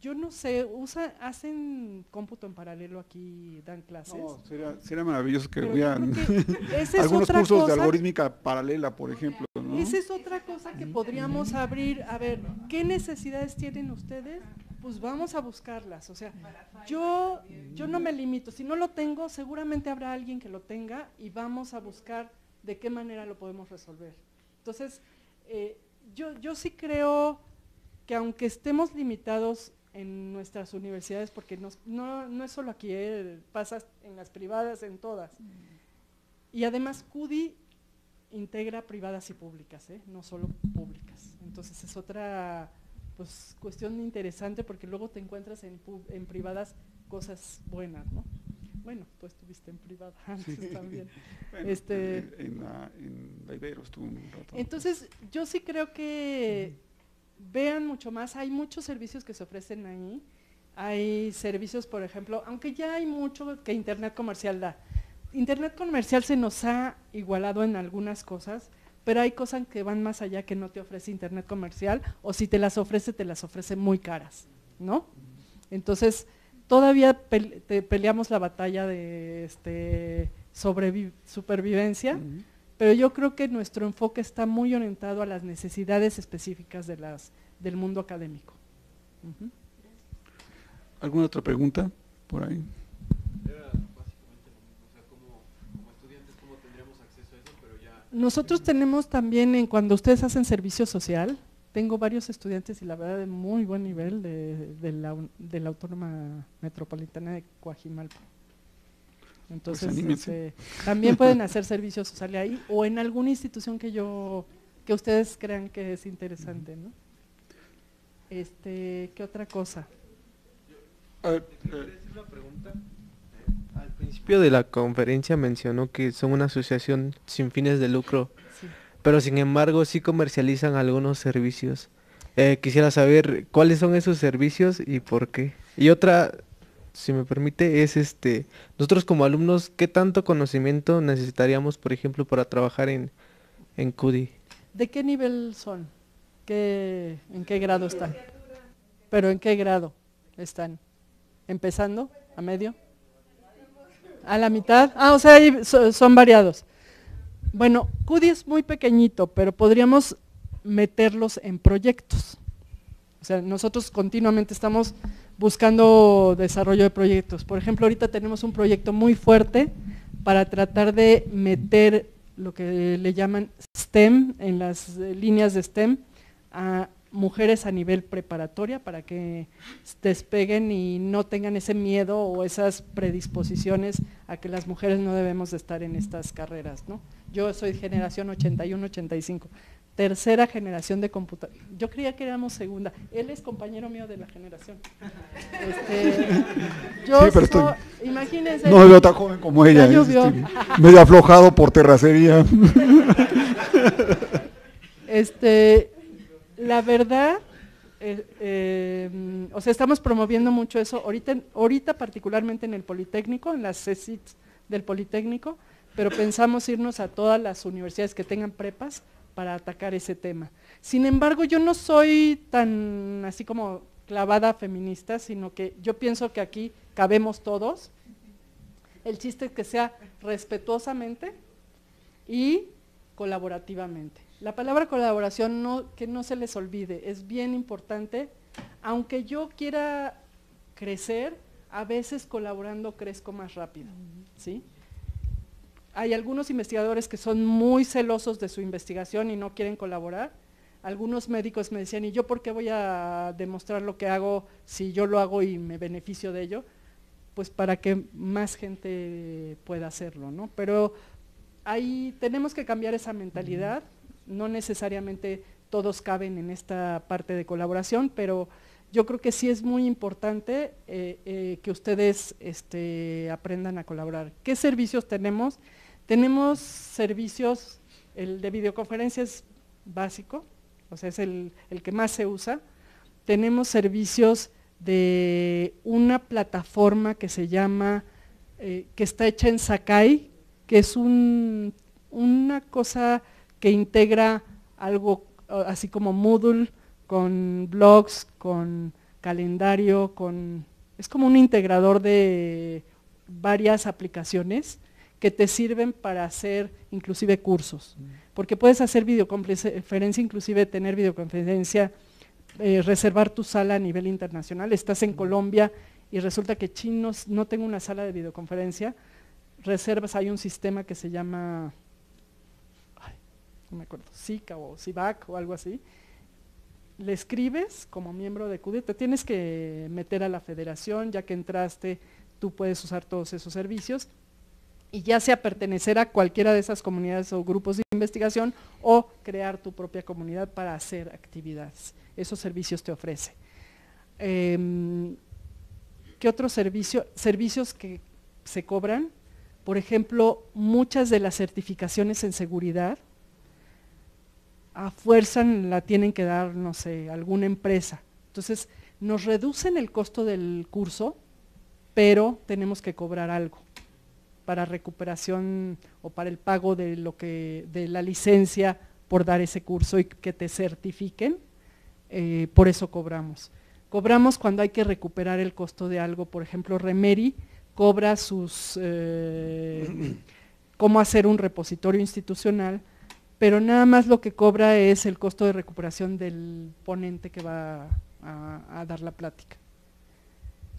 yo no sé, usa, hacen cómputo en paralelo aquí, dan clases. No, sería, maravilloso que hubieran algunos cursos de algorítmica paralela, por ejemplo. Esa es otra cosa que podríamos abrir. A ver, ¿qué necesidades tienen ustedes? Pues vamos a buscarlas. O sea, yo, yo no me limito. Si no lo tengo, seguramente habrá alguien que lo tenga y vamos a buscar de qué manera lo podemos resolver. Entonces, eh, yo, yo sí creo aunque estemos limitados en nuestras universidades, porque no, es solo aquí, eh, pasa en las privadas, en todas. Mm. Y además CUDI integra privadas y públicas, eh, no solo públicas. Entonces es otra pues, cuestión interesante porque luego te encuentras en, privadas cosas buenas, Bueno, tú estuviste en privada también. Este, en, la, estuvo un rato. Entonces, yo sí creo que vean mucho más, hay muchos servicios que se ofrecen ahí, hay servicios, por ejemplo, aunque ya hay mucho que Internet comercial da. Internet comercial se nos ha igualado en algunas cosas, pero hay cosas que van más allá que no te ofrece Internet comercial, o si te las ofrece, te las ofrece muy caras, ¿no? Entonces, todavía te peleamos la batalla de este, supervivencia, pero yo creo que nuestro enfoque está muy orientado a las necesidades específicas del mundo académico. ¿Alguna otra pregunta por ahí? Nosotros tenemos también, en cuando ustedes hacen servicio social, tengo varios estudiantes y la verdad de muy buen nivel de, la, de la Autónoma Metropolitana de Coajimalpa. Pues Entonces, este, también pueden hacer servicios, social ahí o en alguna institución que yo, que ustedes crean que es interesante, ¿no? Este, ¿qué otra cosa? Eh, Al principio de la conferencia mencionó que son una asociación sin fines de lucro, pero sin embargo sí comercializan algunos servicios. Eh, quisiera saber cuáles son esos servicios y por qué. Y otra si me permite, es este, nosotros como alumnos, ¿qué tanto conocimiento necesitaríamos, por ejemplo, para trabajar en, en CUDI? ¿De qué nivel son? ¿Qué, ¿En qué grado están? ¿Pero en qué grado están? ¿Empezando? ¿A medio? ¿A la mitad? Ah, o sea, son variados. Bueno, CUDI es muy pequeñito, pero podríamos meterlos en proyectos. O sea, nosotros continuamente estamos buscando desarrollo de proyectos. Por ejemplo, ahorita tenemos un proyecto muy fuerte para tratar de meter lo que le llaman STEM, en las eh, líneas de STEM, a mujeres a nivel preparatoria para que despeguen y no tengan ese miedo o esas predisposiciones a que las mujeres no debemos estar en estas carreras. ¿no? Yo soy generación 81-85, tercera generación de computadores, Yo creía que éramos segunda. Él es compañero mío de la generación. Este, yo imagínense. No veo tan joven como ella. ¿eh? medio aflojado por terracería. Este, la verdad, eh, eh, o sea, estamos promoviendo mucho eso. Ahorita, ahorita particularmente en el Politécnico, en las CECIT del Politécnico, pero pensamos irnos a todas las universidades que tengan prepas para atacar ese tema. Sin embargo, yo no soy tan así como clavada feminista, sino que yo pienso que aquí cabemos todos. El chiste es que sea respetuosamente y colaborativamente. La palabra colaboración que no se les olvide, es bien importante. Aunque yo quiera crecer, a veces colaborando crezco más rápido, ¿sí? Hay algunos investigadores que son muy celosos de su investigación y no quieren colaborar. Algunos médicos me decían, ¿y yo por qué voy a demostrar lo que hago si yo lo hago y me beneficio de ello? Pues para que más gente pueda hacerlo, ¿no? Pero ahí tenemos que cambiar esa mentalidad. No necesariamente todos caben en esta parte de colaboración, pero yo creo que sí es muy importante eh, eh, que ustedes este, aprendan a colaborar. ¿Qué servicios tenemos? Tenemos servicios, el de videoconferencia es básico, o sea, es el, que más se usa. Tenemos servicios de una plataforma que se llama, eh, que está hecha en Sakai, que es una cosa que integra algo eh, así como Moodle, con blogs, con calendario, con es como un integrador de varias aplicaciones que te sirven para hacer inclusive cursos. Porque puedes hacer videoconferencia, inclusive tener videoconferencia, eh, reservar tu sala a nivel internacional. Estás en Colombia y resulta que chinos no tengo una sala de videoconferencia. Reservas, hay un sistema que se llama, no me acuerdo, SICA o SIVAC o algo así, le escribes como miembro de CUDE, te tienes que meter a la federación, ya que entraste, tú puedes usar todos esos servicios y ya sea pertenecer a cualquiera de esas comunidades o grupos de investigación o crear tu propia comunidad para hacer actividades. Esos servicios te ofrece. Em, ¿Qué otros servicio, servicios que se cobran? Por ejemplo, muchas de las certificaciones en seguridad a fuerza la tienen que dar, no sé, alguna empresa. Entonces, nos reducen el costo del curso, pero tenemos que cobrar algo para recuperación o para el pago de, lo que, de la licencia por dar ese curso y que te certifiquen, eh, por eso cobramos. Cobramos cuando hay que recuperar el costo de algo, por ejemplo, Remeri cobra sus, eh, cómo hacer un repositorio institucional, pero nada más lo que cobra es el costo de recuperación del ponente que va a, a dar la plática.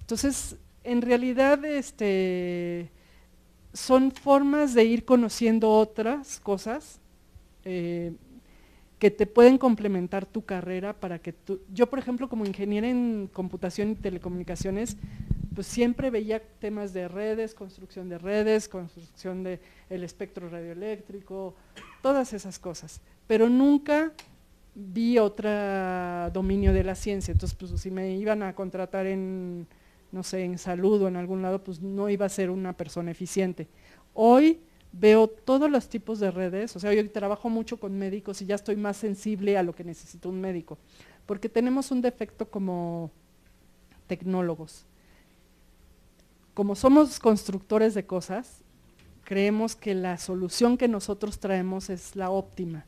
Entonces, en realidad, este, son formas de ir conociendo otras cosas eh, que te pueden complementar tu carrera para que tú, yo por ejemplo como ingeniera en computación y telecomunicaciones, pues siempre veía temas de redes, construcción de redes, construcción del el espectro radioeléctrico, todas esas cosas, pero nunca vi otro dominio de la ciencia, entonces pues si me iban a contratar en no sé, en salud o en algún lado, pues no iba a ser una persona eficiente. Hoy veo todos los tipos de redes, o sea, yo trabajo mucho con médicos y ya estoy más sensible a lo que necesita un médico, porque tenemos un defecto como tecnólogos. Como somos constructores de cosas, creemos que la solución que nosotros traemos es la óptima.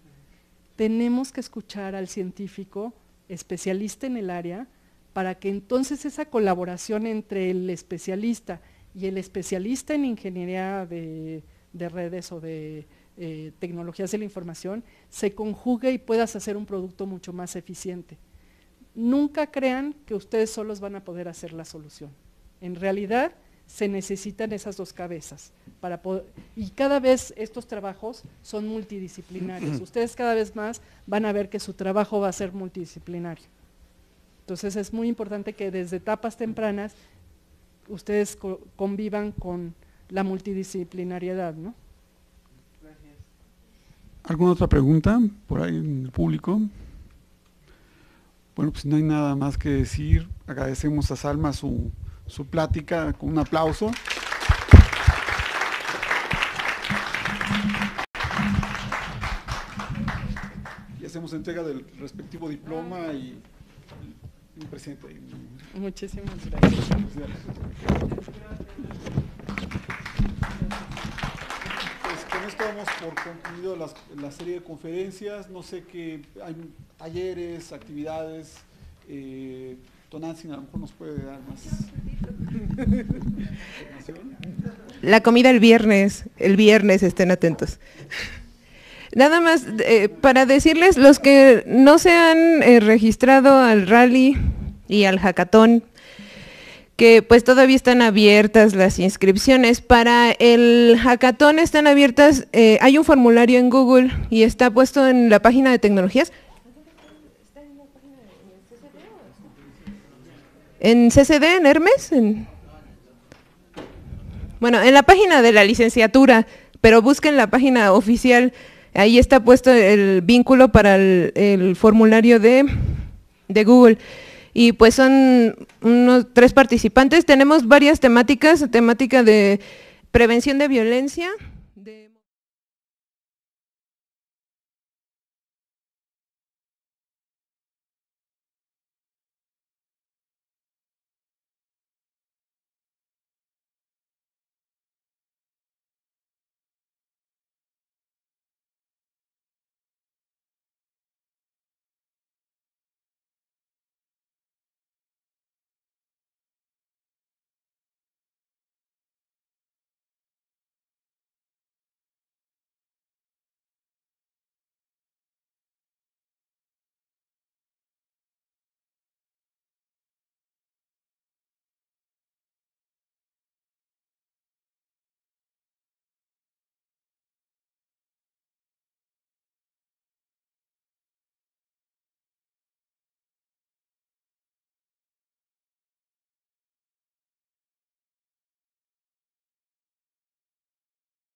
Tenemos que escuchar al científico especialista en el área para que entonces esa colaboración entre el especialista y el especialista en ingeniería de, redes o de eh, tecnologías de la información se conjugue y puedas hacer un producto mucho más eficiente. Nunca crean que ustedes solos van a poder hacer la solución. En realidad se necesitan esas dos cabezas para y cada vez estos trabajos son multidisciplinarios. ustedes cada vez más van a ver que su trabajo va a ser multidisciplinario. Entonces es muy importante que desde etapas tempranas ustedes convivan con la multidisciplinariedad. ¿Alguna otra pregunta por ahí en el público? Bueno, pues no hay nada más que decir. Agradecemos a Salma su, su plática con un aplauso. Y hacemos entrega del respectivo diploma y Presidente. Muchísimas gracias. Pues con esto vamos por concluido la serie de conferencias. No sé qué hay talleres, actividades. Eh, Tonancy a lo mejor nos puede dar más. La comida el viernes, el viernes estén atentos. Nada más eh, para decirles, los que no se han eh, registrado al rally y al hackathon, que pues todavía están abiertas las inscripciones. Para el hackathon están abiertas, eh, hay un formulario en Google y está puesto en la página de tecnologías. ¿En CCD, en Hermes? En... Bueno, en la página de la licenciatura, pero busquen la página oficial Ahí está puesto el vínculo para el, formulario de, de Google y pues son unos tres participantes. Tenemos varias temáticas, temática de prevención de violencia,